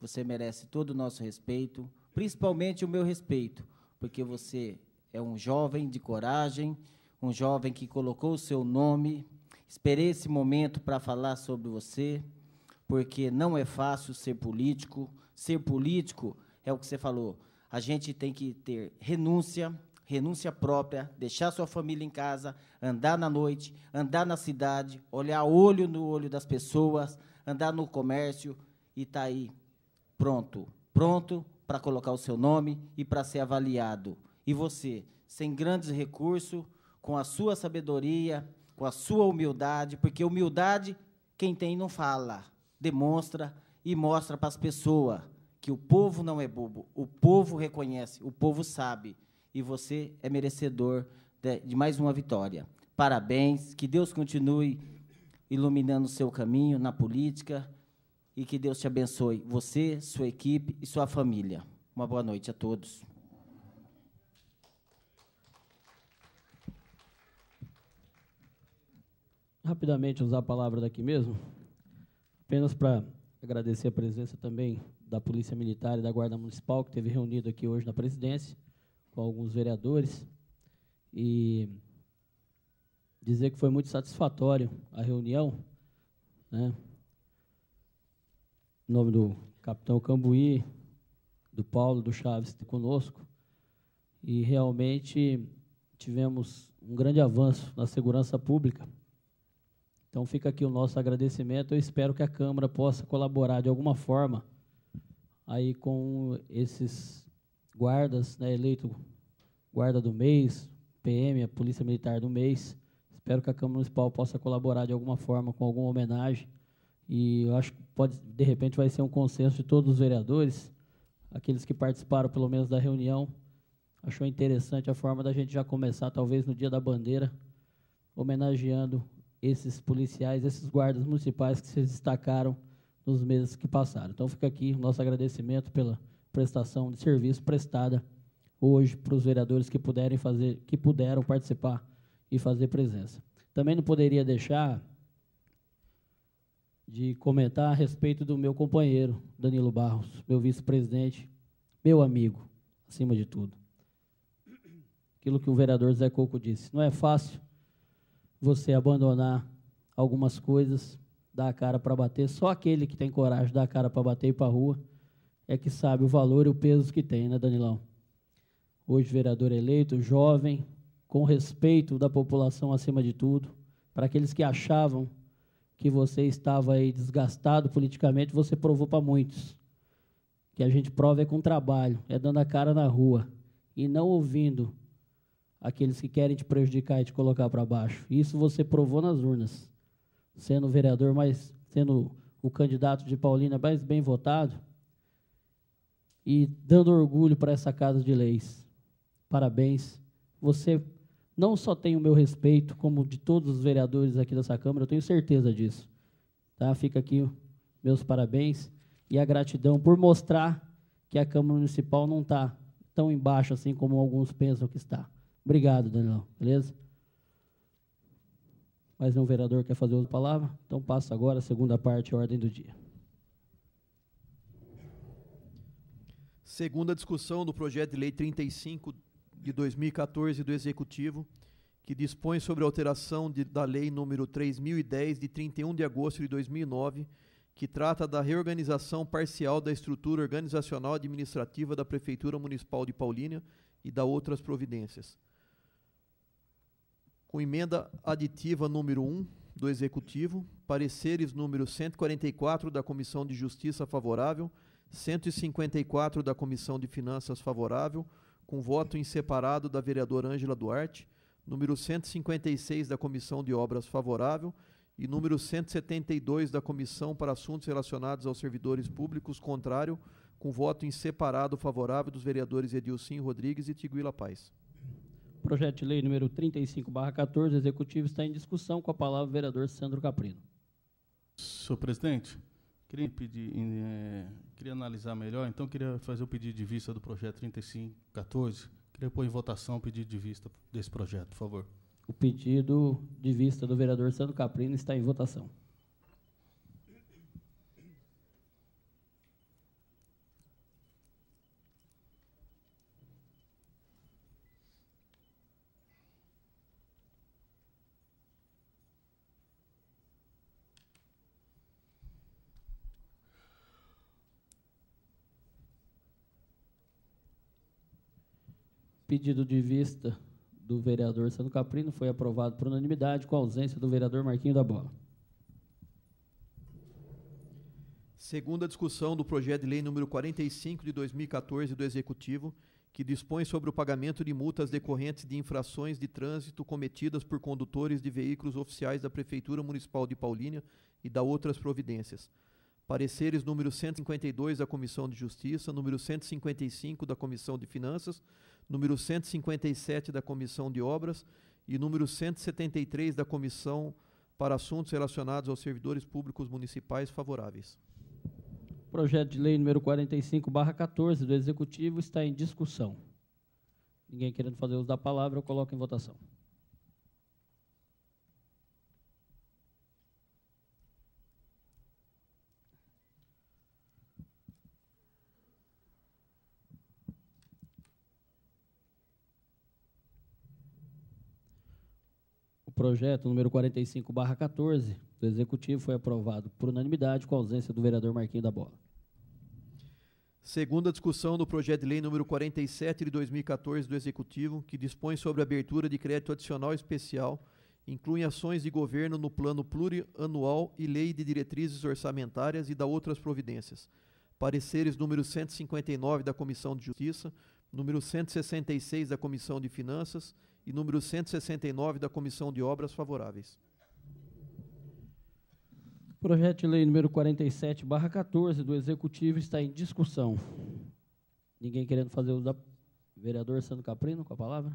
você merece todo o nosso respeito, principalmente o meu respeito, porque você é um jovem de coragem, um jovem que colocou o seu nome. Esperei esse momento para falar sobre você, porque não é fácil ser político. Ser político é o que você falou. A gente tem que ter renúncia, renúncia própria, deixar sua família em casa, andar na noite, andar na cidade, olhar olho no olho das pessoas, andar no comércio e tá aí pronto, pronto para colocar o seu nome e para ser avaliado. E você, sem grandes recursos, com a sua sabedoria, com a sua humildade, porque humildade quem tem não fala, demonstra e mostra para as pessoas que o povo não é bobo, o povo reconhece, o povo sabe, e você é merecedor de, de mais uma vitória. Parabéns, que Deus continue iluminando o seu caminho na política e que Deus te abençoe, você, sua equipe e sua família. Uma boa noite a todos. Rapidamente usar a palavra daqui mesmo, apenas para agradecer a presença também da Polícia Militar e da Guarda Municipal, que teve reunido aqui hoje na presidência, com alguns vereadores, e dizer que foi muito satisfatório a reunião, né? em nome do capitão Cambuí, do Paulo, do Chaves, conosco. E realmente tivemos um grande avanço na segurança pública. Então fica aqui o nosso agradecimento. Eu espero que a Câmara possa colaborar de alguma forma aí com esses guardas, né, eleito guarda do mês, PM, a Polícia Militar do mês. Espero que a Câmara Municipal possa colaborar de alguma forma com alguma homenagem. E eu acho pode, de repente, vai ser um consenso de todos os vereadores, aqueles que participaram, pelo menos, da reunião, achou interessante a forma da gente já começar, talvez, no Dia da Bandeira, homenageando esses policiais, esses guardas municipais que se destacaram nos meses que passaram. Então, fica aqui o nosso agradecimento pela prestação de serviço prestada hoje para os vereadores que puderem fazer, que puderam participar e fazer presença. Também não poderia deixar de comentar a respeito do meu companheiro, Danilo Barros, meu vice-presidente, meu amigo, acima de tudo. Aquilo que o vereador Zé Coco disse: não é fácil você abandonar algumas coisas, dar a cara para bater. Só aquele que tem coragem de dar a cara para bater e para a rua é que sabe o valor e o peso que tem, né, Danilão? Hoje, vereador eleito, jovem, com respeito da população acima de tudo, para aqueles que achavam que você estava aí desgastado politicamente, você provou para muitos. Que a gente prova é com trabalho, é dando a cara na rua e não ouvindo aqueles que querem te prejudicar e te colocar para baixo. Isso você provou nas urnas, sendo o vereador mais, sendo o candidato de Paulina mais bem votado e dando orgulho para essa casa de leis. Parabéns, você não só tem o meu respeito, como de todos os vereadores aqui dessa Câmara, eu tenho certeza disso. Tá? Fica aqui meus parabéns e a gratidão por mostrar que a Câmara Municipal não está tão embaixo assim como alguns pensam que está. Obrigado, Danilão. Beleza? Mais um vereador quer fazer outra palavra? Então passo agora a segunda parte, a ordem do dia. Segunda discussão do projeto de lei 35 de 2014 do Executivo, que dispõe sobre a alteração de, da Lei número 3010, de 31 de agosto de 2009, que trata da reorganização parcial da estrutura organizacional administrativa da Prefeitura Municipal de Paulínia e da outras providências. Com emenda aditiva número 1 do Executivo, pareceres número 144 da Comissão de Justiça favorável, 154 da Comissão de Finanças favorável, com voto em separado da vereadora Ângela Duarte, número 156 da Comissão de Obras Favorável e número 172 da Comissão para Assuntos Relacionados aos Servidores Públicos, contrário, com voto em separado favorável dos vereadores Edilcim Rodrigues e Tiguila Paz. Projeto de lei número 35/14 executivo está em discussão com a palavra o vereador Sandro Caprino. Senhor presidente, Queria, pedir, eh, queria analisar melhor, então queria fazer o pedido de vista do projeto 3514. Queria pôr em votação o pedido de vista desse projeto, por favor. O pedido de vista do vereador Sandro Caprino está em votação. pedido de vista do vereador Sandro Caprino foi aprovado por unanimidade com a ausência do vereador Marquinho da Bola. Segunda discussão do projeto de lei número 45 de 2014 do Executivo, que dispõe sobre o pagamento de multas decorrentes de infrações de trânsito cometidas por condutores de veículos oficiais da Prefeitura Municipal de Paulínia e da outras providências. Pareceres número 152 da Comissão de Justiça, número 155 da Comissão de Finanças número 157 da Comissão de Obras e número 173 da Comissão para Assuntos Relacionados aos Servidores Públicos Municipais favoráveis. O projeto de lei número 45/14 do Executivo está em discussão. Ninguém querendo fazer uso da palavra, eu coloco em votação. projeto número 45-14 do Executivo foi aprovado por unanimidade com a ausência do vereador Marquinhos da Bola. Segunda discussão do projeto de lei número 47 de 2014 do Executivo, que dispõe sobre a abertura de crédito adicional especial, inclui ações de governo no plano plurianual e lei de diretrizes orçamentárias e da outras providências. Pareceres número 159 da Comissão de Justiça, número 166 da Comissão de Finanças e número 169 da Comissão de Obras Favoráveis. Projeto de lei número 47, barra 14, do Executivo está em discussão. Ninguém querendo fazer uso da... Vereador Sandro Caprino, com a palavra.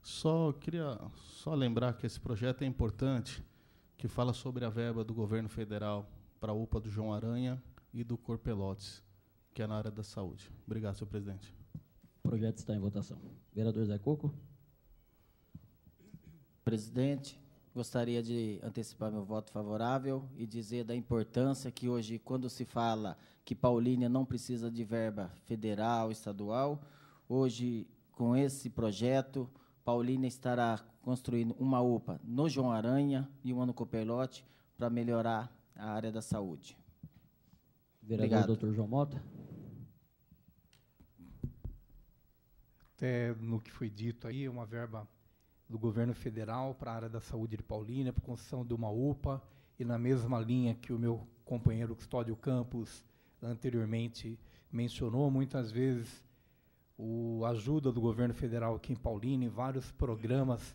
Só queria só lembrar que esse projeto é importante, que fala sobre a verba do governo federal para a UPA do João Aranha e do Corpelotes, que é na área da saúde. Obrigado, senhor presidente. O projeto está em votação. Vereador Zé Coco presidente. Gostaria de antecipar meu voto favorável e dizer da importância que hoje, quando se fala que Paulínia não precisa de verba federal, estadual, hoje, com esse projeto, Paulínia estará construindo uma UPA no João Aranha e uma no Copelote para melhorar a área da saúde. Vereador Obrigado. Dr. João Mota. Até no que foi dito aí, uma verba do governo federal para a área da saúde de Paulínia, por construção de uma UPA, e na mesma linha que o meu companheiro Custódio Campos anteriormente mencionou, muitas vezes o ajuda do governo federal aqui em Paulínia, vários programas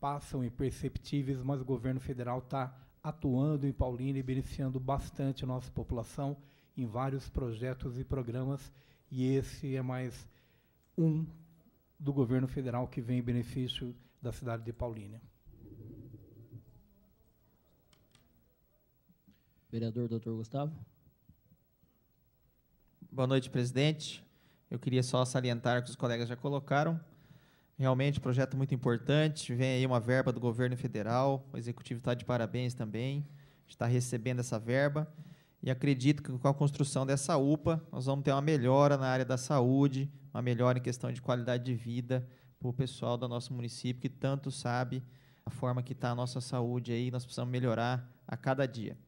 passam imperceptíveis, mas o governo federal está atuando em Paulínia e beneficiando bastante a nossa população em vários projetos e programas, e esse é mais um do governo federal que vem em benefício da cidade de Paulínia. Vereador Dr. Gustavo. Boa noite, presidente. Eu queria só salientar que os colegas já colocaram. Realmente, projeto muito importante. Vem aí uma verba do governo federal. O executivo está de parabéns também. Está recebendo essa verba. E acredito que com a construção dessa UPA, nós vamos ter uma melhora na área da saúde, uma melhora em questão de qualidade de vida para o pessoal do nosso município que tanto sabe a forma que está a nossa saúde aí, nós precisamos melhorar a cada dia.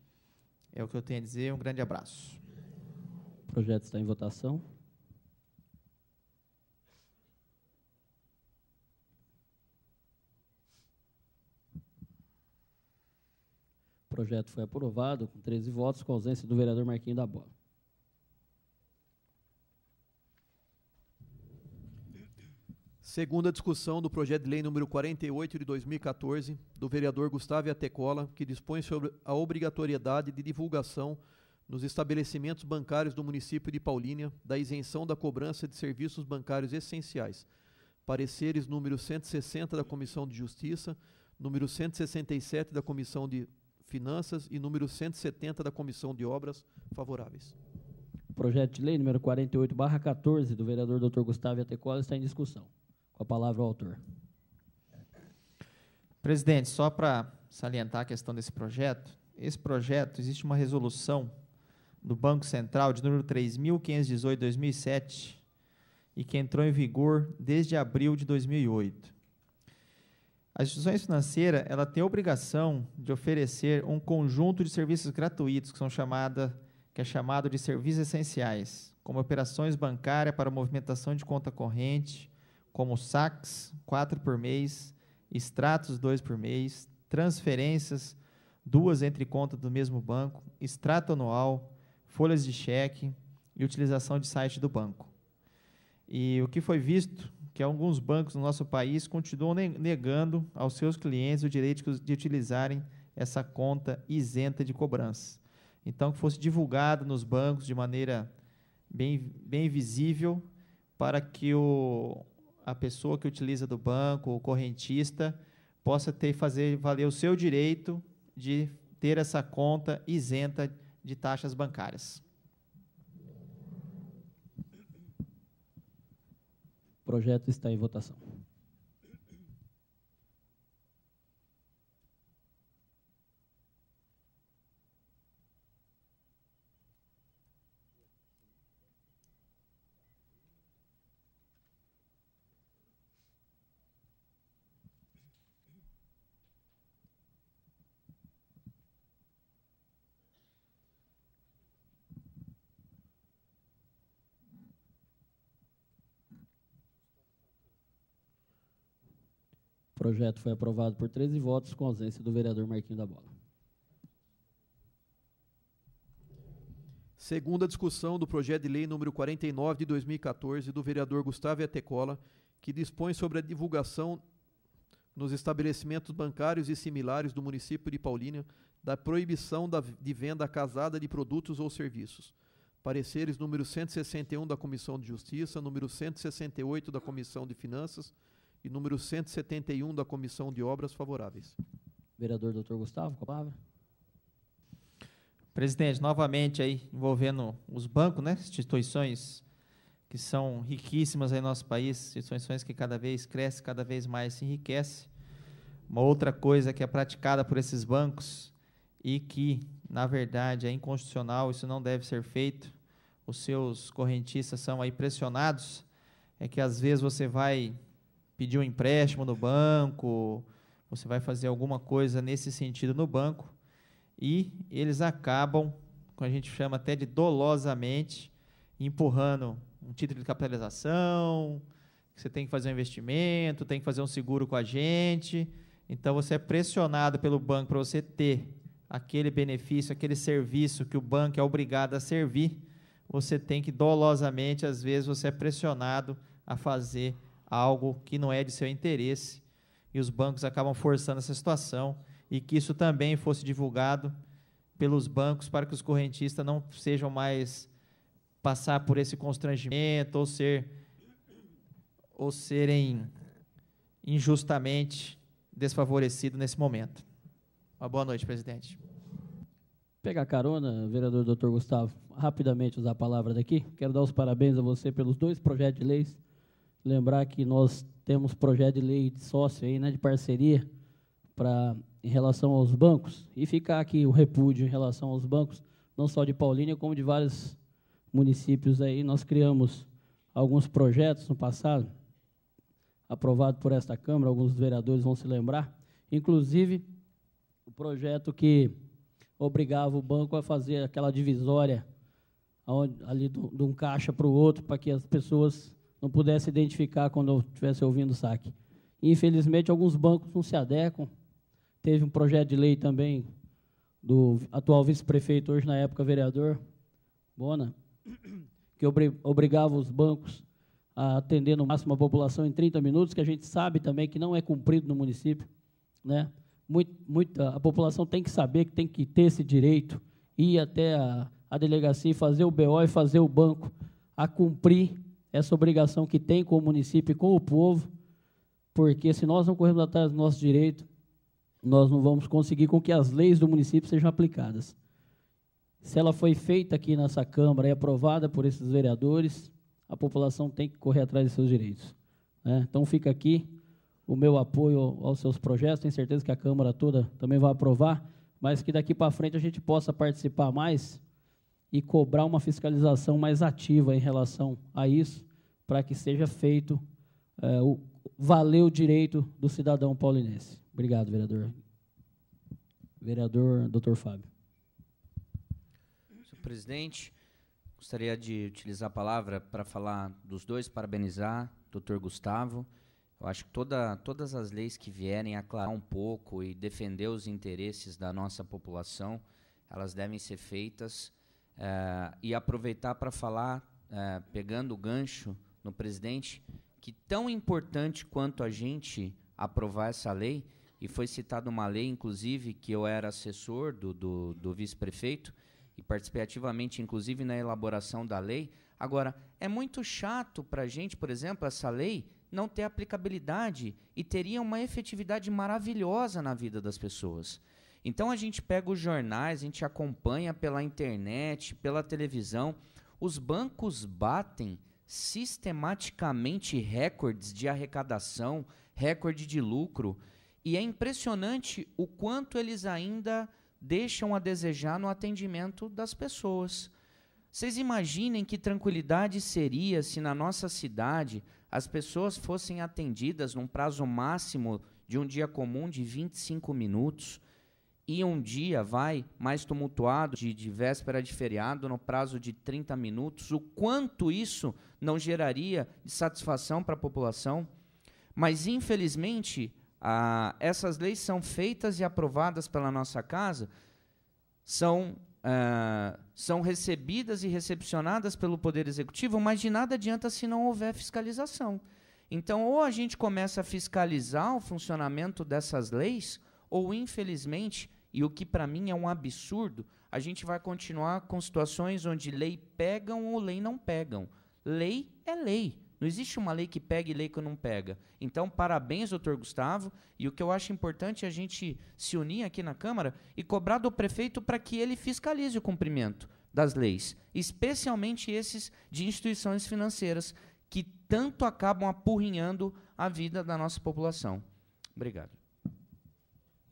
É o que eu tenho a dizer, um grande abraço. O projeto está em votação. O projeto foi aprovado com 13 votos, com ausência do vereador Marquinhos da Bola. Segunda discussão do projeto de lei número 48 de 2014 do vereador Gustavo Atecola, que dispõe sobre a obrigatoriedade de divulgação nos estabelecimentos bancários do município de Paulínia da isenção da cobrança de serviços bancários essenciais. Pareceres número 160 da Comissão de Justiça, número 167 da Comissão de Finanças e número 170 da Comissão de Obras favoráveis. Projeto de lei número 48/14 do vereador Dr. Gustavo Atecola está em discussão a palavra ao autor. Presidente, só para salientar a questão desse projeto, esse projeto existe uma resolução do Banco Central de número 3518/2007 e que entrou em vigor desde abril de 2008. As instituições financeiras ela tem a obrigação de oferecer um conjunto de serviços gratuitos que são chamada que é chamado de serviços essenciais, como operações bancárias para movimentação de conta corrente, como saques, quatro por mês, extratos, dois por mês, transferências, duas entre contas do mesmo banco, extrato anual, folhas de cheque e utilização de site do banco. E o que foi visto que alguns bancos no nosso país continuam negando aos seus clientes o direito de utilizarem essa conta isenta de cobrança. Então, que fosse divulgado nos bancos de maneira bem, bem visível para que o, a pessoa que utiliza do banco, o correntista, possa ter fazer valer o seu direito de ter essa conta isenta de taxas bancárias. O projeto está em votação. projeto foi aprovado por 13 votos, com ausência do vereador Marquinho da Bola. Segunda discussão do projeto de lei número 49 de 2014 do vereador Gustavo Atecola, que dispõe sobre a divulgação nos estabelecimentos bancários e similares do município de Paulínia da proibição da, de venda casada de produtos ou serviços. Pareceres número 161 da Comissão de Justiça, número 168 da Comissão de Finanças, e número 171 da Comissão de Obras Favoráveis. Vereador Dr. Gustavo, com a palavra. Presidente, novamente aí envolvendo os bancos, né, instituições que são riquíssimas aí no nosso país, instituições que cada vez crescem, cada vez mais se enriquecem. Uma outra coisa que é praticada por esses bancos e que, na verdade, é inconstitucional, isso não deve ser feito. Os seus correntistas são aí pressionados, é que às vezes você vai pedir um empréstimo no banco, você vai fazer alguma coisa nesse sentido no banco, e eles acabam, como a gente chama até de dolosamente, empurrando um título de capitalização, você tem que fazer um investimento, tem que fazer um seguro com a gente. Então você é pressionado pelo banco para você ter aquele benefício, aquele serviço que o banco é obrigado a servir. Você tem que dolosamente, às vezes, você é pressionado a fazer algo que não é de seu interesse, e os bancos acabam forçando essa situação, e que isso também fosse divulgado pelos bancos para que os correntistas não sejam mais passar por esse constrangimento ou ser ou serem injustamente desfavorecidos nesse momento. Uma boa noite, presidente. Pegar carona, vereador Dr. Gustavo, rapidamente usar a palavra daqui. Quero dar os parabéns a você pelos dois projetos de leis lembrar que nós temos projeto de lei de sócio aí, né, de parceria para em relação aos bancos e ficar aqui o repúdio em relação aos bancos, não só de Paulínia como de vários municípios aí. Nós criamos alguns projetos no passado, aprovado por esta Câmara, alguns vereadores vão se lembrar, inclusive o projeto que obrigava o banco a fazer aquela divisória ali de um caixa para o outro, para que as pessoas não pudesse identificar quando eu estivesse ouvindo o saque. Infelizmente, alguns bancos não se adequam. Teve um projeto de lei também do atual vice-prefeito, hoje na época vereador, Bona, que obrigava os bancos a atender no máximo a população em 30 minutos, que a gente sabe também que não é cumprido no município. Né? Muito, muita, a população tem que saber que tem que ter esse direito, ir até a, a delegacia, fazer o BO e fazer o banco a cumprir essa obrigação que tem com o município e com o povo, porque se nós não corrermos atrás do nosso direito, nós não vamos conseguir com que as leis do município sejam aplicadas. Se ela foi feita aqui nessa Câmara e aprovada por esses vereadores, a população tem que correr atrás de seus direitos. Né? Então fica aqui o meu apoio aos seus projetos, tenho certeza que a Câmara toda também vai aprovar, mas que daqui para frente a gente possa participar mais e cobrar uma fiscalização mais ativa em relação a isso, para que seja feito é, o valer o direito do cidadão paulinense. Obrigado, vereador. Vereador Dr. Fábio. Senhor presidente, gostaria de utilizar a palavra para falar dos dois, parabenizar Dr. Gustavo. Eu acho que toda, todas as leis que vierem aclarar um pouco e defender os interesses da nossa população, elas devem ser feitas eh, e aproveitar para falar, eh, pegando o gancho no presidente, que tão importante quanto a gente aprovar essa lei, e foi citada uma lei, inclusive, que eu era assessor do, do, do vice-prefeito, e participei ativamente, inclusive, na elaboração da lei. Agora, é muito chato para a gente, por exemplo, essa lei não ter aplicabilidade e teria uma efetividade maravilhosa na vida das pessoas. Então a gente pega os jornais, a gente acompanha pela internet, pela televisão. Os bancos batem sistematicamente recordes de arrecadação, recorde de lucro. E é impressionante o quanto eles ainda deixam a desejar no atendimento das pessoas. Vocês imaginem que tranquilidade seria se na nossa cidade as pessoas fossem atendidas num prazo máximo de um dia comum de 25 minutos? e um dia vai mais tumultuado de, de, véspera de feriado no prazo de 30 minutos, o quanto isso não geraria de satisfação para a população. Mas, infelizmente, a, essas leis são feitas e aprovadas pela nossa casa, são, eh, são recebidas e recepcionadas pelo Poder Executivo, mas de nada adianta se não houver fiscalização. Então, ou a gente começa a fiscalizar o funcionamento dessas leis, ou infelizmente, e o que para mim é um absurdo, a gente vai continuar com situações onde lei pegam ou lei não pegam. Lei é lei. Não existe uma lei que pega e lei que não pega. Então, parabéns, doutor Gustavo. E o que eu acho importante é a gente se unir aqui na Câmara e cobrar do prefeito para que ele fiscalize o cumprimento das leis, especialmente esses de instituições financeiras que tanto acabam apurrinhando a vida da nossa população. Obrigado.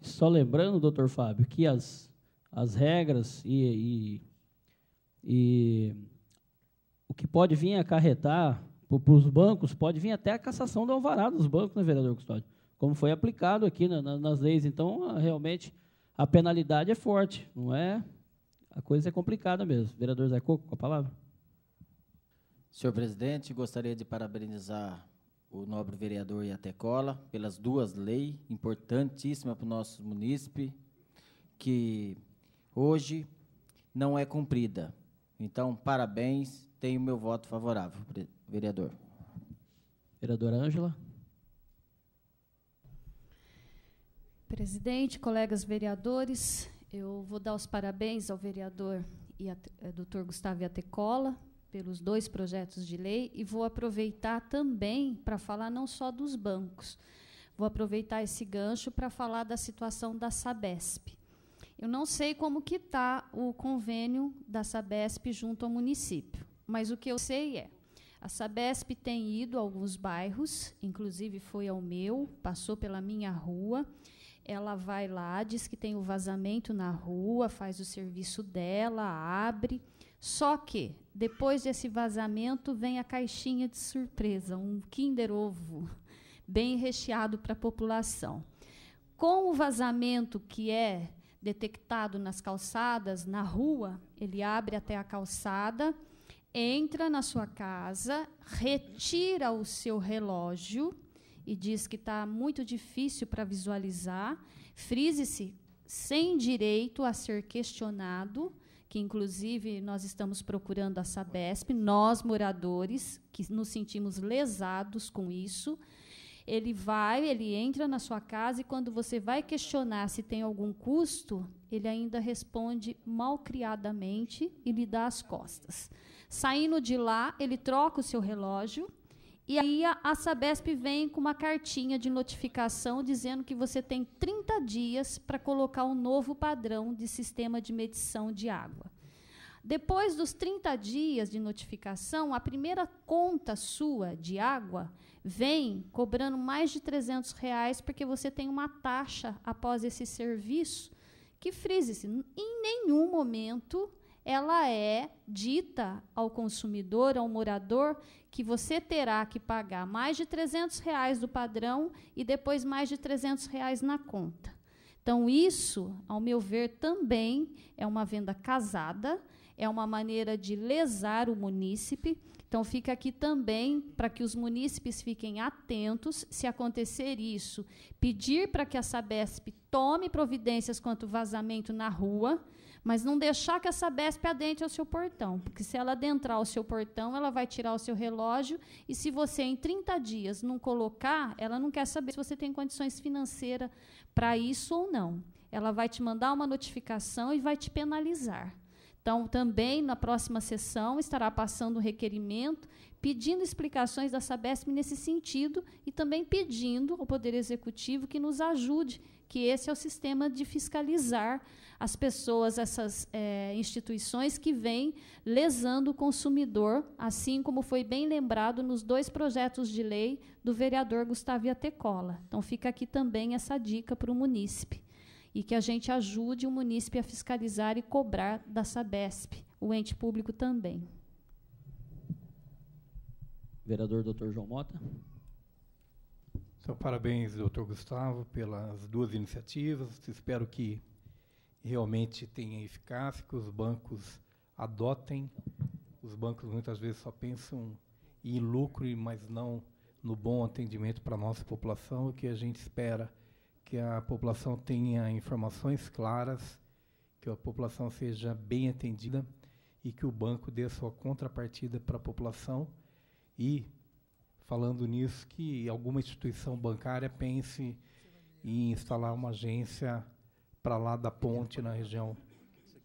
Só lembrando, doutor Fábio, que as, as regras e, e, e o que pode vir acarretar para os bancos, pode vir até a cassação do alvará dos bancos, né, vereador Custódio? Como foi aplicado aqui na, na, nas leis. Então, realmente, a penalidade é forte, não é? A coisa é complicada mesmo. Vereador Zé Coco, com a palavra. Senhor presidente, gostaria de parabenizar o nobre vereador Iatecola pelas duas leis importantíssimas para o nosso munícipe, que hoje não é cumprida. Então, parabéns, tenho meu voto favorável, vereador. Vereadora Ângela. Presidente, colegas vereadores, eu vou dar os parabéns ao vereador e a, Dr. Gustavo Iatecola pelos dois projetos de lei e vou aproveitar também para falar não só dos bancos. Vou aproveitar esse gancho para falar da situação da Sabesp. Eu não sei como que está o convênio da Sabesp junto ao município, mas o que eu sei é a Sabesp tem ido a alguns bairros, inclusive foi ao meu, passou pela minha rua ela vai lá, diz que tem o vazamento na rua, faz o serviço dela, abre. Só que depois desse vazamento vem a caixinha de surpresa, um Kinder Ovo bem recheado para a população. Com o vazamento que é detectado nas calçadas, na rua, ele abre até a calçada, entra na sua casa, retira o seu relógio e diz que está muito difícil para visualizar. Frise-se sem direito a ser questionado, que inclusive nós estamos procurando a Sabesp, nós moradores que nos sentimos lesados com isso. Ele vai, ele entra na sua casa e quando você vai questionar se tem algum custo, ele ainda responde malcriadamente e lhe dá as costas. Saindo de lá, ele troca o seu relógio e aí a, Sabesp vem com uma cartinha de notificação dizendo que você tem 30 dias para colocar um novo padrão de sistema de medição de água. Depois dos 30 dias de notificação, a primeira conta sua de água vem cobrando mais de 300 reais, porque você tem uma taxa após esse serviço que, frise-se, em nenhum momento ela é dita ao consumidor, ao morador, que você terá que pagar mais de 300 reais do padrão e depois mais de 300 reais na conta. Então, isso, ao meu ver, também é uma venda casada, é uma maneira de lesar o munícipe. Então, fica aqui também para que os munícipes fiquem atentos se acontecer isso. Pedir para que a Sabesp tome providências quanto vazamento na rua, mas não deixar que essa BESP adentre ao seu portão, porque se ela adentrar o seu portão, ela vai tirar o seu relógio e se você em 30 dias não colocar, ela não quer saber se você tem condições financeiras para isso ou não. Ela vai te mandar uma notificação e vai te penalizar. Então, também na próxima sessão estará passando o requerimento pedindo explicações da Sabesp nesse sentido e também pedindo ao Poder Executivo que nos ajude, que esse é o sistema de fiscalizar as pessoas, essas é, instituições que vêm lesando o consumidor, assim como foi bem lembrado nos dois projetos de lei do vereador Gustavo Iatecola. Então fica aqui também essa dica para o munícipe e que a gente ajude o munícipe a fiscalizar e cobrar da Sabesp, o ente público também. Vereador Dr. João Mota. Então, parabéns, doutor Gustavo, pelas duas iniciativas. Espero que realmente tenha eficácia, que os bancos adotem. Os bancos muitas vezes só pensam em lucro, mas não no bom atendimento para a nossa população, o que a gente espera que a população tenha informações claras, que a população seja bem atendida e que o banco dê sua contrapartida para a população e falando nisso que alguma instituição bancária pense em instalar uma agência para lá da ponte, na região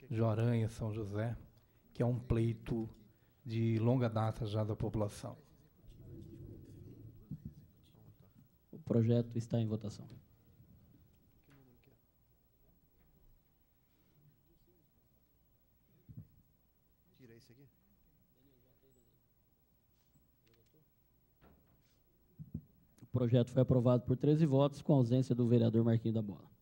de Oranha, São José, que é um pleito de longa data já da população. O projeto está em votação. O projeto foi aprovado por 13 votos, com ausência do vereador Marquinhos da Bola.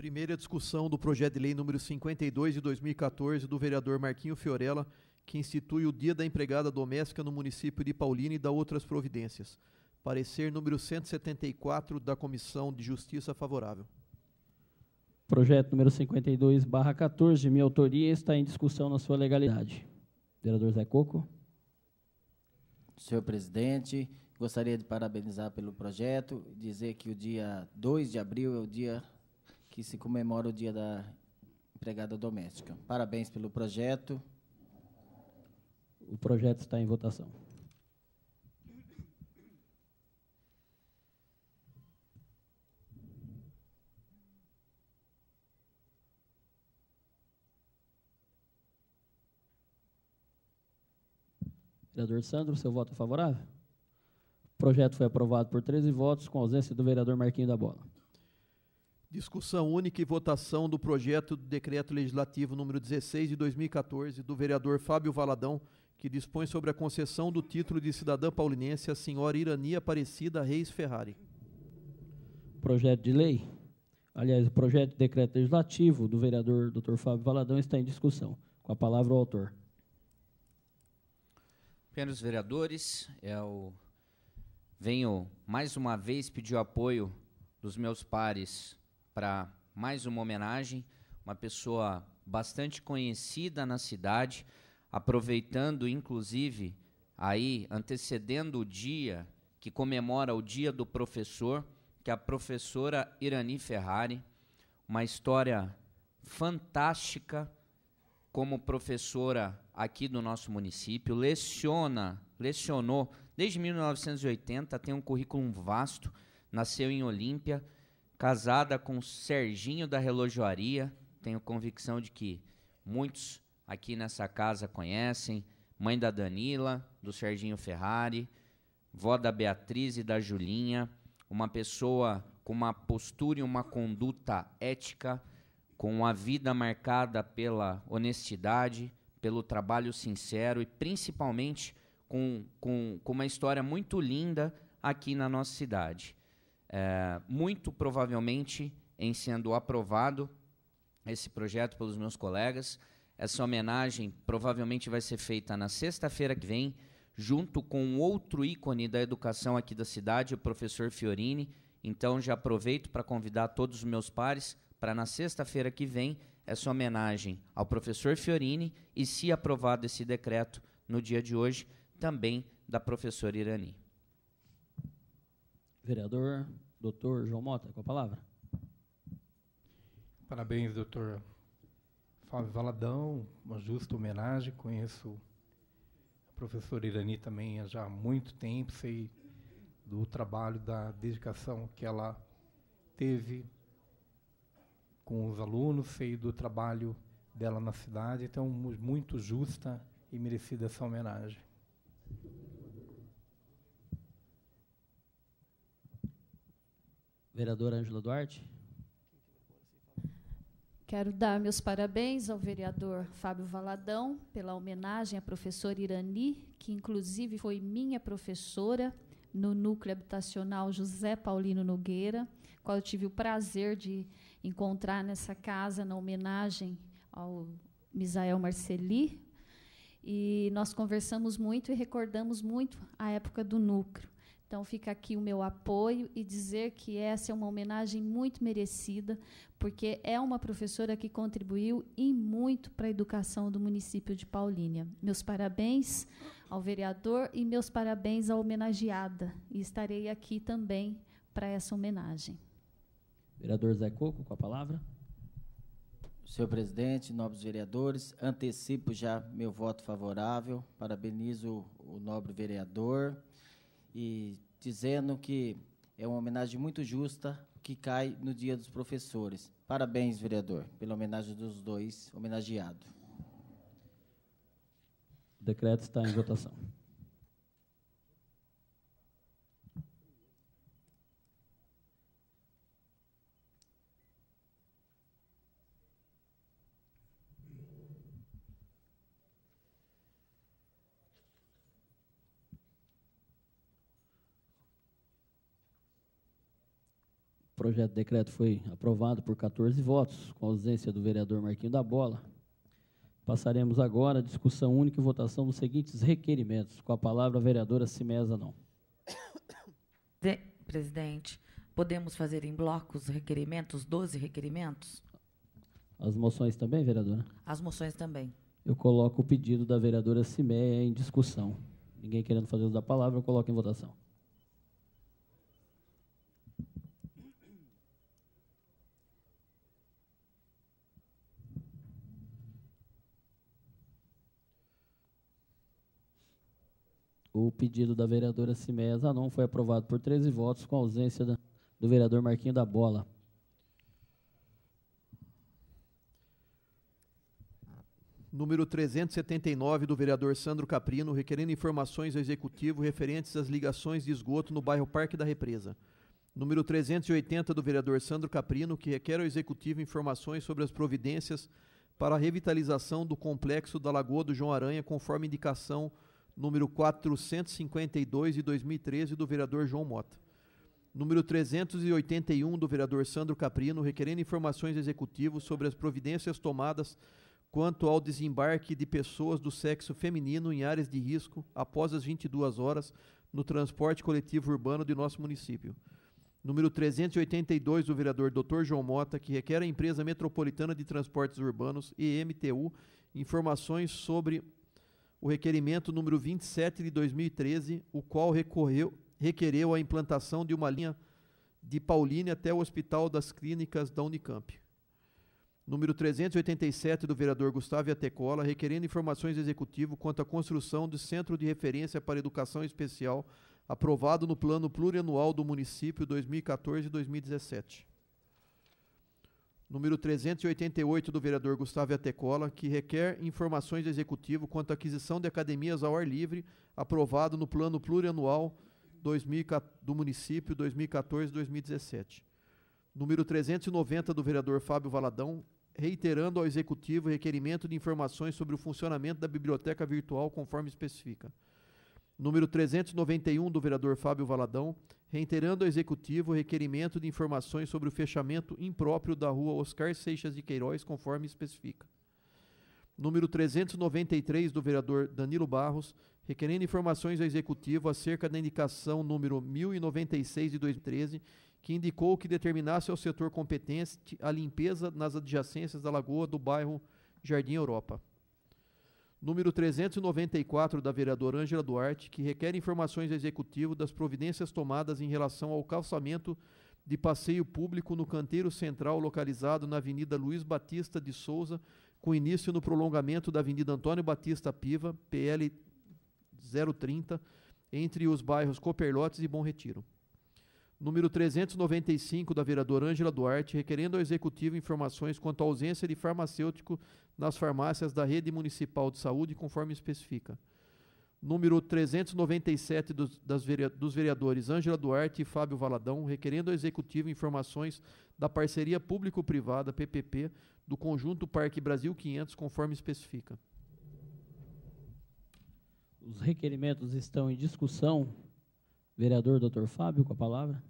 Primeira discussão do projeto de lei número 52 de 2014 do vereador Marquinho Fiorella, que institui o Dia da Empregada Doméstica no município de Paulina e da outras providências. Parecer número 174 da Comissão de Justiça favorável. Projeto número 52, 14, de minha autoria, está em discussão na sua legalidade. Vereador Zé Coco. Senhor presidente, gostaria de parabenizar pelo projeto, e dizer que o dia 2 de abril é o dia que se comemora o Dia da Empregada Doméstica. Parabéns pelo projeto. O projeto está em votação. Vereador Sandro, seu voto é favorável? O projeto foi aprovado por 13 votos, com ausência do vereador Marquinho da Bola. Discussão única e votação do projeto do decreto legislativo número 16 de 2014 do vereador Fábio Valadão, que dispõe sobre a concessão do título de cidadã paulinense à senhora Irania Aparecida Reis Ferrari. Projeto de lei, aliás, o projeto de decreto legislativo do vereador Dr. Fábio Valadão está em discussão. Com a palavra o autor. Penos vereadores, eu venho mais uma vez pedir o apoio dos meus pares para mais uma homenagem, uma pessoa bastante conhecida na cidade, aproveitando inclusive aí antecedendo o dia que comemora o Dia do Professor, que é a professora Irani Ferrari, uma história fantástica como professora aqui do nosso município, leciona, lecionou desde 1980, tem um currículo vasto, nasceu em Olímpia, casada com Serginho da Relojoaria. Tenho convicção de que muitos aqui nessa casa conhecem. Mãe da Danila, do Serginho Ferrari, vó da Beatriz e da Julinha. Uma pessoa com uma postura e uma conduta ética, com a vida marcada pela honestidade, pelo trabalho sincero e principalmente com, com, com uma história muito linda aqui na nossa cidade é, muito provavelmente em sendo aprovado esse projeto pelos meus colegas. Essa homenagem provavelmente vai ser feita na sexta-feira que vem, junto com outro ícone da educação aqui da cidade, o professor Fiorini. Então já aproveito para convidar todos os meus pares para na sexta-feira que vem essa homenagem ao professor Fiorini e, se aprovado esse decreto no dia de hoje, também da professora Irani. Vereador doutor João Mota, com a palavra. Parabéns, doutor Fábio Valadão, uma justa homenagem. Conheço a professora Irani também já há muito tempo, sei do trabalho, da dedicação que ela teve com os alunos, sei do trabalho dela na cidade, então muito justa e merecida essa homenagem. Vereadora Ângela Duarte. Quero dar meus parabéns ao vereador Fábio Valadão pela homenagem à professora Irani, que inclusive foi minha professora no núcleo habitacional José Paulino Nogueira, qual eu tive o prazer de encontrar nessa casa na homenagem ao Misael Marceli. E nós conversamos muito e recordamos muito a época do núcleo. Então fica aqui o meu apoio e dizer que essa é uma homenagem muito merecida, porque é uma professora que contribuiu e muito para a educação do município de Paulínia. Meus parabéns ao vereador e meus parabéns à homenageada. E estarei aqui também para essa homenagem. Vereador Zé Coco, com a palavra. Senhor presidente, nobres vereadores, antecipo já meu voto favorável. Parabenizo o nobre vereador e dizendo que é uma homenagem muito justa que cai no Dia dos Professores. Parabéns, vereador, pela homenagem dos dois homenageados. O decreto está em votação. projeto de decreto foi aprovado por 14 votos, com ausência do vereador Marquinho da Bola. Passaremos agora à discussão única e votação dos seguintes requerimentos. Com a palavra, a vereadora Cimesa, não. Presidente, podemos fazer em blocos requerimentos, 12 requerimentos? As moções também, vereadora? As moções também. Eu coloco o pedido da vereadora Cimeia em discussão. Ninguém querendo fazer uso da palavra, eu coloco em votação. o pedido da vereadora Cimeia Zanon ah, foi aprovado por 13 votos, com ausência do vereador Marquinho da Bola. número 379 do vereador Sandro Caprino, requerendo informações ao executivo referentes às ligações de esgoto no bairro Parque da Represa. Número 380 do vereador Sandro Caprino, que requer ao executivo informações sobre as providências para a revitalização do complexo da Lagoa do João Aranha, conforme indicação número 452 de 2013 do vereador João Mota. Número 381 do vereador Sandro Caprino, requerendo informações executivas sobre as providências tomadas quanto ao desembarque de pessoas do sexo feminino em áreas de risco após as 22 horas no transporte coletivo urbano de nosso município. Número 382 do vereador Dr. João Mota, que requer à Empresa Metropolitana de Transportes Urbanos, EMTU, informações sobre o requerimento número 27 de 2013, o qual recorreu, requereu a implantação de uma linha de Paulínia até o Hospital das Clínicas da Unicamp. Número 387 do vereador Gustavo Atecola, requerendo informações do executivo quanto à construção do Centro de Referência para Educação Especial, aprovado no Plano Plurianual do Município 2014-2017 número 388 do vereador Gustavo Atecola, que requer informações do Executivo quanto à aquisição de academias ao ar livre, aprovado no Plano Plurianual 2000, do município 2014-2017. Número 390 do vereador Fábio Valadão, reiterando ao Executivo requerimento de informações sobre o funcionamento da biblioteca virtual conforme especifica número 391 do vereador Fábio Valadão, reiterando ao executivo o requerimento de informações sobre o fechamento impróprio da rua Oscar Seixas de Queiroz, conforme especifica. Número 393 do vereador Danilo Barros, requerendo informações ao executivo acerca da indicação número 1096 de 2013, que indicou que determinasse ao setor competente a limpeza nas adjacências da lagoa do bairro Jardim Europa número 394 da vereadora Ângela Duarte, que requer informações ao executivo das providências tomadas em relação ao calçamento de passeio público no canteiro central localizado na Avenida Luiz Batista de Souza, com início no prolongamento da Avenida Antônio Batista Piva, PL 030, entre os bairros Coperlotes e Bom Retiro número 395 da vereadora Ângela Duarte, requerendo ao Executivo informações quanto à ausência de farmacêutico nas farmácias da Rede Municipal de Saúde, conforme especifica. Número 397 dos, das, dos vereadores Ângela Duarte e Fábio Valadão, requerendo ao Executivo informações da parceria público-privada, PPP, do conjunto Parque Brasil 500, conforme especifica. Os requerimentos estão em discussão. Vereador Dr. Fábio, com a palavra.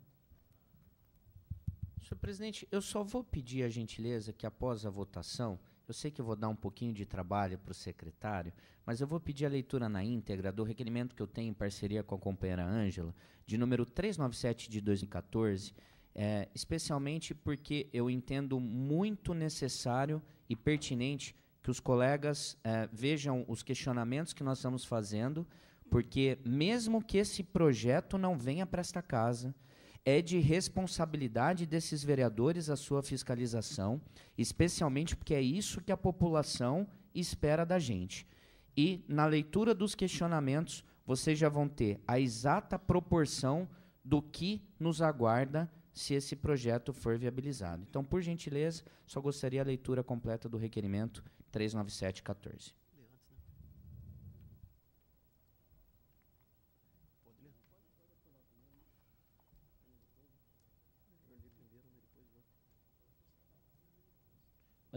Senhor presidente, eu só vou pedir a gentileza que após a votação, eu sei que eu vou dar um pouquinho de trabalho para o secretário, mas eu vou pedir a leitura na íntegra do requerimento que eu tenho em parceria com a companheira Ângela, de número 397 de 2014, é, especialmente porque eu entendo muito necessário e pertinente que os colegas é, vejam os questionamentos que nós estamos fazendo, porque mesmo que esse projeto não venha para esta casa, é de responsabilidade desses vereadores a sua fiscalização, especialmente porque é isso que a população espera da gente. E na leitura dos questionamentos, vocês já vão ter a exata proporção do que nos aguarda se esse projeto for viabilizado. Então, por gentileza, só gostaria a leitura completa do requerimento 39714.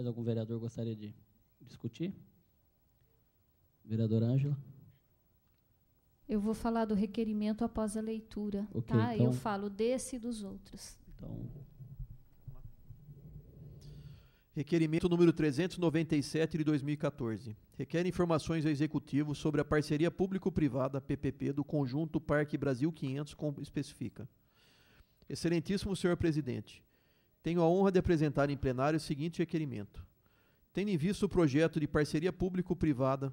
Mais algum vereador gostaria de discutir? Vereadora Ângela? Eu vou falar do requerimento após a leitura, okay, tá? Então, Eu falo desse e dos outros. Então. Requerimento número 397 de 2014. Requer informações ao executivo sobre a parceria público-privada PPP do conjunto Parque Brasil 500 como especifica. Excelentíssimo senhor presidente, tenho a honra de apresentar em plenário o seguinte requerimento. Tendo em vista o projeto de parceria público-privada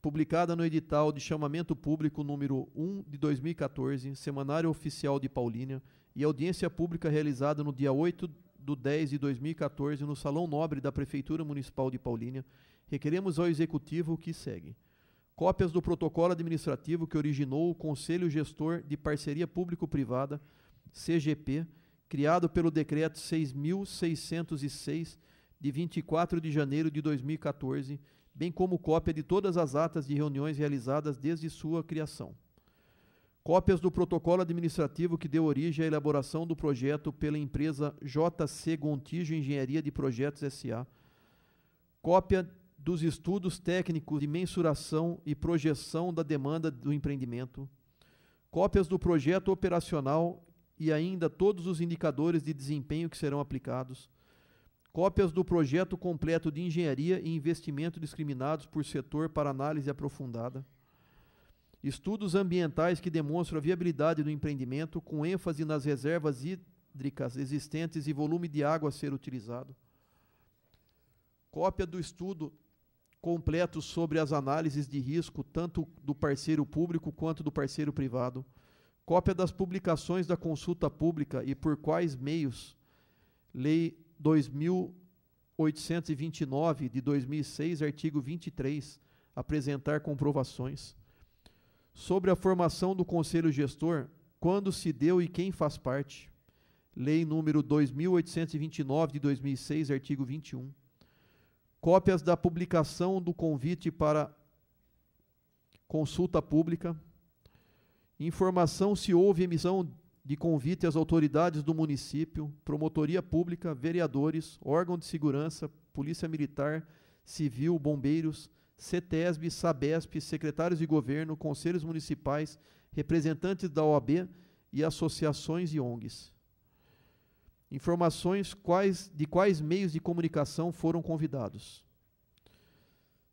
publicada no edital de chamamento público número 1 de 2014, Semanário Oficial de Paulínia, e audiência pública realizada no dia 8 do 10 de 2014 no Salão Nobre da Prefeitura Municipal de Paulínia, requeremos ao Executivo o que segue. Cópias do protocolo administrativo que originou o Conselho Gestor de Parceria Público-Privada, CGP, criado pelo Decreto 6.606, de 24 de janeiro de 2014, bem como cópia de todas as atas de reuniões realizadas desde sua criação. Cópias do protocolo administrativo que deu origem à elaboração do projeto pela empresa JC Gontijo Engenharia de Projetos SA. Cópia dos estudos técnicos de mensuração e projeção da demanda do empreendimento, cópias do projeto operacional e ainda todos os indicadores de desempenho que serão aplicados, cópias do projeto completo de engenharia e investimento discriminados por setor para análise aprofundada, estudos ambientais que demonstram a viabilidade do empreendimento com ênfase nas reservas hídricas existentes e volume de água a ser utilizado, cópia do estudo completo sobre as análises de risco tanto do parceiro público quanto do parceiro privado cópia das publicações da consulta pública e por quais meios, Lei 2829 de 2006, artigo 23, apresentar comprovações. Sobre a formação do conselho gestor, quando se deu e quem faz parte. Lei número 2829 de 2006, artigo 21. Cópias da publicação do convite para consulta pública Informação se houve emissão de convite às autoridades do município, promotoria pública, vereadores, órgão de segurança, polícia militar, civil, bombeiros, CETESB, SABESP, secretários de governo, conselhos municipais, representantes da OAB e associações e ONGs. Informações quais, de quais meios de comunicação foram convidados.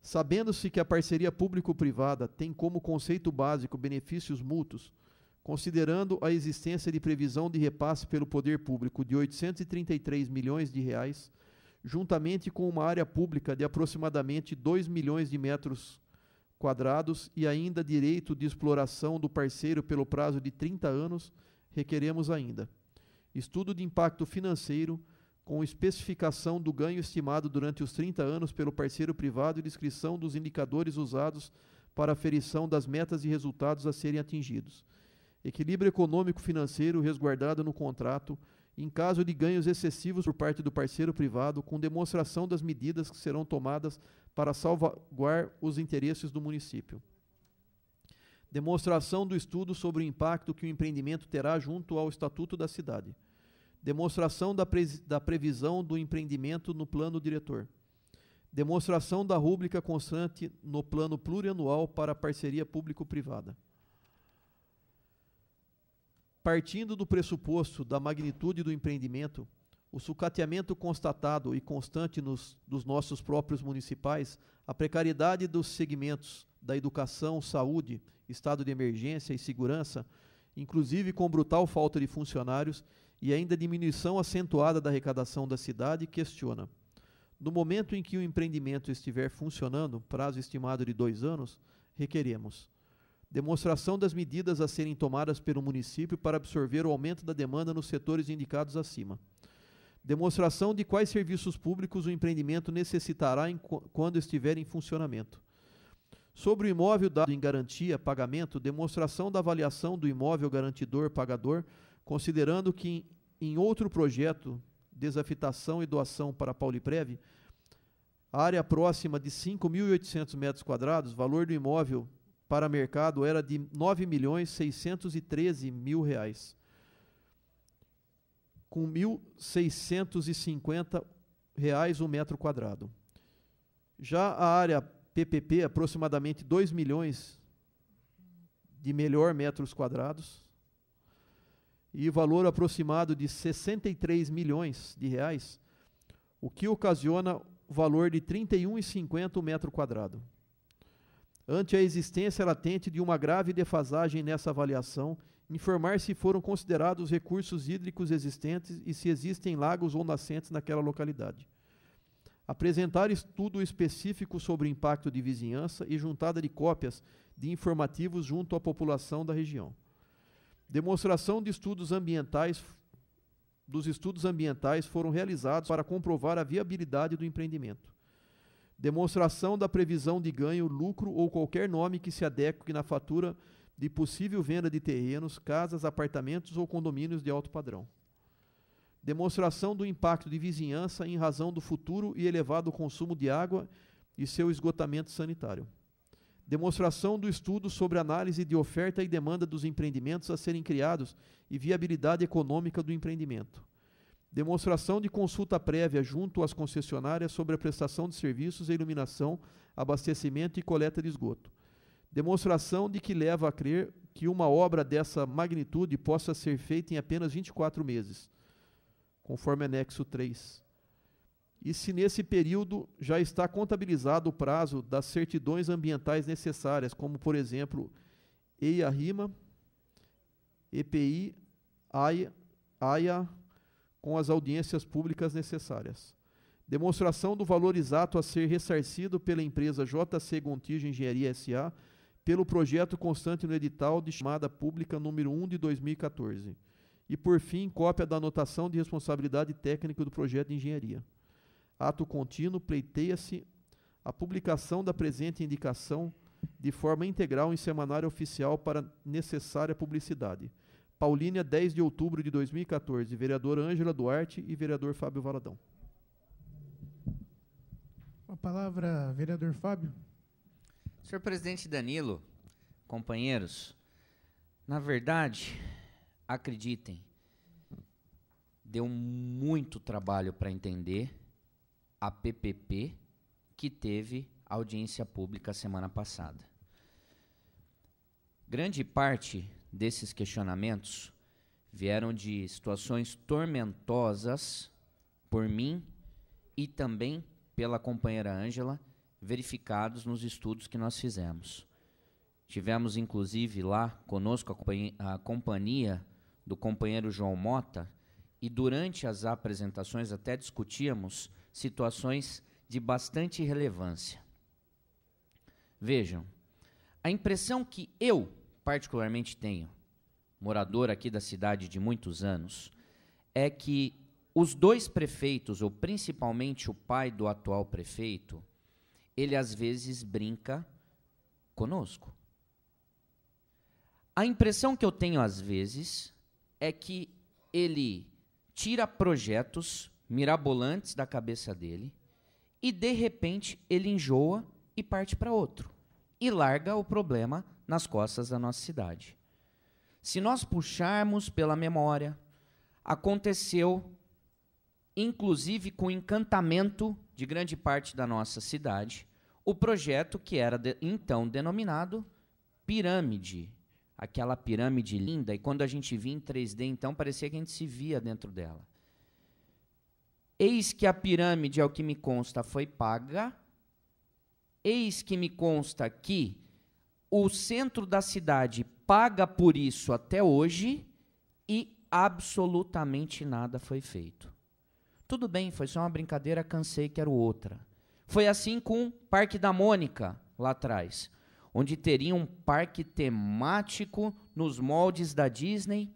Sabendo-se que a parceria público-privada tem como conceito básico benefícios mútuos, considerando a existência de previsão de repasse pelo poder público de 833 milhões de reais, juntamente com uma área pública de aproximadamente 2 milhões de metros quadrados e ainda direito de exploração do parceiro pelo prazo de 30 anos, requeremos ainda estudo de impacto financeiro com especificação do ganho estimado durante os 30 anos pelo parceiro privado e descrição dos indicadores usados para aferição das metas e resultados a serem atingidos. Equilíbrio econômico-financeiro resguardado no contrato, em caso de ganhos excessivos por parte do parceiro privado, com demonstração das medidas que serão tomadas para salvaguardar os interesses do município. Demonstração do estudo sobre o impacto que o empreendimento terá junto ao Estatuto da Cidade demonstração da, da previsão do empreendimento no plano diretor, demonstração da rúbrica constante no plano plurianual para parceria público-privada. Partindo do pressuposto da magnitude do empreendimento, o sucateamento constatado e constante nos, dos nossos próprios municipais, a precariedade dos segmentos da educação, saúde, estado de emergência e segurança, inclusive com brutal falta de funcionários, e ainda diminuição acentuada da arrecadação da cidade, questiona. No momento em que o empreendimento estiver funcionando, prazo estimado de dois anos, requeremos demonstração das medidas a serem tomadas pelo município para absorver o aumento da demanda nos setores indicados acima. Demonstração de quais serviços públicos o empreendimento necessitará em, quando estiver em funcionamento. Sobre o imóvel dado em garantia, pagamento, demonstração da avaliação do imóvel garantidor-pagador considerando que em outro projeto, desafitação e doação para Pauliprev, a área próxima de 5.800 metros quadrados, valor do imóvel para mercado era de R$ milhões mil reais, com 1.650 reais o um metro quadrado. Já a área PPP, aproximadamente 2 milhões de melhor metros quadrados, e valor aproximado de 63 milhões de reais, o que ocasiona valor de 31,50 o metro quadrado. Ante a existência latente de uma grave defasagem nessa avaliação, informar se foram considerados recursos hídricos existentes e se existem lagos ou nascentes naquela localidade. Apresentar estudo específico sobre o impacto de vizinhança e juntada de cópias de informativos junto à população da região. Demonstração de estudos ambientais dos estudos ambientais foram realizados para comprovar a viabilidade do empreendimento. Demonstração da previsão de ganho, lucro ou qualquer nome que se adeque na fatura de possível venda de terrenos, casas, apartamentos ou condomínios de alto padrão. Demonstração do impacto de vizinhança em razão do futuro e elevado consumo de água e seu esgotamento sanitário demonstração do estudo sobre análise de oferta e demanda dos empreendimentos a serem criados e viabilidade econômica do empreendimento. Demonstração de consulta prévia junto às concessionárias sobre a prestação de serviços e iluminação, abastecimento e coleta de esgoto. Demonstração de que leva a crer que uma obra dessa magnitude possa ser feita em apenas 24 meses, conforme anexo 3 e se nesse período já está contabilizado o prazo das certidões ambientais necessárias, como, por exemplo, EIA-RIMA, EPI, AIA, AIA, com as audiências públicas necessárias. Demonstração do valor exato a ser ressarcido pela empresa JC Gontijo Engenharia SA pelo projeto constante no edital de chamada pública número 1 de 2014. E, por fim, cópia da anotação de responsabilidade técnica do projeto de engenharia ato contínuo, pleiteia-se a publicação da presente indicação de forma integral em semanário oficial para necessária publicidade. Paulínia, 10 de outubro de 2014. Vereador Ângela Duarte e vereador Fábio Valadão. A palavra, vereador Fábio. Senhor presidente Danilo, companheiros, na verdade, acreditem, deu muito trabalho para entender a PPP que teve audiência pública semana passada. Grande parte desses questionamentos vieram de situações tormentosas por mim e também pela companheira Ângela, verificados nos estudos que nós fizemos. Tivemos inclusive lá conosco a companhia, do companheiro João Mota, e durante as apresentações até discutíamos situações de bastante relevância. Vejam, a impressão que eu particularmente tenho, morador aqui da cidade de muitos anos, é que os dois prefeitos, ou principalmente o pai do atual prefeito, ele às vezes brinca conosco. A impressão que eu tenho às vezes é que ele tira projetos mirabolantes da cabeça dele e de repente ele enjoa e parte para outro e larga o problema nas costas da nossa cidade. Se nós puxarmos pela memória, aconteceu inclusive com encantamento de grande parte da nossa cidade, o projeto que era de, então denominado Pirâmide aquela pirâmide linda, e quando a gente via em 3D, então parecia que a gente se via dentro dela. Eis que a pirâmide, ao é que me consta, foi paga. Eis que me consta que o centro da cidade paga por isso até hoje e absolutamente nada foi feito. Tudo bem, foi só uma brincadeira, cansei, quero outra. Foi assim com o Parque da Mônica, lá atrás onde teria um parque temático nos moldes da Disney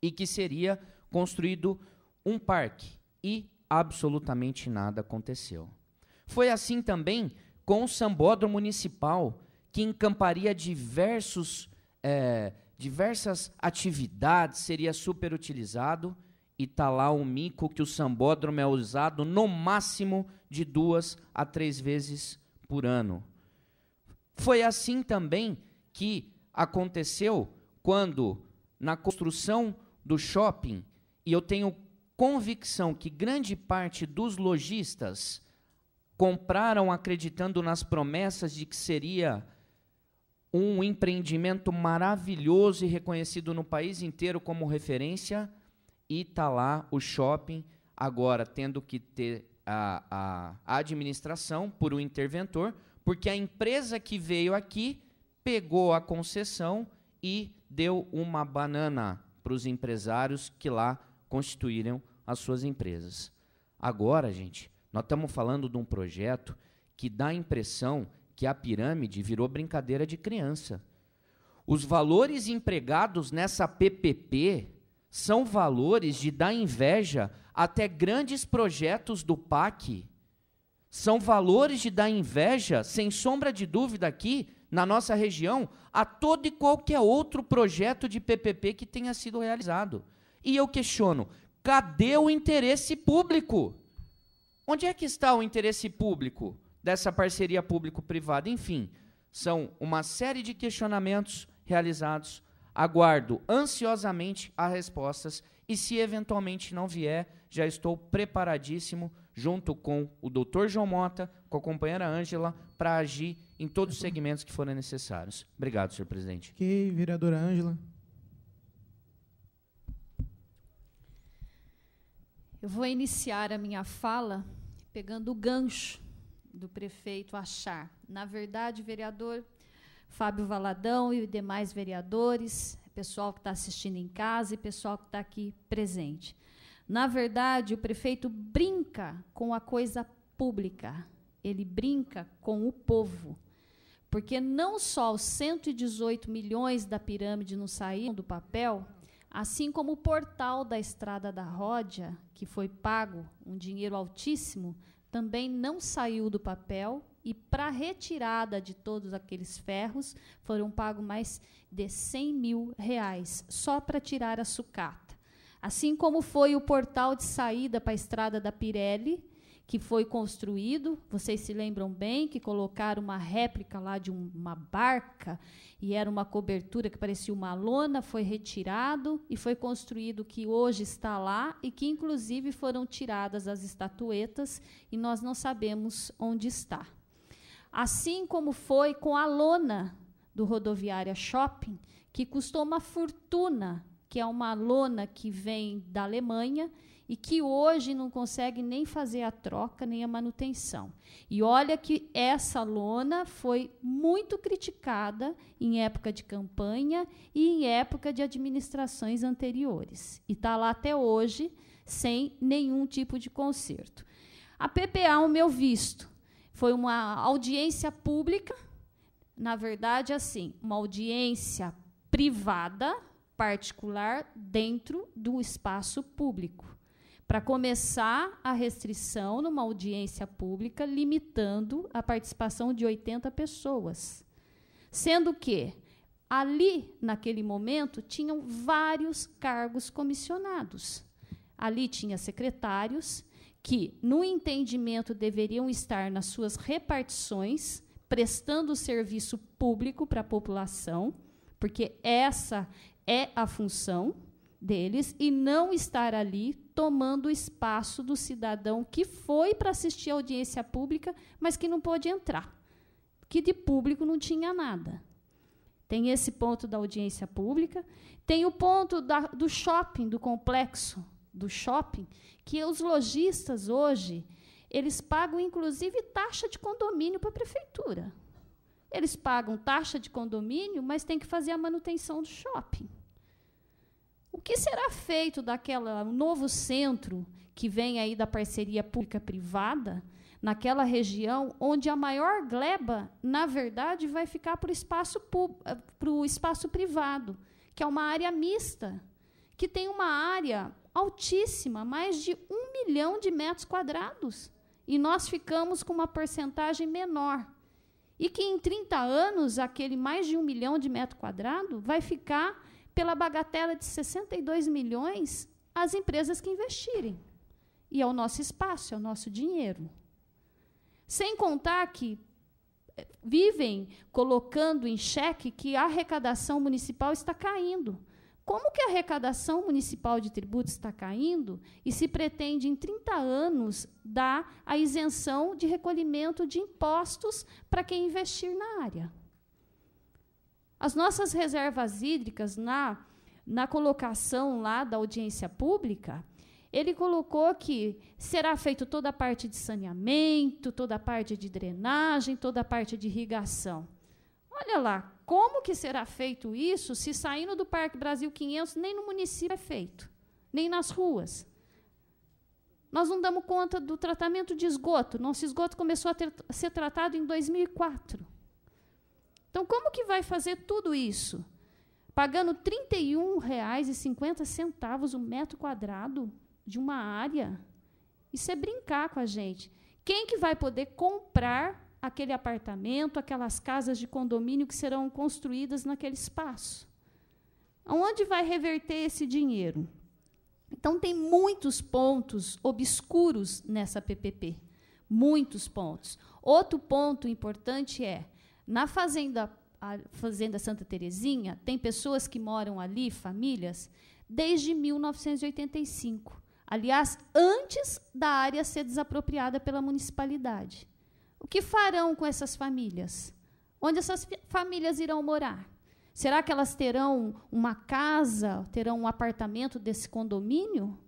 e que seria construído um parque. E absolutamente nada aconteceu. Foi assim também com o Sambódromo Municipal, que encamparia diversos, é, diversas atividades, seria superutilizado, e está lá o um mico que o sambódromo é usado no máximo de duas a três vezes por ano. Foi assim também que aconteceu quando, na construção do shopping, e eu tenho convicção que grande parte dos lojistas compraram acreditando nas promessas de que seria um empreendimento maravilhoso e reconhecido no país inteiro como referência, e está lá o shopping agora tendo que ter a, a, a administração por um interventor porque a empresa que veio aqui pegou a concessão e deu uma banana para os empresários que lá constituíram as suas empresas. Agora, gente, nós estamos falando de um projeto que dá a impressão que a pirâmide virou brincadeira de criança. Os valores empregados nessa PPP são valores de dar inveja até grandes projetos do PAC são valores de dar inveja, sem sombra de dúvida, aqui na nossa região, a todo e qualquer outro projeto de PPP que tenha sido realizado. E eu questiono: cadê o interesse público? Onde é que está o interesse público dessa parceria público-privada? Enfim, são uma série de questionamentos realizados. Aguardo ansiosamente as respostas e, se eventualmente não vier, já estou preparadíssimo junto com o doutor João Mota, com a companheira Ângela, para agir em todos os segmentos que forem necessários. Obrigado, senhor presidente. Ok, vereadora Ângela. Eu vou iniciar a minha fala pegando o gancho do prefeito Achar. Na verdade, vereador Fábio Valadão e demais vereadores, pessoal que está assistindo em casa e pessoal que está aqui presente. Na verdade, o prefeito brinca com a coisa pública, ele brinca com o povo. Porque não só os 118 milhões da pirâmide não saíram do papel, assim como o portal da Estrada da Ródia, que foi pago um dinheiro altíssimo, também não saiu do papel e para a retirada de todos aqueles ferros foram pagos mais de 100 mil reais só para tirar a sucata. Assim como foi o portal de saída para a estrada da Pirelli, que foi construído, vocês se lembram bem que colocaram uma réplica lá de um, uma barca e era uma cobertura que parecia uma lona, foi retirado e foi construído o que hoje está lá e que inclusive foram tiradas as estatuetas e nós não sabemos onde está. Assim como foi com a lona do rodoviária Shopping, que custou uma fortuna que é uma lona que vem da Alemanha e que hoje não consegue nem fazer a troca nem a manutenção. E olha que essa lona foi muito criticada em época de campanha e em época de administrações anteriores. E está lá até hoje sem nenhum tipo de conserto. A PPA, o meu visto, foi uma audiência pública, na verdade, assim, uma audiência privada particular dentro do espaço público. Para começar a restrição numa audiência pública, limitando a participação de 80 pessoas. Sendo que, ali, naquele momento, tinham vários cargos comissionados. Ali tinha secretários, que, no entendimento, deveriam estar nas suas repartições, prestando serviço público para a população, porque essa é a função deles e não estar ali tomando o espaço do cidadão que foi para assistir à audiência pública, mas que não pôde entrar, que de público não tinha nada. Tem esse ponto da audiência pública, tem o ponto da, do shopping, do complexo do shopping, que os lojistas hoje eles pagam inclusive taxa de condomínio para a prefeitura. Eles pagam taxa de condomínio, mas tem que fazer a manutenção do shopping. O que será feito daquela novo centro que vem aí da parceria pública-privada naquela região onde a maior gleba, na verdade, vai ficar para o espaço, eh, espaço privado, que é uma área mista, que tem uma área altíssima, mais de um milhão de metros quadrados. E nós ficamos com uma porcentagem menor. E que em 30 anos, aquele mais de um milhão de metros quadrados vai ficar pela bagatela de 62 milhões às empresas que investirem. E é o nosso espaço, é o nosso dinheiro. Sem contar que eh, vivem colocando em xeque que a arrecadação municipal está caindo. Como que a arrecadação municipal de tributos está caindo e se pretende, em 30 anos, dar a isenção de recolhimento de impostos para quem investir na área? As nossas reservas hídricas na, na colocação lá da audiência pública, ele colocou que será feito toda a parte de saneamento, toda a parte de drenagem, toda a parte de irrigação. Olha lá, como que será feito isso se saindo do Parque Brasil 500 nem no município é feito, nem nas ruas? Nós não damos conta do tratamento de esgoto. Nosso esgoto começou a, ter, a ser tratado em 2004. Então, como que vai fazer tudo isso? Pagando R$ 31,50 o metro quadrado de uma área? Isso é brincar com a gente. Quem que vai poder comprar aquele apartamento, aquelas casas de condomínio que serão construídas naquele espaço? Aonde vai reverter esse dinheiro? Então, tem muitos pontos obscuros nessa PPP. Muitos pontos. Outro ponto importante é na fazenda, fazenda Santa Terezinha, tem pessoas que moram ali, famílias, desde 1985. Aliás, antes da área ser desapropriada pela municipalidade. O que farão com essas famílias? Onde essas famílias irão morar? Será que elas terão uma casa, terão um apartamento desse condomínio?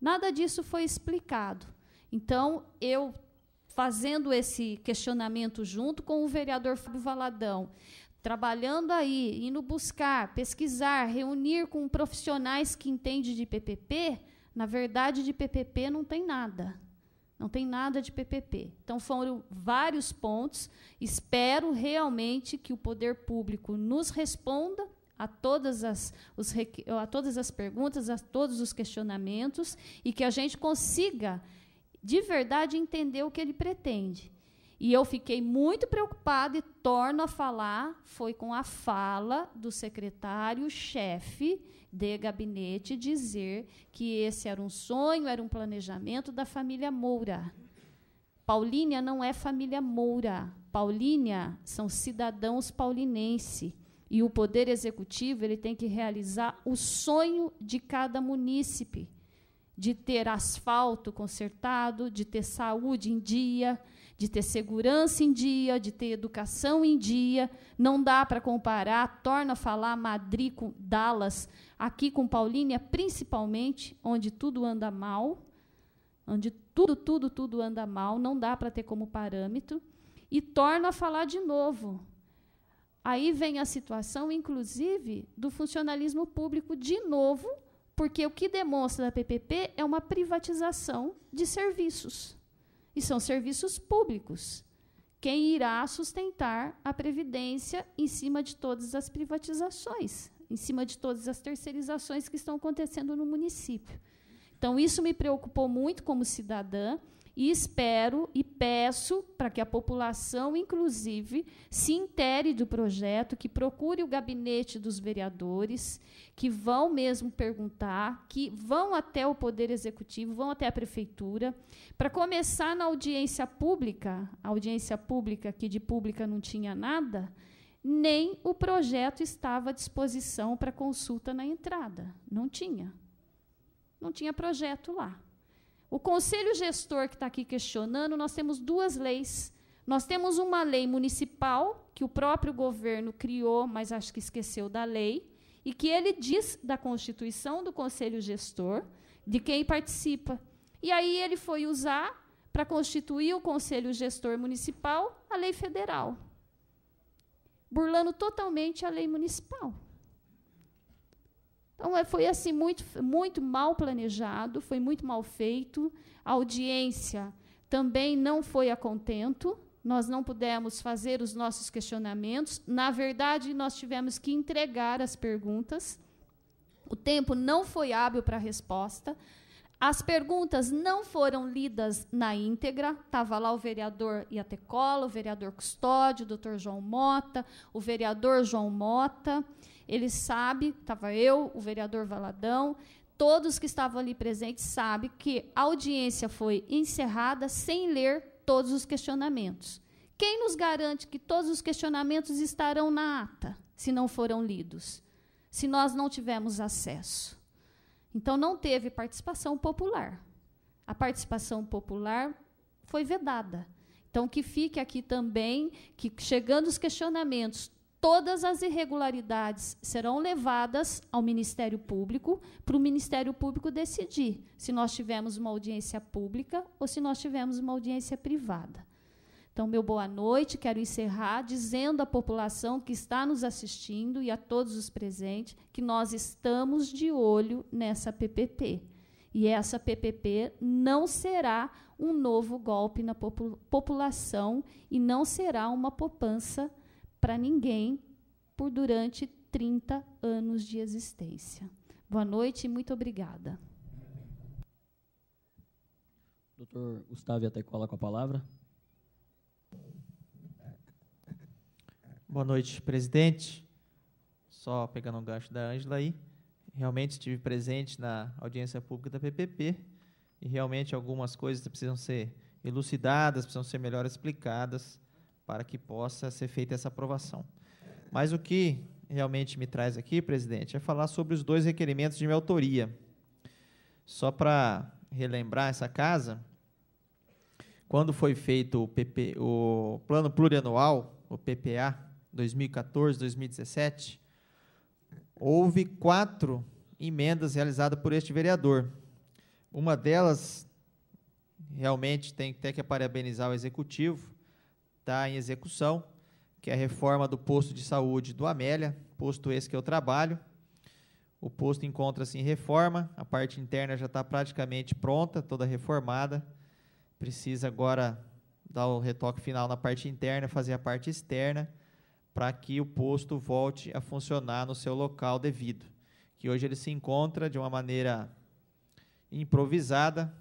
Nada disso foi explicado. Então, eu fazendo esse questionamento junto com o vereador Fábio Valadão, trabalhando aí, indo buscar, pesquisar, reunir com profissionais que entendem de PPP, na verdade, de PPP não tem nada. Não tem nada de PPP. Então foram vários pontos. Espero realmente que o poder público nos responda a todas as, os, a todas as perguntas, a todos os questionamentos e que a gente consiga de verdade entender o que ele pretende. E eu fiquei muito preocupada e torno a falar, foi com a fala do secretário-chefe de gabinete dizer que esse era um sonho, era um planejamento da família Moura. Paulínia não é família Moura. Paulínia são cidadãos paulinenses. E o poder executivo ele tem que realizar o sonho de cada munícipe de ter asfalto consertado, de ter saúde em dia, de ter segurança em dia, de ter educação em dia. Não dá para comparar, torna a falar Madrid com Dallas, aqui com Paulínia, principalmente, onde tudo anda mal, onde tudo, tudo, tudo anda mal, não dá para ter como parâmetro. E torna a falar de novo. Aí vem a situação, inclusive, do funcionalismo público de novo porque o que demonstra a PPP é uma privatização de serviços. E são serviços públicos. Quem irá sustentar a previdência em cima de todas as privatizações, em cima de todas as terceirizações que estão acontecendo no município. Então, isso me preocupou muito como cidadã e espero e peço para que a população, inclusive, se intere do projeto, que procure o gabinete dos vereadores, que vão mesmo perguntar, que vão até o Poder Executivo, vão até a Prefeitura, para começar na audiência pública, a audiência pública que de pública não tinha nada, nem o projeto estava à disposição para consulta na entrada. Não tinha. Não tinha projeto lá. O conselho gestor que está aqui questionando, nós temos duas leis. Nós temos uma lei municipal, que o próprio governo criou, mas acho que esqueceu da lei, e que ele diz da constituição do conselho gestor, de quem participa. E aí ele foi usar, para constituir o conselho gestor municipal, a lei federal, burlando totalmente a lei municipal. Então, é, foi assim muito, muito mal planejado, foi muito mal feito. A audiência também não foi a contento. Nós não pudemos fazer os nossos questionamentos. Na verdade, nós tivemos que entregar as perguntas. O tempo não foi hábil para a resposta. As perguntas não foram lidas na íntegra. Estava lá o vereador Iatecola, o vereador Custódio, o doutor João Mota, o vereador João Mota. Ele sabe, estava eu, o vereador Valadão, todos que estavam ali presentes sabem que a audiência foi encerrada sem ler todos os questionamentos. Quem nos garante que todos os questionamentos estarão na ata, se não foram lidos, se nós não tivermos acesso? Então, não teve participação popular. A participação popular foi vedada. Então, que fique aqui também que, chegando os questionamentos, todas as irregularidades serão levadas ao Ministério Público para o Ministério Público decidir se nós tivemos uma audiência pública ou se nós tivemos uma audiência privada. Então, meu boa noite, quero encerrar dizendo à população que está nos assistindo e a todos os presentes que nós estamos de olho nessa PPP. E essa PPP não será um novo golpe na população e não será uma poupança para ninguém por durante 30 anos de existência. Boa noite e muito obrigada. Doutor Gustavo Iatecola com a palavra. Boa noite, presidente. Só pegando um gancho da Ângela aí, realmente estive presente na audiência pública da PPP e realmente algumas coisas precisam ser elucidadas, precisam ser melhor explicadas para que possa ser feita essa aprovação. Mas o que realmente me traz aqui, presidente, é falar sobre os dois requerimentos de minha autoria. Só para relembrar essa casa, quando foi feito o, PP, o Plano Plurianual, o PPA, 2014-2017, houve quatro emendas realizadas por este vereador. Uma delas, realmente, tem até que parabenizar o Executivo, está em execução, que é a reforma do posto de saúde do Amélia, posto esse que eu trabalho. O posto encontra-se em reforma, a parte interna já está praticamente pronta, toda reformada. Precisa agora dar o retoque final na parte interna, fazer a parte externa, para que o posto volte a funcionar no seu local devido. Que hoje ele se encontra de uma maneira improvisada,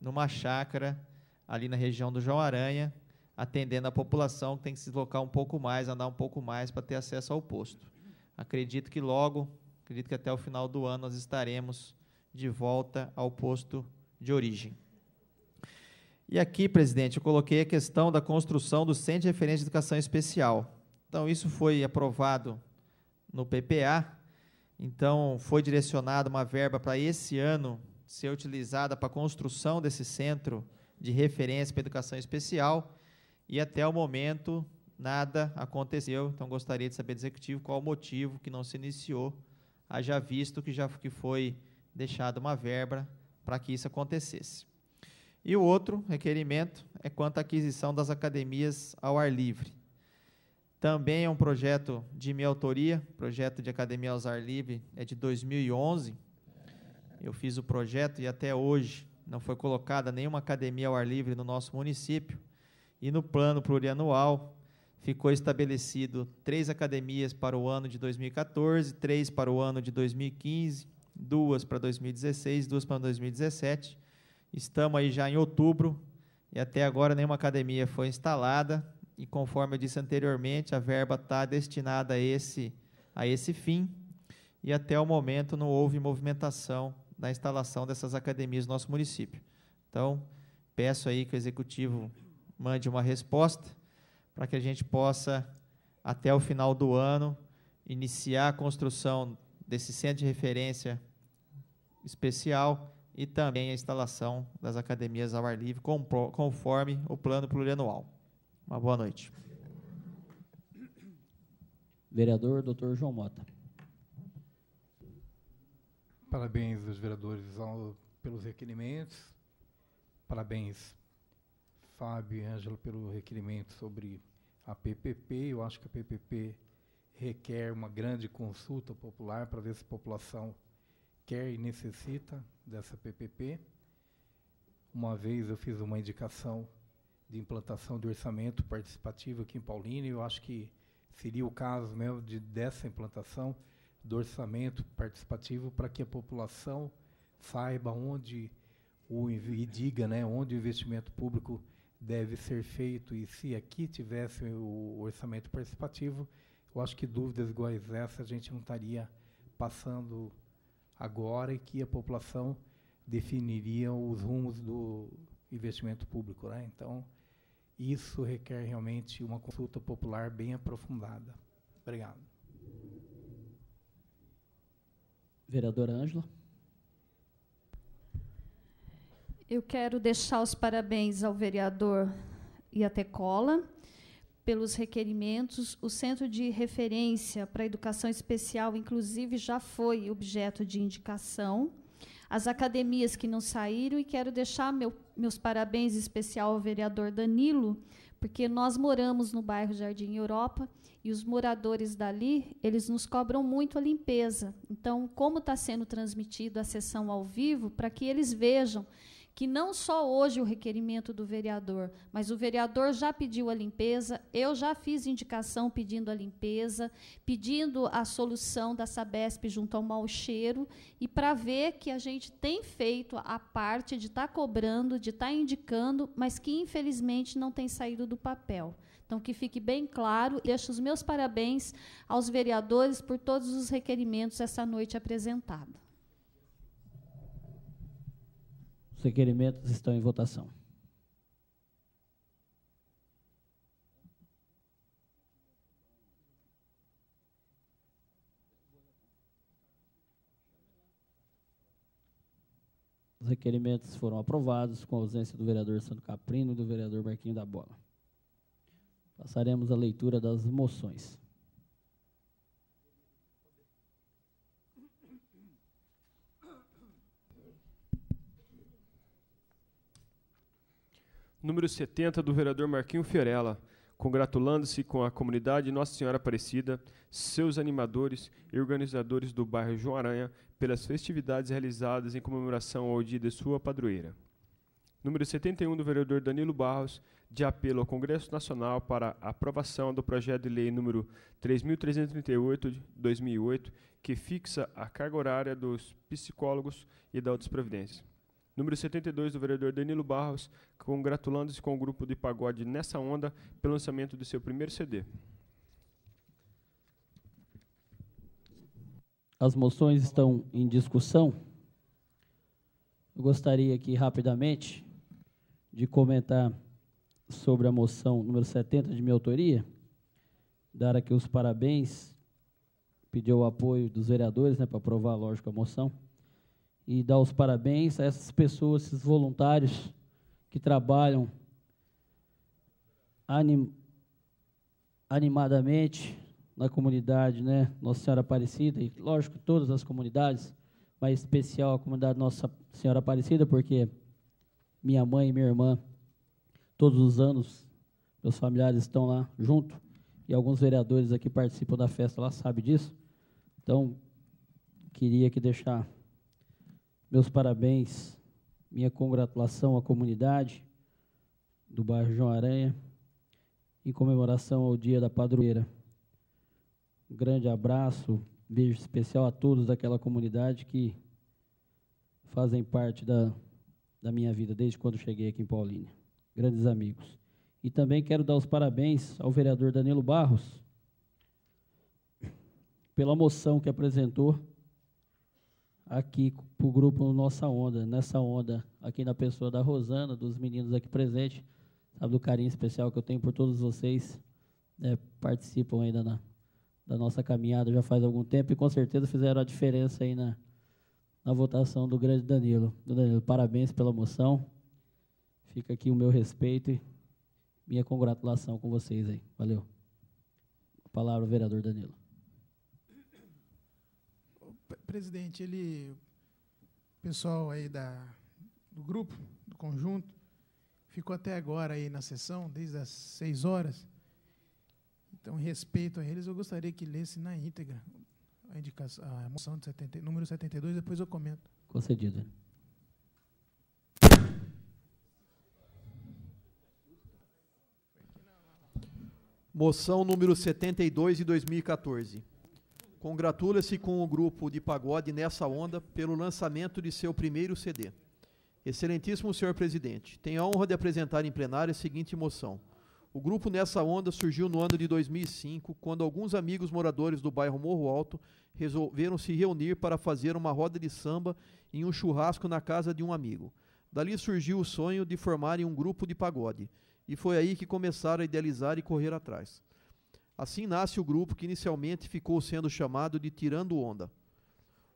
numa chácara ali na região do João Aranha, atendendo a população que tem que se deslocar um pouco mais, andar um pouco mais para ter acesso ao posto. Acredito que logo, acredito que até o final do ano nós estaremos de volta ao posto de origem. E aqui, presidente, eu coloquei a questão da construção do Centro de Referência de Educação Especial. Então, isso foi aprovado no PPA, então foi direcionada uma verba para esse ano ser utilizada para a construção desse centro de referência para educação especial e até o momento nada aconteceu. Então gostaria de saber do executivo qual o motivo que não se iniciou, haja visto que já que foi deixada uma verba para que isso acontecesse. E o outro requerimento é quanto à aquisição das academias ao ar livre. Também é um projeto de minha autoria, projeto de academia ao ar livre é de 2011. Eu fiz o projeto e até hoje não foi colocada nenhuma academia ao ar livre no nosso município. E no plano plurianual, ficou estabelecido três academias para o ano de 2014, três para o ano de 2015, duas para 2016, duas para 2017. Estamos aí já em outubro e até agora nenhuma academia foi instalada. E conforme eu disse anteriormente, a verba está destinada a esse, a esse fim. E até o momento não houve movimentação na instalação dessas academias no nosso município. Então, peço aí que o executivo mande uma resposta para que a gente possa, até o final do ano, iniciar a construção desse centro de referência especial e também a instalação das academias ao ar livre, conforme o plano plurianual. Uma boa noite. Vereador Dr. João Mota. Parabéns aos vereadores pelos requerimentos. Parabéns Fábio e Ângela pelo requerimento sobre a PPP. Eu acho que a PPP requer uma grande consulta popular para ver se a população quer e necessita dessa PPP. Uma vez eu fiz uma indicação de implantação de orçamento participativo aqui em Paulínia, eu acho que seria o caso mesmo de, dessa implantação do orçamento participativo para que a população saiba onde o e diga, né, onde o investimento público deve ser feito, e se aqui tivesse o orçamento participativo, eu acho que dúvidas iguais a essa a gente não estaria passando agora e que a população definiria os rumos do investimento público. Né? Então, isso requer realmente uma consulta popular bem aprofundada. Obrigado. Vereadora Ângela. Eu quero deixar os parabéns ao vereador Iatecola pelos requerimentos. O Centro de Referência para Educação Especial, inclusive, já foi objeto de indicação. As academias que não saíram, e quero deixar meu, meus parabéns especial ao vereador Danilo, porque nós moramos no bairro Jardim Europa e os moradores dali, eles nos cobram muito a limpeza. Então, como está sendo transmitida a sessão ao vivo, para que eles vejam que não só hoje o requerimento do vereador, mas o vereador já pediu a limpeza, eu já fiz indicação pedindo a limpeza, pedindo a solução da Sabesp junto ao mau cheiro, e para ver que a gente tem feito a parte de estar tá cobrando, de estar tá indicando, mas que infelizmente não tem saído do papel. Então, que fique bem claro, deixo os meus parabéns aos vereadores por todos os requerimentos essa noite apresentados. Os requerimentos estão em votação. Os requerimentos foram aprovados com a ausência do vereador Sandro Caprino e do vereador Marquinho da Bola. Passaremos a leitura das moções. número 70, do vereador Marquinho Fiorella, congratulando-se com a comunidade Nossa Senhora Aparecida, seus animadores e organizadores do bairro João Aranha pelas festividades realizadas em comemoração ao dia de sua padroeira. Número 71, do vereador Danilo Barros, de apelo ao Congresso Nacional para aprovação do projeto de lei número 3.338 de 2008, que fixa a carga horária dos psicólogos e da outras providências. Número 72 do vereador Danilo Barros, congratulando-se com o grupo de pagode Nessa Onda pelo lançamento do seu primeiro CD. As moções estão em discussão. Eu gostaria aqui rapidamente de comentar sobre a moção número 70 de minha autoria, dar aqui os parabéns, pedir o apoio dos vereadores né, para aprovar, lógico, a moção e dar os parabéns a essas pessoas, esses voluntários que trabalham anim, animadamente na comunidade, né? Nossa Senhora Aparecida, e lógico, todas as comunidades, mas especial a comunidade Nossa Senhora Aparecida, porque minha mãe e minha irmã, todos os anos, meus familiares estão lá junto, e alguns vereadores aqui participam da festa lá, sabe disso. Então, queria que deixar meus parabéns, minha congratulação à comunidade do bairro João Aranha, em comemoração ao Dia da Padroeira. Um grande abraço, beijo especial a todos daquela comunidade que fazem parte da, da minha vida desde quando cheguei aqui em Paulínia. Grandes amigos. E também quero dar os parabéns ao vereador Danilo Barros pela moção que apresentou aqui para o grupo Nossa Onda, nessa onda, aqui na pessoa da Rosana, dos meninos aqui presentes, sabe, do carinho especial que eu tenho por todos vocês, né, participam ainda na, da nossa caminhada já faz algum tempo e com certeza fizeram a diferença aí na, na votação do grande Danilo. Danilo, parabéns pela moção, fica aqui o meu respeito e minha congratulação com vocês aí, valeu. A palavra, vereador Danilo presidente, ele, o pessoal aí da, do grupo, do conjunto, ficou até agora aí na sessão, desde as seis horas. Então, em respeito a eles, eu gostaria que lesse na íntegra a, indicação, a moção de 70, número 72, depois eu comento. Concedido. Moção número 72 de 2014. Congratula-se com o grupo de pagode Nessa Onda pelo lançamento de seu primeiro CD. Excelentíssimo senhor presidente, tenho a honra de apresentar em plenário a seguinte moção. O grupo Nessa Onda surgiu no ano de 2005, quando alguns amigos moradores do bairro Morro Alto resolveram se reunir para fazer uma roda de samba em um churrasco na casa de um amigo. Dali surgiu o sonho de formarem um grupo de pagode, e foi aí que começaram a idealizar e correr atrás. Assim nasce o grupo que inicialmente ficou sendo chamado de Tirando Onda.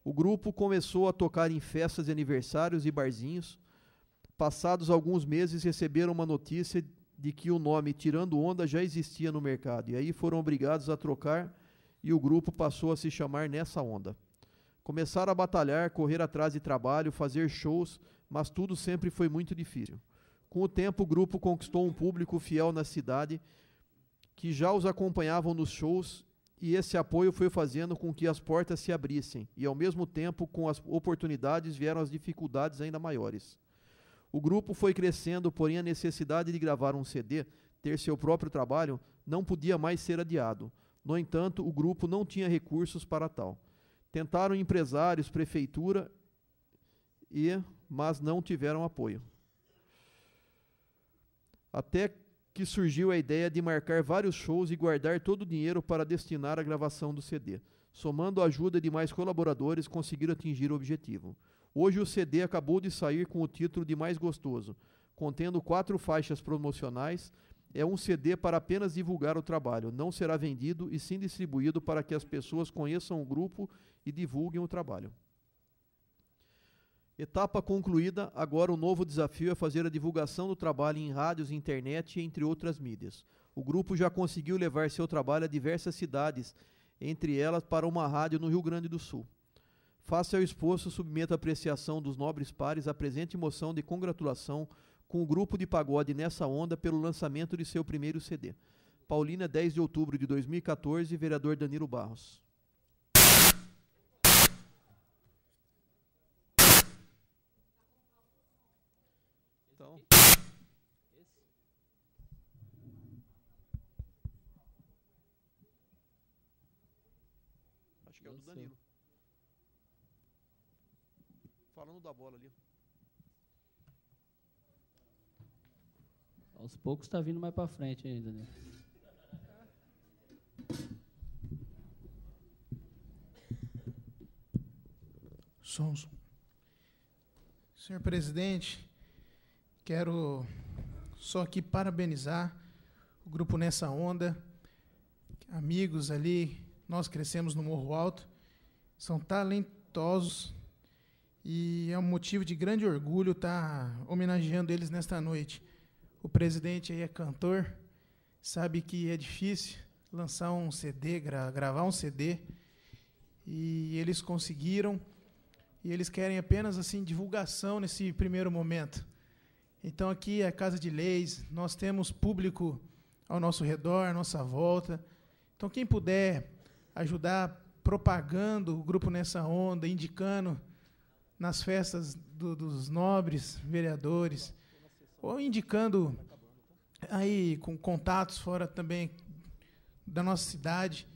O grupo começou a tocar em festas de aniversários e barzinhos. Passados alguns meses, receberam uma notícia de que o nome Tirando Onda já existia no mercado, e aí foram obrigados a trocar e o grupo passou a se chamar Nessa Onda. Começaram a batalhar, correr atrás de trabalho, fazer shows, mas tudo sempre foi muito difícil. Com o tempo, o grupo conquistou um público fiel na cidade que já os acompanhavam nos shows e esse apoio foi fazendo com que as portas se abrissem e, ao mesmo tempo, com as oportunidades vieram as dificuldades ainda maiores. O grupo foi crescendo, porém a necessidade de gravar um CD, ter seu próprio trabalho, não podia mais ser adiado. No entanto, o grupo não tinha recursos para tal. Tentaram empresários, prefeitura e mas não tiveram apoio. Até que surgiu a ideia de marcar vários shows e guardar todo o dinheiro para destinar à gravação do CD. Somando a ajuda de mais colaboradores, conseguiram atingir o objetivo. Hoje o CD acabou de sair com o título de Mais Gostoso, contendo quatro faixas promocionais. É um CD para apenas divulgar o trabalho, não será vendido e sim distribuído para que as pessoas conheçam o grupo e divulguem o trabalho. Etapa concluída, agora o novo desafio é fazer a divulgação do trabalho em rádios, internet e entre outras mídias. O grupo já conseguiu levar seu trabalho a diversas cidades, entre elas para uma rádio no Rio Grande do Sul. Faça o esforço, submeta a apreciação dos nobres pares a presente moção de congratulação com o grupo de pagode Nessa Onda pelo lançamento de seu primeiro CD. Paulina, 10 de outubro de 2014, vereador Danilo Barros. Danilo. Falando da bola ali. Aos poucos está vindo mais para frente ainda, né? Senhor presidente, quero só aqui parabenizar o grupo Nessa Onda, amigos ali, nós crescemos no Morro Alto são talentosos e é um motivo de grande orgulho estar tá homenageando eles nesta noite. O presidente aí é cantor, sabe que é difícil lançar um CD, gra gravar um CD, e eles conseguiram, e eles querem apenas assim divulgação nesse primeiro momento. Então aqui é a Casa de Leis, nós temos público ao nosso redor, à nossa volta. Então quem puder ajudar propagando o grupo nessa onda, indicando nas festas do, dos nobres vereadores, ou indicando aí com contatos fora também da nossa cidade,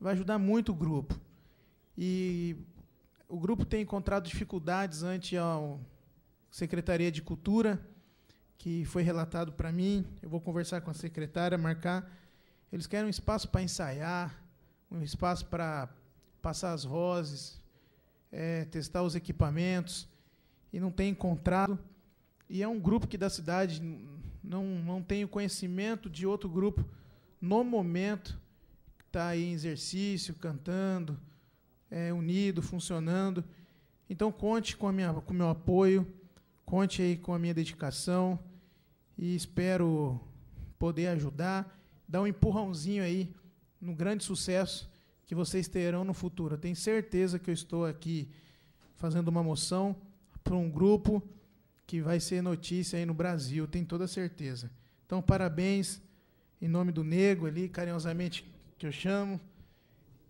vai ajudar muito o grupo. E o grupo tem encontrado dificuldades ante a Secretaria de Cultura, que foi relatado para mim. Eu vou conversar com a secretária, marcar. Eles querem um espaço para ensaiar, um espaço para passar as vozes, é, testar os equipamentos, e não tem encontrado. E é um grupo que da cidade não, não tenho conhecimento de outro grupo no momento que está aí em exercício, cantando, é, unido, funcionando. Então conte com a o meu apoio, conte aí com a minha dedicação e espero poder ajudar, dar um empurrãozinho aí no grande sucesso que vocês terão no futuro. Eu tenho certeza que eu estou aqui fazendo uma moção para um grupo que vai ser notícia aí no Brasil, tenho toda certeza. Então, parabéns em nome do Nego ali, carinhosamente que eu chamo.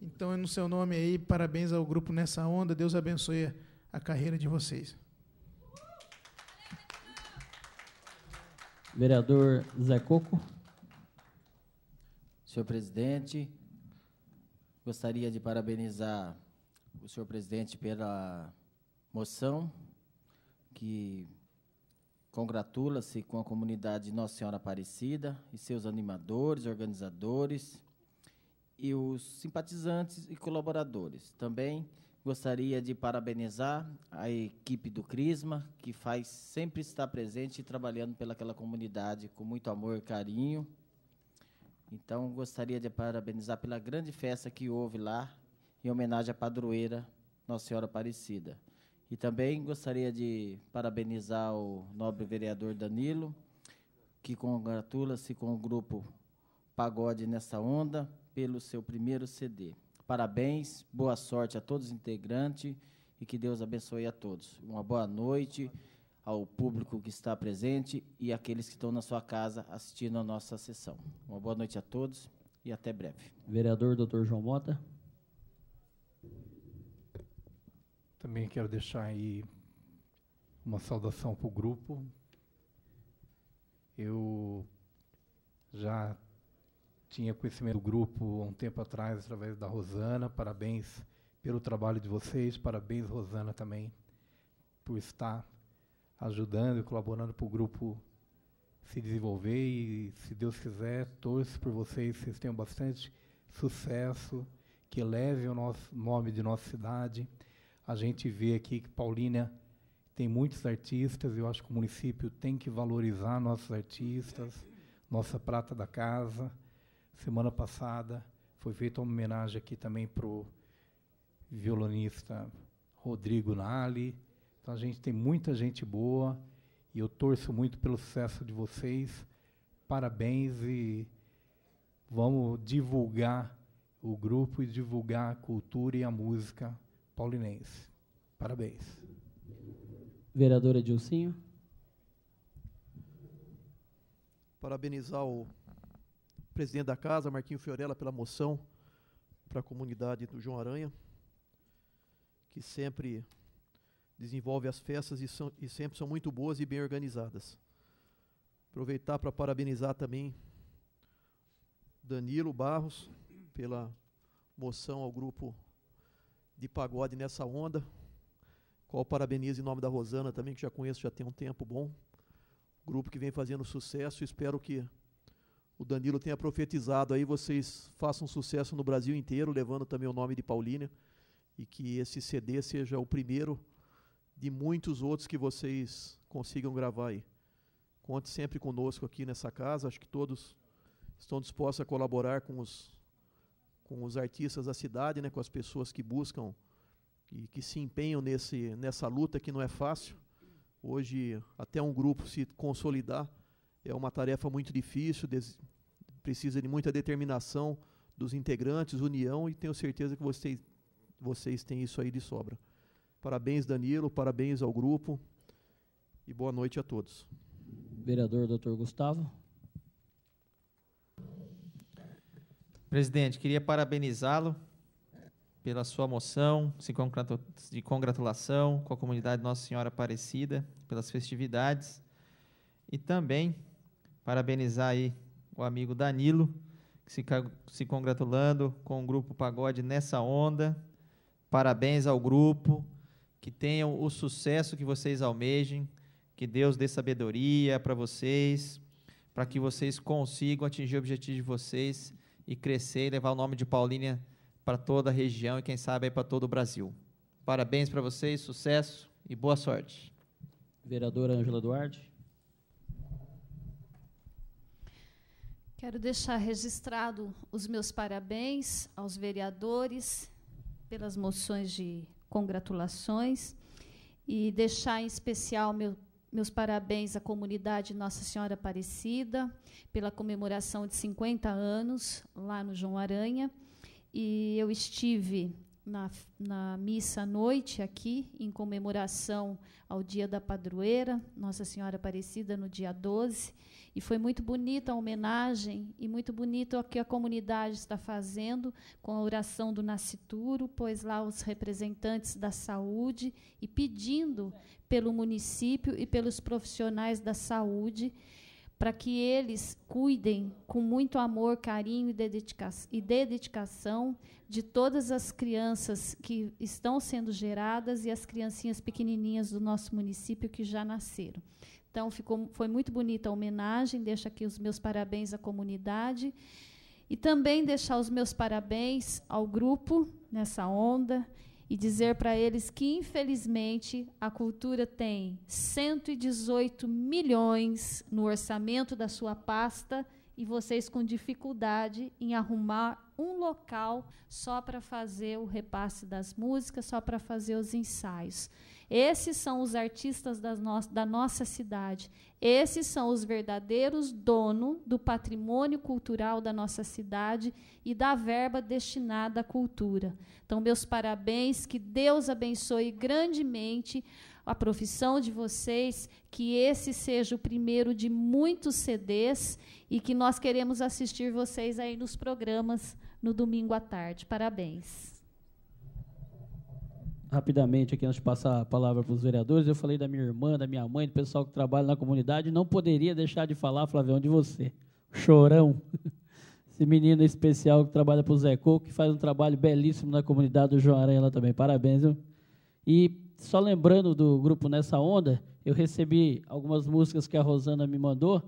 Então, é no seu nome aí, parabéns ao grupo Nessa Onda. Deus abençoe a carreira de vocês. Vereador Zé Coco. Senhor presidente, Gostaria de parabenizar o senhor presidente pela moção que congratula-se com a comunidade Nossa Senhora Aparecida e seus animadores, organizadores e os simpatizantes e colaboradores. Também gostaria de parabenizar a equipe do Crisma, que faz sempre estar presente e trabalhando pelaquela comunidade com muito amor e carinho. Então, gostaria de parabenizar pela grande festa que houve lá, em homenagem à padroeira Nossa Senhora Aparecida. E também gostaria de parabenizar o nobre vereador Danilo, que congratula-se com o grupo Pagode Nessa Onda pelo seu primeiro CD. Parabéns, boa sorte a todos os integrantes e que Deus abençoe a todos. Uma boa noite ao público que está presente e àqueles que estão na sua casa assistindo a nossa sessão. Uma boa noite a todos e até breve. Vereador Dr. João Mota. Também quero deixar aí uma saudação para o grupo. Eu já tinha conhecimento do grupo há um tempo atrás, através da Rosana. Parabéns pelo trabalho de vocês, parabéns, Rosana, também, por estar ajudando e colaborando para o grupo se desenvolver e, se Deus quiser, torço por vocês, vocês tenham bastante sucesso, que leve o nosso nome de nossa cidade. A gente vê aqui que Paulínia tem muitos artistas, eu acho que o município tem que valorizar nossos artistas, nossa prata da casa. Semana passada foi feita uma homenagem aqui também para o violonista Rodrigo Nali, então a gente tem muita gente boa e eu torço muito pelo sucesso de vocês. Parabéns e vamos divulgar o grupo e divulgar a cultura e a música paulinense. Parabéns. Vereadora Dilcinho. Parabenizar o presidente da casa, Marquinho Fiorella, pela moção para a comunidade do João Aranha, que sempre desenvolve as festas e, são, e sempre são muito boas e bem organizadas. Aproveitar para parabenizar também Danilo Barros pela moção ao grupo de pagode nessa onda, qual parabenizo em nome da Rosana também, que já conheço já tem um tempo bom. Grupo que vem fazendo sucesso, espero que o Danilo tenha profetizado aí, vocês façam sucesso no Brasil inteiro, levando também o nome de Paulínia, e que esse CD seja o primeiro de muitos outros que vocês consigam gravar aí. Conte sempre conosco aqui nessa casa, acho que todos estão dispostos a colaborar com os, com os artistas da cidade, né, com as pessoas que buscam e que se empenham nesse, nessa luta que não é fácil. Hoje, até um grupo se consolidar é uma tarefa muito difícil, precisa de muita determinação dos integrantes, união, e tenho certeza que vocês, vocês têm isso aí de sobra. Parabéns, Danilo, parabéns ao grupo e boa noite a todos. Vereador Dr. Gustavo. Presidente, queria parabenizá-lo pela sua moção de congratulação com a comunidade Nossa Senhora Aparecida, pelas festividades. E também parabenizar aí o amigo Danilo, que se, se congratulando com o grupo Pagode nessa onda. Parabéns ao grupo, que tenham o sucesso que vocês almejem, que Deus dê sabedoria para vocês, para que vocês consigam atingir o objetivo de vocês e crescer e levar o nome de Paulínia para toda a região e quem sabe para todo o Brasil. Parabéns para vocês, sucesso e boa sorte. Vereadora Ângela Duarte. Quero deixar registrado os meus parabéns aos vereadores pelas moções de congratulações e deixar em especial meu, meus parabéns à comunidade Nossa Senhora Aparecida pela comemoração de 50 anos lá no João Aranha. E eu estive na, na missa à noite aqui, em comemoração ao dia da padroeira, Nossa Senhora Aparecida, no dia 12. E foi muito bonita a homenagem e muito bonito o que a comunidade está fazendo com a oração do Nascituro, pois lá os representantes da saúde e pedindo pelo município e pelos profissionais da saúde para que eles cuidem com muito amor, carinho e dedicação de todas as crianças que estão sendo geradas e as criancinhas pequenininhas do nosso município que já nasceram. Então, ficou, foi muito bonita a homenagem, deixo aqui os meus parabéns à comunidade. E também deixar os meus parabéns ao grupo nessa onda e dizer para eles que, infelizmente, a cultura tem 118 milhões no orçamento da sua pasta e vocês com dificuldade em arrumar um local só para fazer o repasse das músicas, só para fazer os ensaios. Esses são os artistas no da nossa cidade. Esses são os verdadeiros donos do patrimônio cultural da nossa cidade e da verba destinada à cultura. Então, meus parabéns, que Deus abençoe grandemente a profissão de vocês, que esse seja o primeiro de muitos CDs e que nós queremos assistir vocês aí nos programas no domingo à tarde. Parabéns rapidamente aqui antes de passar a palavra para os vereadores. Eu falei da minha irmã, da minha mãe, do pessoal que trabalha na comunidade. Não poderia deixar de falar, Flavião, de você. Chorão. Esse menino especial que trabalha para o Zé Coco, que faz um trabalho belíssimo na comunidade do João Aranha lá também. Parabéns, viu? E só lembrando do grupo Nessa Onda, eu recebi algumas músicas que a Rosana me mandou.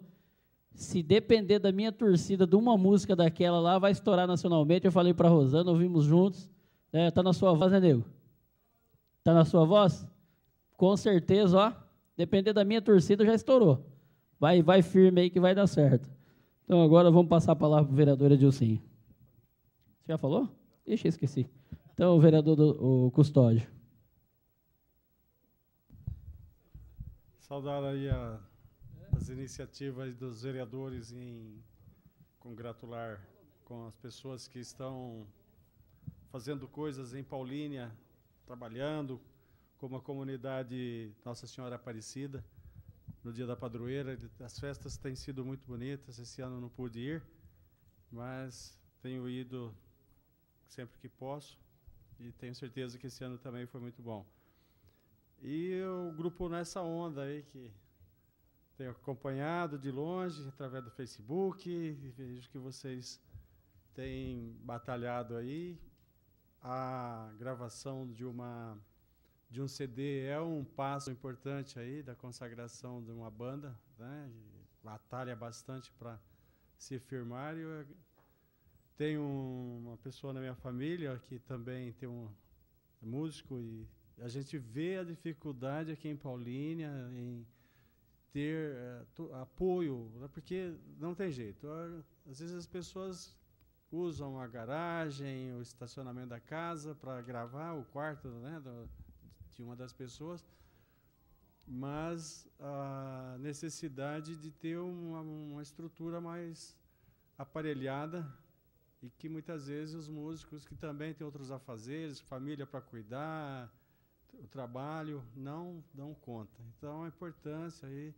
Se depender da minha torcida de uma música daquela lá, vai estourar nacionalmente. Eu falei para a Rosana, ouvimos juntos. É, tá na sua voz, né, nego? Está na sua voz? Com certeza, ó. Depender da minha torcida, já estourou. Vai, vai firme aí que vai dar certo. Então agora vamos passar a palavra para o vereador Edilcinho. Você já falou? Ixi, esqueci. Então, o vereador do, o Custódio. Saudar aí a, as iniciativas dos vereadores em congratular com as pessoas que estão fazendo coisas em Paulínia, trabalhando com a comunidade Nossa Senhora Aparecida no dia da padroeira. As festas têm sido muito bonitas. Esse ano não pude ir, mas tenho ido sempre que posso e tenho certeza que esse ano também foi muito bom. E o grupo Nessa Onda aí que tenho acompanhado de longe através do Facebook, vejo que vocês têm batalhado aí a gravação de uma de um CD é um passo importante aí da consagração de uma banda, né? Batalha bastante para se firmar. Eu eh, tenho uma pessoa na minha família que também tem um é músico e a gente vê a dificuldade aqui em Paulínia em ter uh, apoio, né? porque não tem jeito. Às vezes as pessoas usam a garagem, o estacionamento da casa para gravar o quarto né, do, de uma das pessoas, mas a necessidade de ter uma, uma estrutura mais aparelhada e que muitas vezes os músicos que também têm outros afazeres, família para cuidar, o trabalho não dão conta. Então a importância aí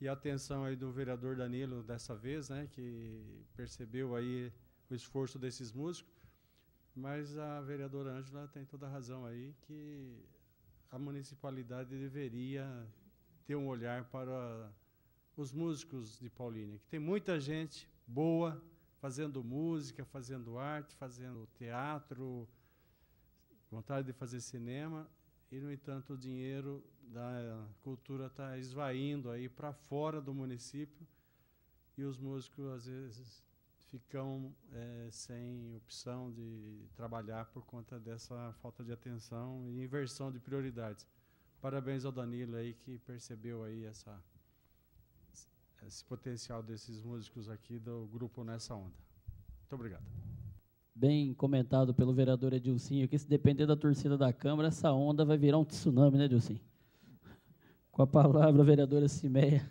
e a atenção aí do vereador Danilo dessa vez, né, que percebeu aí o esforço desses músicos. Mas a vereadora Ângela tem toda a razão aí que a municipalidade deveria ter um olhar para os músicos de Paulínia, que tem muita gente boa fazendo música, fazendo arte, fazendo teatro, vontade de fazer cinema, e no entanto o dinheiro da cultura está esvaindo aí para fora do município e os músicos às vezes ficam é, sem opção de trabalhar por conta dessa falta de atenção e inversão de prioridades. Parabéns ao Danilo aí que percebeu aí essa esse potencial desses músicos aqui do grupo nessa onda. Muito obrigado. Bem comentado pelo vereador Edilcinho que se depender da torcida da Câmara, essa onda vai virar um tsunami, né, Edilcinho? Com a palavra, a vereadora Cimeia.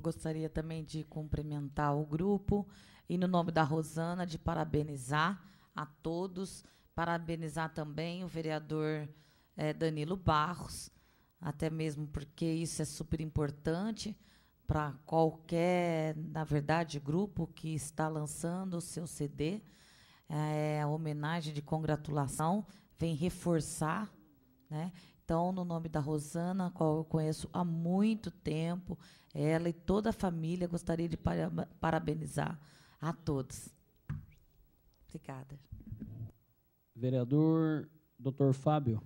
Gostaria também de cumprimentar o grupo e, no nome da Rosana, de parabenizar a todos, parabenizar também o vereador eh, Danilo Barros, até mesmo porque isso é super importante para qualquer, na verdade, grupo que está lançando o seu CD. É, a homenagem de congratulação vem reforçar né, então, no nome da Rosana, a qual eu conheço há muito tempo. Ela e toda a família gostaria de parabenizar a todos. Obrigada. Vereador Dr. Fábio.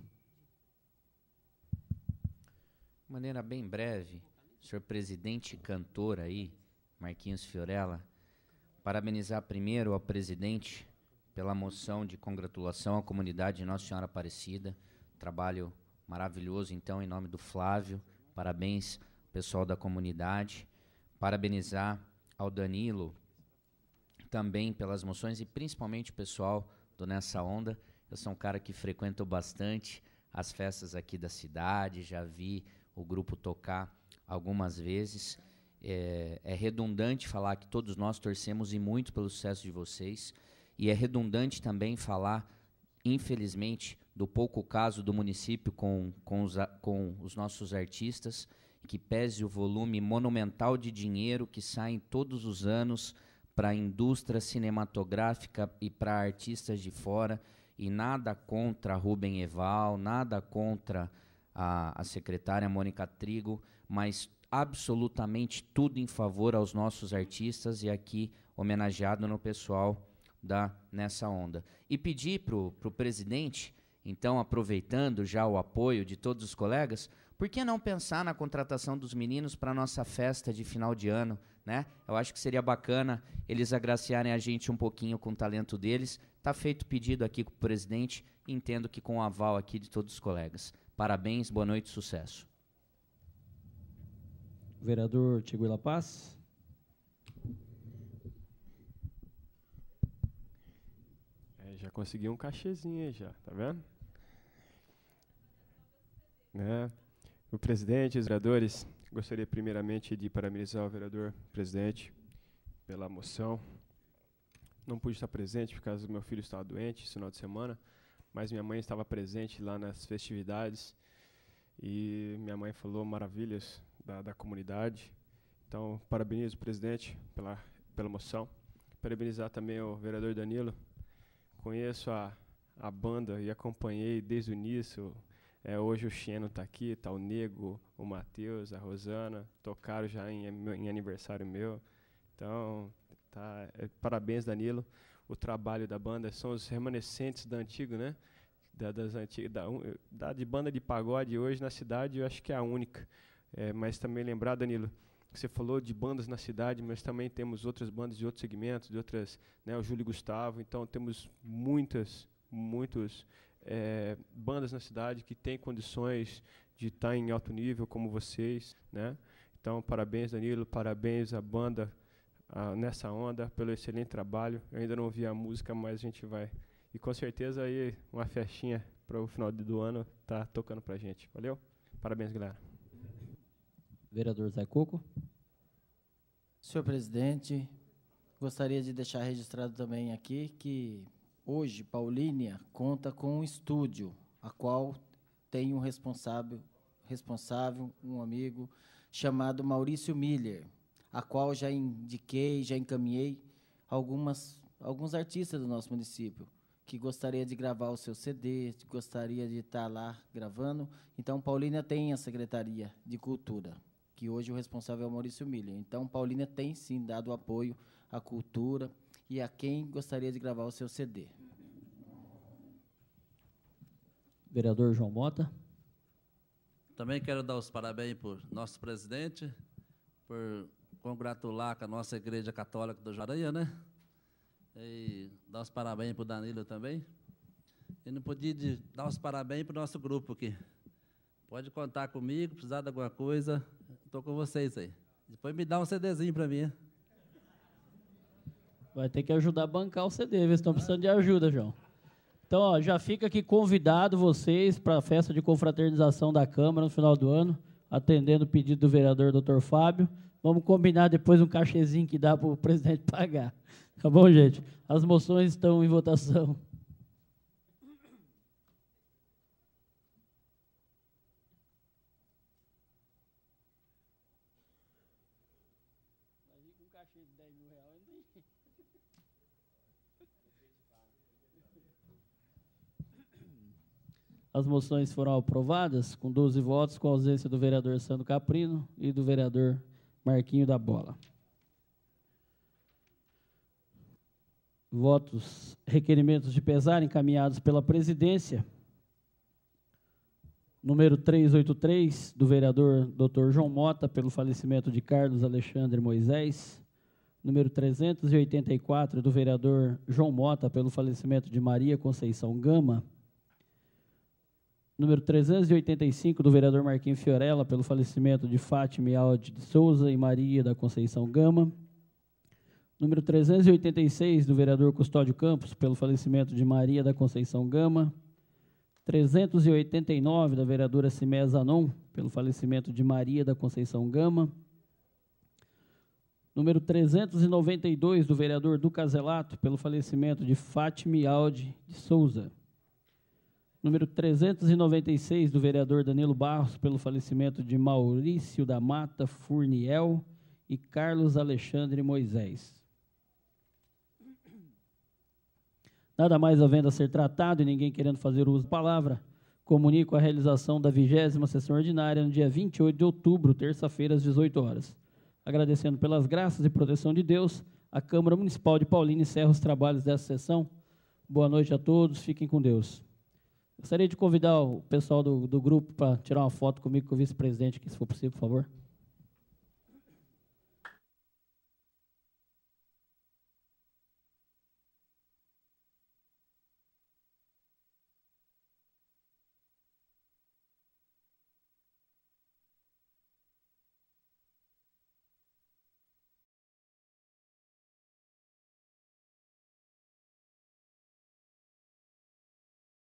De maneira bem breve, senhor presidente cantor aí, Marquinhos Fiorella, parabenizar primeiro ao presidente pela moção de congratulação à comunidade Nossa Senhora Aparecida, trabalho Maravilhoso, então, em nome do Flávio. Parabéns, pessoal da comunidade. Parabenizar ao Danilo também pelas moções e principalmente o pessoal do Nessa Onda. Eu sou um cara que frequento bastante as festas aqui da cidade, já vi o grupo tocar algumas vezes. É, é, redundante falar que todos nós torcemos e muito pelo sucesso de vocês, e é redundante também falar infelizmente, do pouco caso do município com, com, os, com os nossos artistas, que pese o volume monumental de dinheiro que saem todos os anos para a indústria cinematográfica e para artistas de fora, e nada contra Rubem Eval, nada contra a, a secretária Mônica Trigo, mas absolutamente tudo em favor aos nossos artistas e aqui homenageado no pessoal da, nessa onda. E pedir para o presidente, então aproveitando já o apoio de todos os colegas, por que não pensar na contratação dos meninos para nossa festa de final de ano, né? Eu acho que seria bacana eles agraciarem a gente um pouquinho com o talento deles. Tá feito o pedido aqui com o presidente, entendo que com o aval aqui de todos os colegas. Parabéns, boa noite, sucesso. Vereador Tiguila Paz. conseguir um cachezinho aí já, tá vendo? Né? O presidente, os vereadores, gostaria primeiramente de parabenizar o vereador presidente pela moção. Não pude estar presente por causa do meu filho estar doente esse final de semana, mas minha mãe estava presente lá nas festividades e minha mãe falou maravilhas da, da comunidade. Então, parabenizo o presidente pela, pela moção. Parabenizar também o vereador Danilo conheço a, a banda e acompanhei desde o início. É, hoje o Xeno está aqui, está o Nego, o Matheus, a Rosana, tocaram já em, em aniversário meu. Então, tá, é, parabéns, Danilo. O trabalho da banda são os remanescentes da antiga, né? Da, das antigas, da, da de banda de pagode hoje na cidade, eu acho que é a única. É, mas também lembrar, Danilo, que você falou de bandas na cidade, mas também temos outras bandas de outros segmentos, de outras, né, o Júlio Gustavo, então temos muitas, muitos é, bandas na cidade que têm condições de estar tá em alto nível como vocês, né? Então, parabéns Danilo, parabéns à banda a, nessa onda pelo excelente trabalho. Eu ainda não vi a música, mas a gente vai e com certeza aí uma festinha para o final do ano tá tocando para gente. Valeu? Parabéns, galera. Vereador Zé Cuco, Senhor presidente, gostaria de deixar registrado também aqui que hoje Paulínia conta com um estúdio, a qual tem um responsável, responsável, um amigo chamado Maurício Miller, a qual já indiquei, já encaminhei algumas alguns artistas do nosso município que gostaria de gravar o seu CD, gostaria de estar tá lá gravando. Então, Paulínia tem a Secretaria de Cultura que hoje o responsável é o Maurício Milha. Então, Paulina tem sim dado apoio à cultura e a quem gostaria de gravar o seu CD. Vereador João Mota. Também quero dar os parabéns por nosso presidente, por congratular com a nossa Igreja Católica do Jaranha, né? E dar os parabéns para o Danilo também. E não podia de, dar os parabéns para o nosso grupo aqui. Pode contar comigo, precisar de alguma coisa, estou com vocês aí. Depois me dá um CDzinho para mim. Vai ter que ajudar a bancar o CD, vocês estão precisando de ajuda, João. Então, ó, já fica aqui convidado vocês para a festa de confraternização da Câmara no final do ano, atendendo o pedido do vereador Dr. Fábio. Vamos combinar depois um cachezinho que dá para o presidente pagar. Tá bom, gente? As moções estão em votação. As moções foram aprovadas com 12 votos, com ausência do vereador Sandro Caprino e do vereador Marquinho da Bola. Votos, requerimentos de pesar encaminhados pela presidência. Número 383, do vereador Dr. João Mota, pelo falecimento de Carlos Alexandre Moisés número 384, do vereador João Mota, pelo falecimento de Maria Conceição Gama, número 385 do vereador Marquinhos Fiorella pelo falecimento de Fátima Aldi de Souza e Maria da Conceição Gama. Número 386 do vereador Custódio Campos pelo falecimento de Maria da Conceição Gama. 389 da vereadora Cimé Zanon pelo falecimento de Maria da Conceição Gama. Número 392 do vereador Ducaselato pelo falecimento de Fátima Aldi de Souza número 396 do vereador Danilo Barros pelo falecimento de Maurício da Mata Furniel e Carlos Alexandre Moisés. Nada mais havendo a ser tratado e ninguém querendo fazer uso da palavra, comunico a realização da vigésima sessão ordinária no dia 28 de outubro, terça-feira, às 18 horas. Agradecendo pelas graças e proteção de Deus, a Câmara Municipal de Paulínia encerra os trabalhos dessa sessão. Boa noite a todos, fiquem com Deus. Gostaria de convidar o pessoal do, do grupo para tirar uma foto comigo com o vice-presidente, que se for possível, por favor.